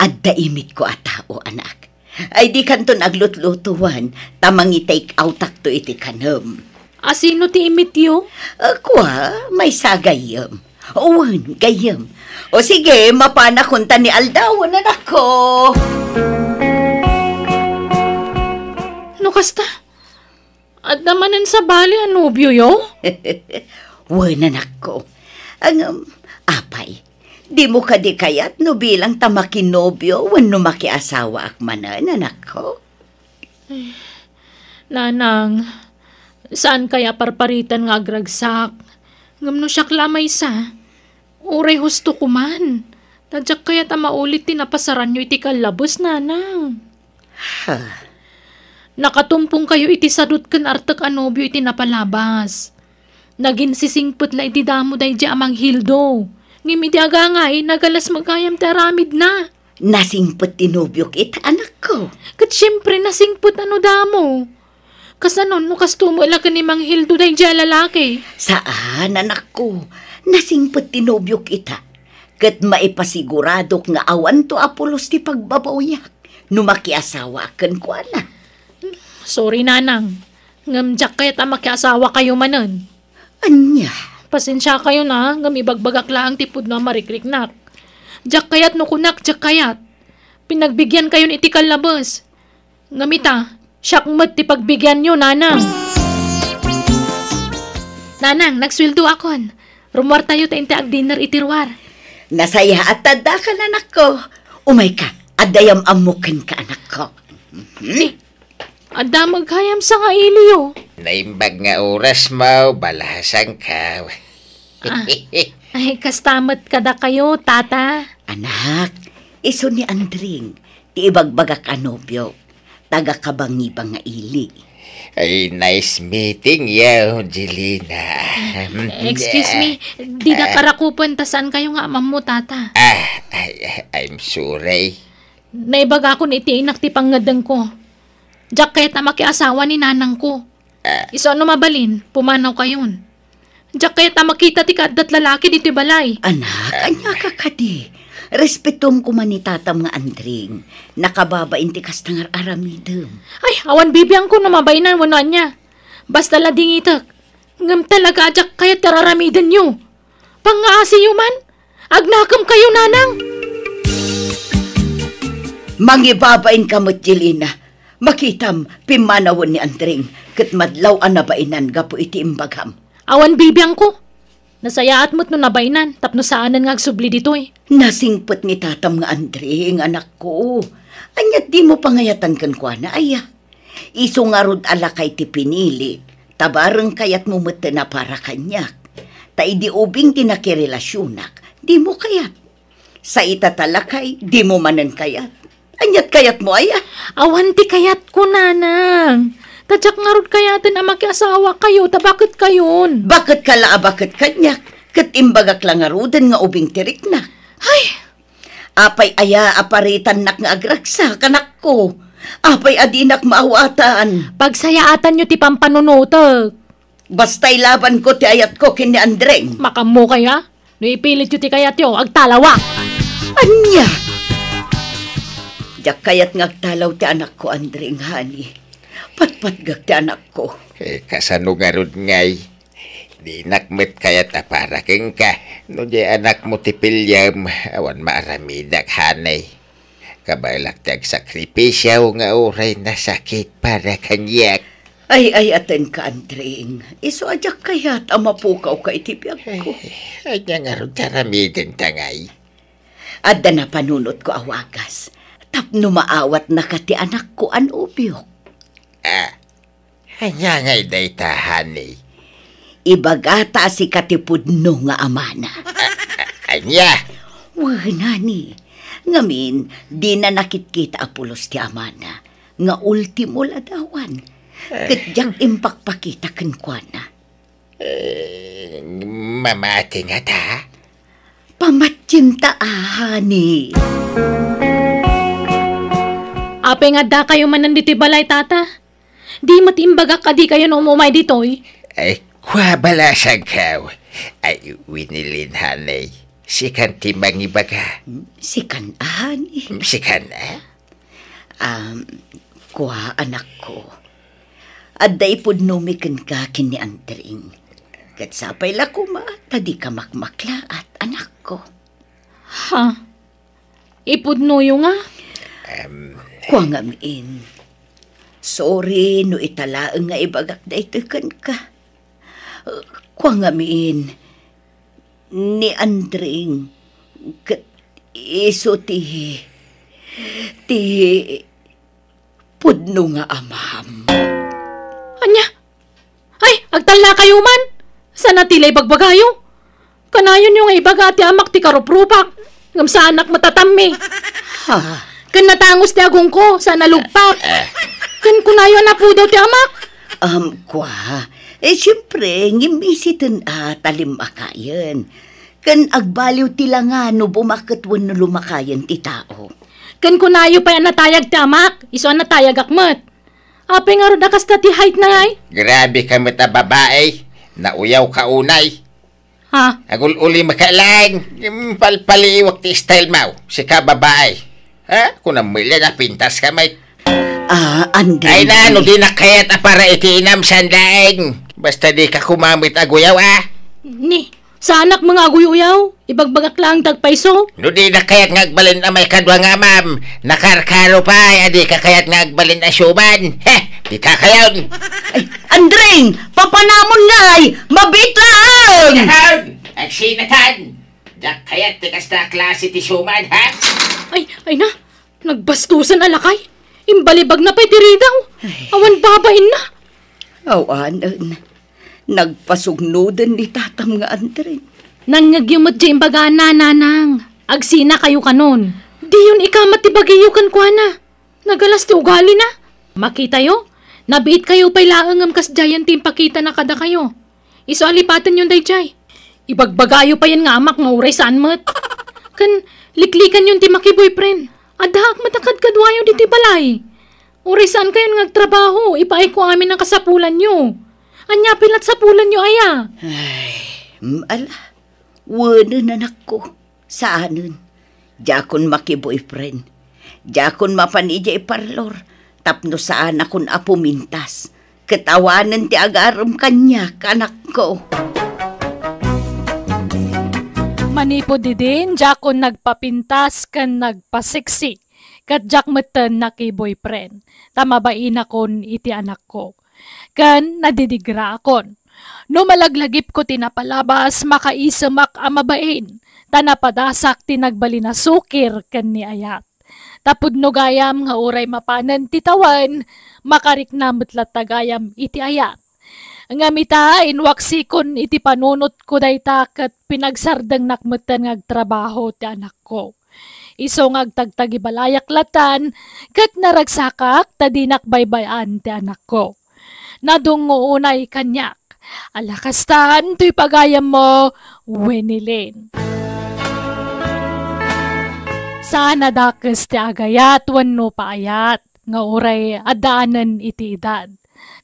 Adda imit ko atao, anak. Ay di kanto naglutlutuan, tamang i-take out takto iti kanem. Asino ti imityo? Akwa, ah, may sagayam. Uwan, gayam. O sige, mapanakunta ni Aldaw na nako. No kasta? At namanan sa bali anubyo yo? [LAUGHS] Wala nako. Ang um, apay, Di mo kadikayat no bilang tamakinobyo wan no makiasawa ak manan, anak ko. nanang, saan kaya parparitan nga agragsak? Ngamno siya klamay sa. Uray husto ko man. Tadyak kaya tamaulit tinapasaran nyo iti kalabos, nanang. Ha? Nakatumpong kayo iti sadot kan artak anobyo iti napalabas. Naginsisingput la iti damo day amang hildo. Ngimidyaga nga ay nagalas magkayam taramid na. Nasingpot tinubyo kita, anak ko. Kat syempre nasingpot ano damo. Kasanon mo kas tumula ka ni Mang Hildo day dya lalaki. Saan, anak ko? Nasingpot tinubyo kita. Kat maipasigurado nga awan to apulos ti pagbabawiyak. Numakiasawa kan ko ala. Sorry, nanang. Ngamjak kaya't ang makiasawa kayo manon. Anya? Pasensya kayo na, ngamibagbagak lang tipod na marikriknak. Jak kayat no kunak, jak kayat. Pinagbigyan kayon itikal labas. Ngamita, siyak mat ti pagbigyan nyo, nanang. Nanang, nagswildo akon. Rumwar tayo ta inti ag dinner itirwar. Nasaya at tadakan anak ko. Umay ka, adayam amukin ka anak ko. Mm-hmm. Eh, Adamag hayam sa nga iliyo. Naimbag nga oras mo, balahasan ka. ah, ay, kastamat ka da kayo, tata. Anak, iso ni Andring, ti ibagbaga kanobyo, taga kabangi pa nga ili. Ay, nice meeting you, Jelina. Eh, excuse me, di na uh, karakupan, tasan kayo nga, mam mo, tata. Ah, I, I'm sorry. Naibaga ko na itiinak ti pangadang ko. Jacket na makiasawa ni nanang ko. Iso ano mabalin, pumanaw kayon. Jacket makita ti kadat lalaki dito balay. Anak, anya ka kadi. Respetom ko man ni tatam nga andring. Nakababain ti kastangar aramidem. Ay, awan bibiyang ko namabainan wano niya. Basta lading itak. Ngam talaga ajak kaya tararamidin nyo. Pangaasi man. agnakam kayo nanang. Mangibabain ka mo, Jelina Makitam, pimanawon ni Andring, kat madlaw na bainan gapo iti imbagham. Awan bibiang ko. Nasayaat mo't no nabainan, tapno saanan nga agsubli dito eh. Nasingpot ni tatam nga Andring, anak ko. Anya di mo pangayatan kan kwa na aya. Iso ala kay ti pinili, tabarang kayat mo na para kanyak. Ta idi ubing tinakirelasyonak, di mo kayat. Sa itatalakay, di mo manan kayat Anyat kayat mo ay? Awanti kayat ko, nanang. Tadyak nga rod kayatin ang makiasawa kayo, ta bakit kayon? Bakit kala, laa, bakit kanyak? Kat imbagak lang nga rodan nga ubing tirik na. Ay! Apay aya aparitan nak nga agragsa, kanak ko. Apay adinak maawatan. Pagsayaatan nyo ti pampanunutag. Basta'y laban ko ti ayat ko kini Andreng. Makamo kaya? Nuipilit yu ti kayat yo, agtalawa. Anya! Yak kayat ngagtalaw ti anak ko, Andre, ang hani. Patpatgag ti anak ko. Eh, kasano nga ron ngay. Di nakmet kayat na para ka. No di anak mo ti Pilyam, awan maaramidak hanay. Kabalak ti sakripisya nga oray na sakit para kanyak. Ay, ay, atin ka, Andring. Iso ajak kayat ang mapukaw ka itibiyag eh, ko. Ay, ay nga ron taramidin tangay. Adda na panunot ko awagas Tap numaawat na ka ti anak ko an ubyok. Ah, hanya ngay day tahan Ibagata si katipudno nga amana. Ah, ah, anya? Wah, ni. Ngamin, di na nakitkita apulos ti amana. Nga ultimo ladawan. Ah. Kadyak impakpakita kenkwana. Uh, eh, mama ate nga ta? Pamatsinta ahani. Pamatsinta ahani. Apay nga da kayo manan dito'y balay, tata. Di matimbaga ka di kayo na umumay dito'y. Ay, kwa bala siyang kaw. Ay, winilin eh. Sikan timangi baga. Sikan ahan eh. Mm, Sikan ah? Eh. Um, kwa anak ko. At daipod numikan ka kini antering. Katsapay la kuma, tadi ka makmakla at anak ko. Ha? Ipod nuyo nga? Um, Kuang amin. Sorry no italaang nga ibagak da itukan ka. Kuang amin. Ni Andring. Kat iso tihi. Tihi. Pudno nga amam. Anya? Ay, agtala kayo man. Sana tilay bagbagayo. Kanayon yung ibaga ti amak ti karuprupak. Ngam sa anak matatami. Ha? Kan natangos ti agong ko sa nalugpak. kan kunayo na po daw ti amak. Um, kwa. Eh, siyempre, ngimisitin ah, talimakayan. Kan agbaliw ti langano bumakatwan no lumakayan ti tao. Kan kunayo pa yan natayag ti amak. Iso an natayag akmat. Ape nga ro nakas ti height na ngay. Eh. Grabe ka ta babae. Nauyaw ka unay. Ha? Agul-uli makalang. Palpaliwak ti style mo. Sika babae. Ha? Kung namila na pintas ka, may... Ah, Andre. Ay na, ano din na para ikiinam sa Basta di ka kumamit aguyaw, ah. Ni, sa anak mga aguyuyaw, ibagbagak lang tagpaiso. No di nakayat kayat nga agbalin na may kadwa nga, ma'am. Nakarkaro pa, ay eh, di ka kayat nga agbalin na syuban. Heh, di ka kayon. Ay, Andring, papanamon nga ay, mabitlaan! Sinatan! sinatan! Yak kayat ti kasta klase ti Sumad, ha? Ay, ay na. Nagbastusan alakay. Imbalibag na pa'y diri daw. Awan babain na. Awanan. Eh, Nagpasugnodan ni tatam nga andrin. Nangagyumot di imbaga na, nanang. Agsina kayo kanon. Di yun ikamat ti bagayukan kwa na. Nagalas ti ugali na. Makita yo, nabit kayo pa'y laangam kas jayan ti pakita na kada kayo. Iso alipatan yun dayjay. Ibagbagayo pa yan nga amak mauray saan mat. Kan, liklikan yung timaki eh, boyfriend. Adhak matakad kadwayo di ti balay. Uray saan kayo nagtrabaho? Ipaay ko amin ang kasapulan nyo. Anya pilat sapulan nyo aya. Ay, mala. Wano na nako. Saanan? Jakon maki eh, boyfriend. Jakon mapanija iparlor. Eh, Tapno saan akon apumintas. Katawanan ti agarom kanya, kanak ko. Manipo didin, jak nagpapintas kan nagpaseksi. Kat jak meten na kay boyfriend. Tama ba inakon iti anak ko? Kan nadidigra akon. No malaglagip ko tinapalabas, makaisamak amabain. Tanapadasak tinagbali na sukir kan ni ayat. Tapod no gayam nga uray mapanan titawan, makarik na tagayam iti ayat nga mita inwaksikon iti panunot ko dayta ket pinagsardeng nakmeten nga trabaho ti anak ko. Iso nga tagtagibalayak latan ket naragsakak tadinak baybayan ti anak ko. Nadungo unay kanyak. Alakastan to'y pagayam mo, Winilin. Sana dakes ti agayat, wano paayat, nga uray adaanan iti edad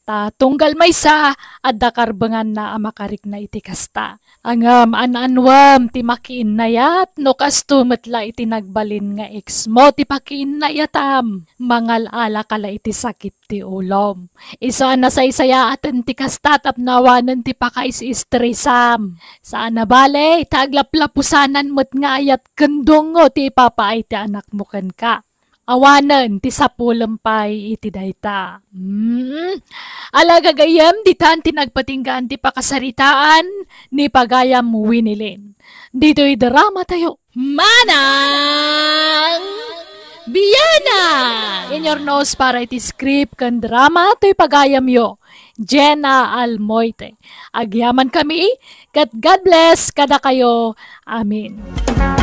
ta tunggal maysa adda karbangan na amakarik na iti kasta. Angam ananwam ti makiin na yat no kasto metla iti nagbalin nga ex mo ti pakiin na yatam. Mangalala kala iti sakit ti ulom. Isaan na sa isaya atin ti kasta tapnawanan ti pakaisistresam. Saan na bale taglaplapusanan mo't nga ayat kendongo ti papaay ti anak mo ken ka awanan ti sapulampay iti dayta. Mm. Alaga gayam ditan tinagpatinggaan ti pakasaritaan ni pagayam winilin. Dito'y drama tayo. Manang! Biyana! In your nose para iti script kan drama to'y pagayam yo. Jenna Almoite. Agyaman kami, kat God bless kada kayo. Amen.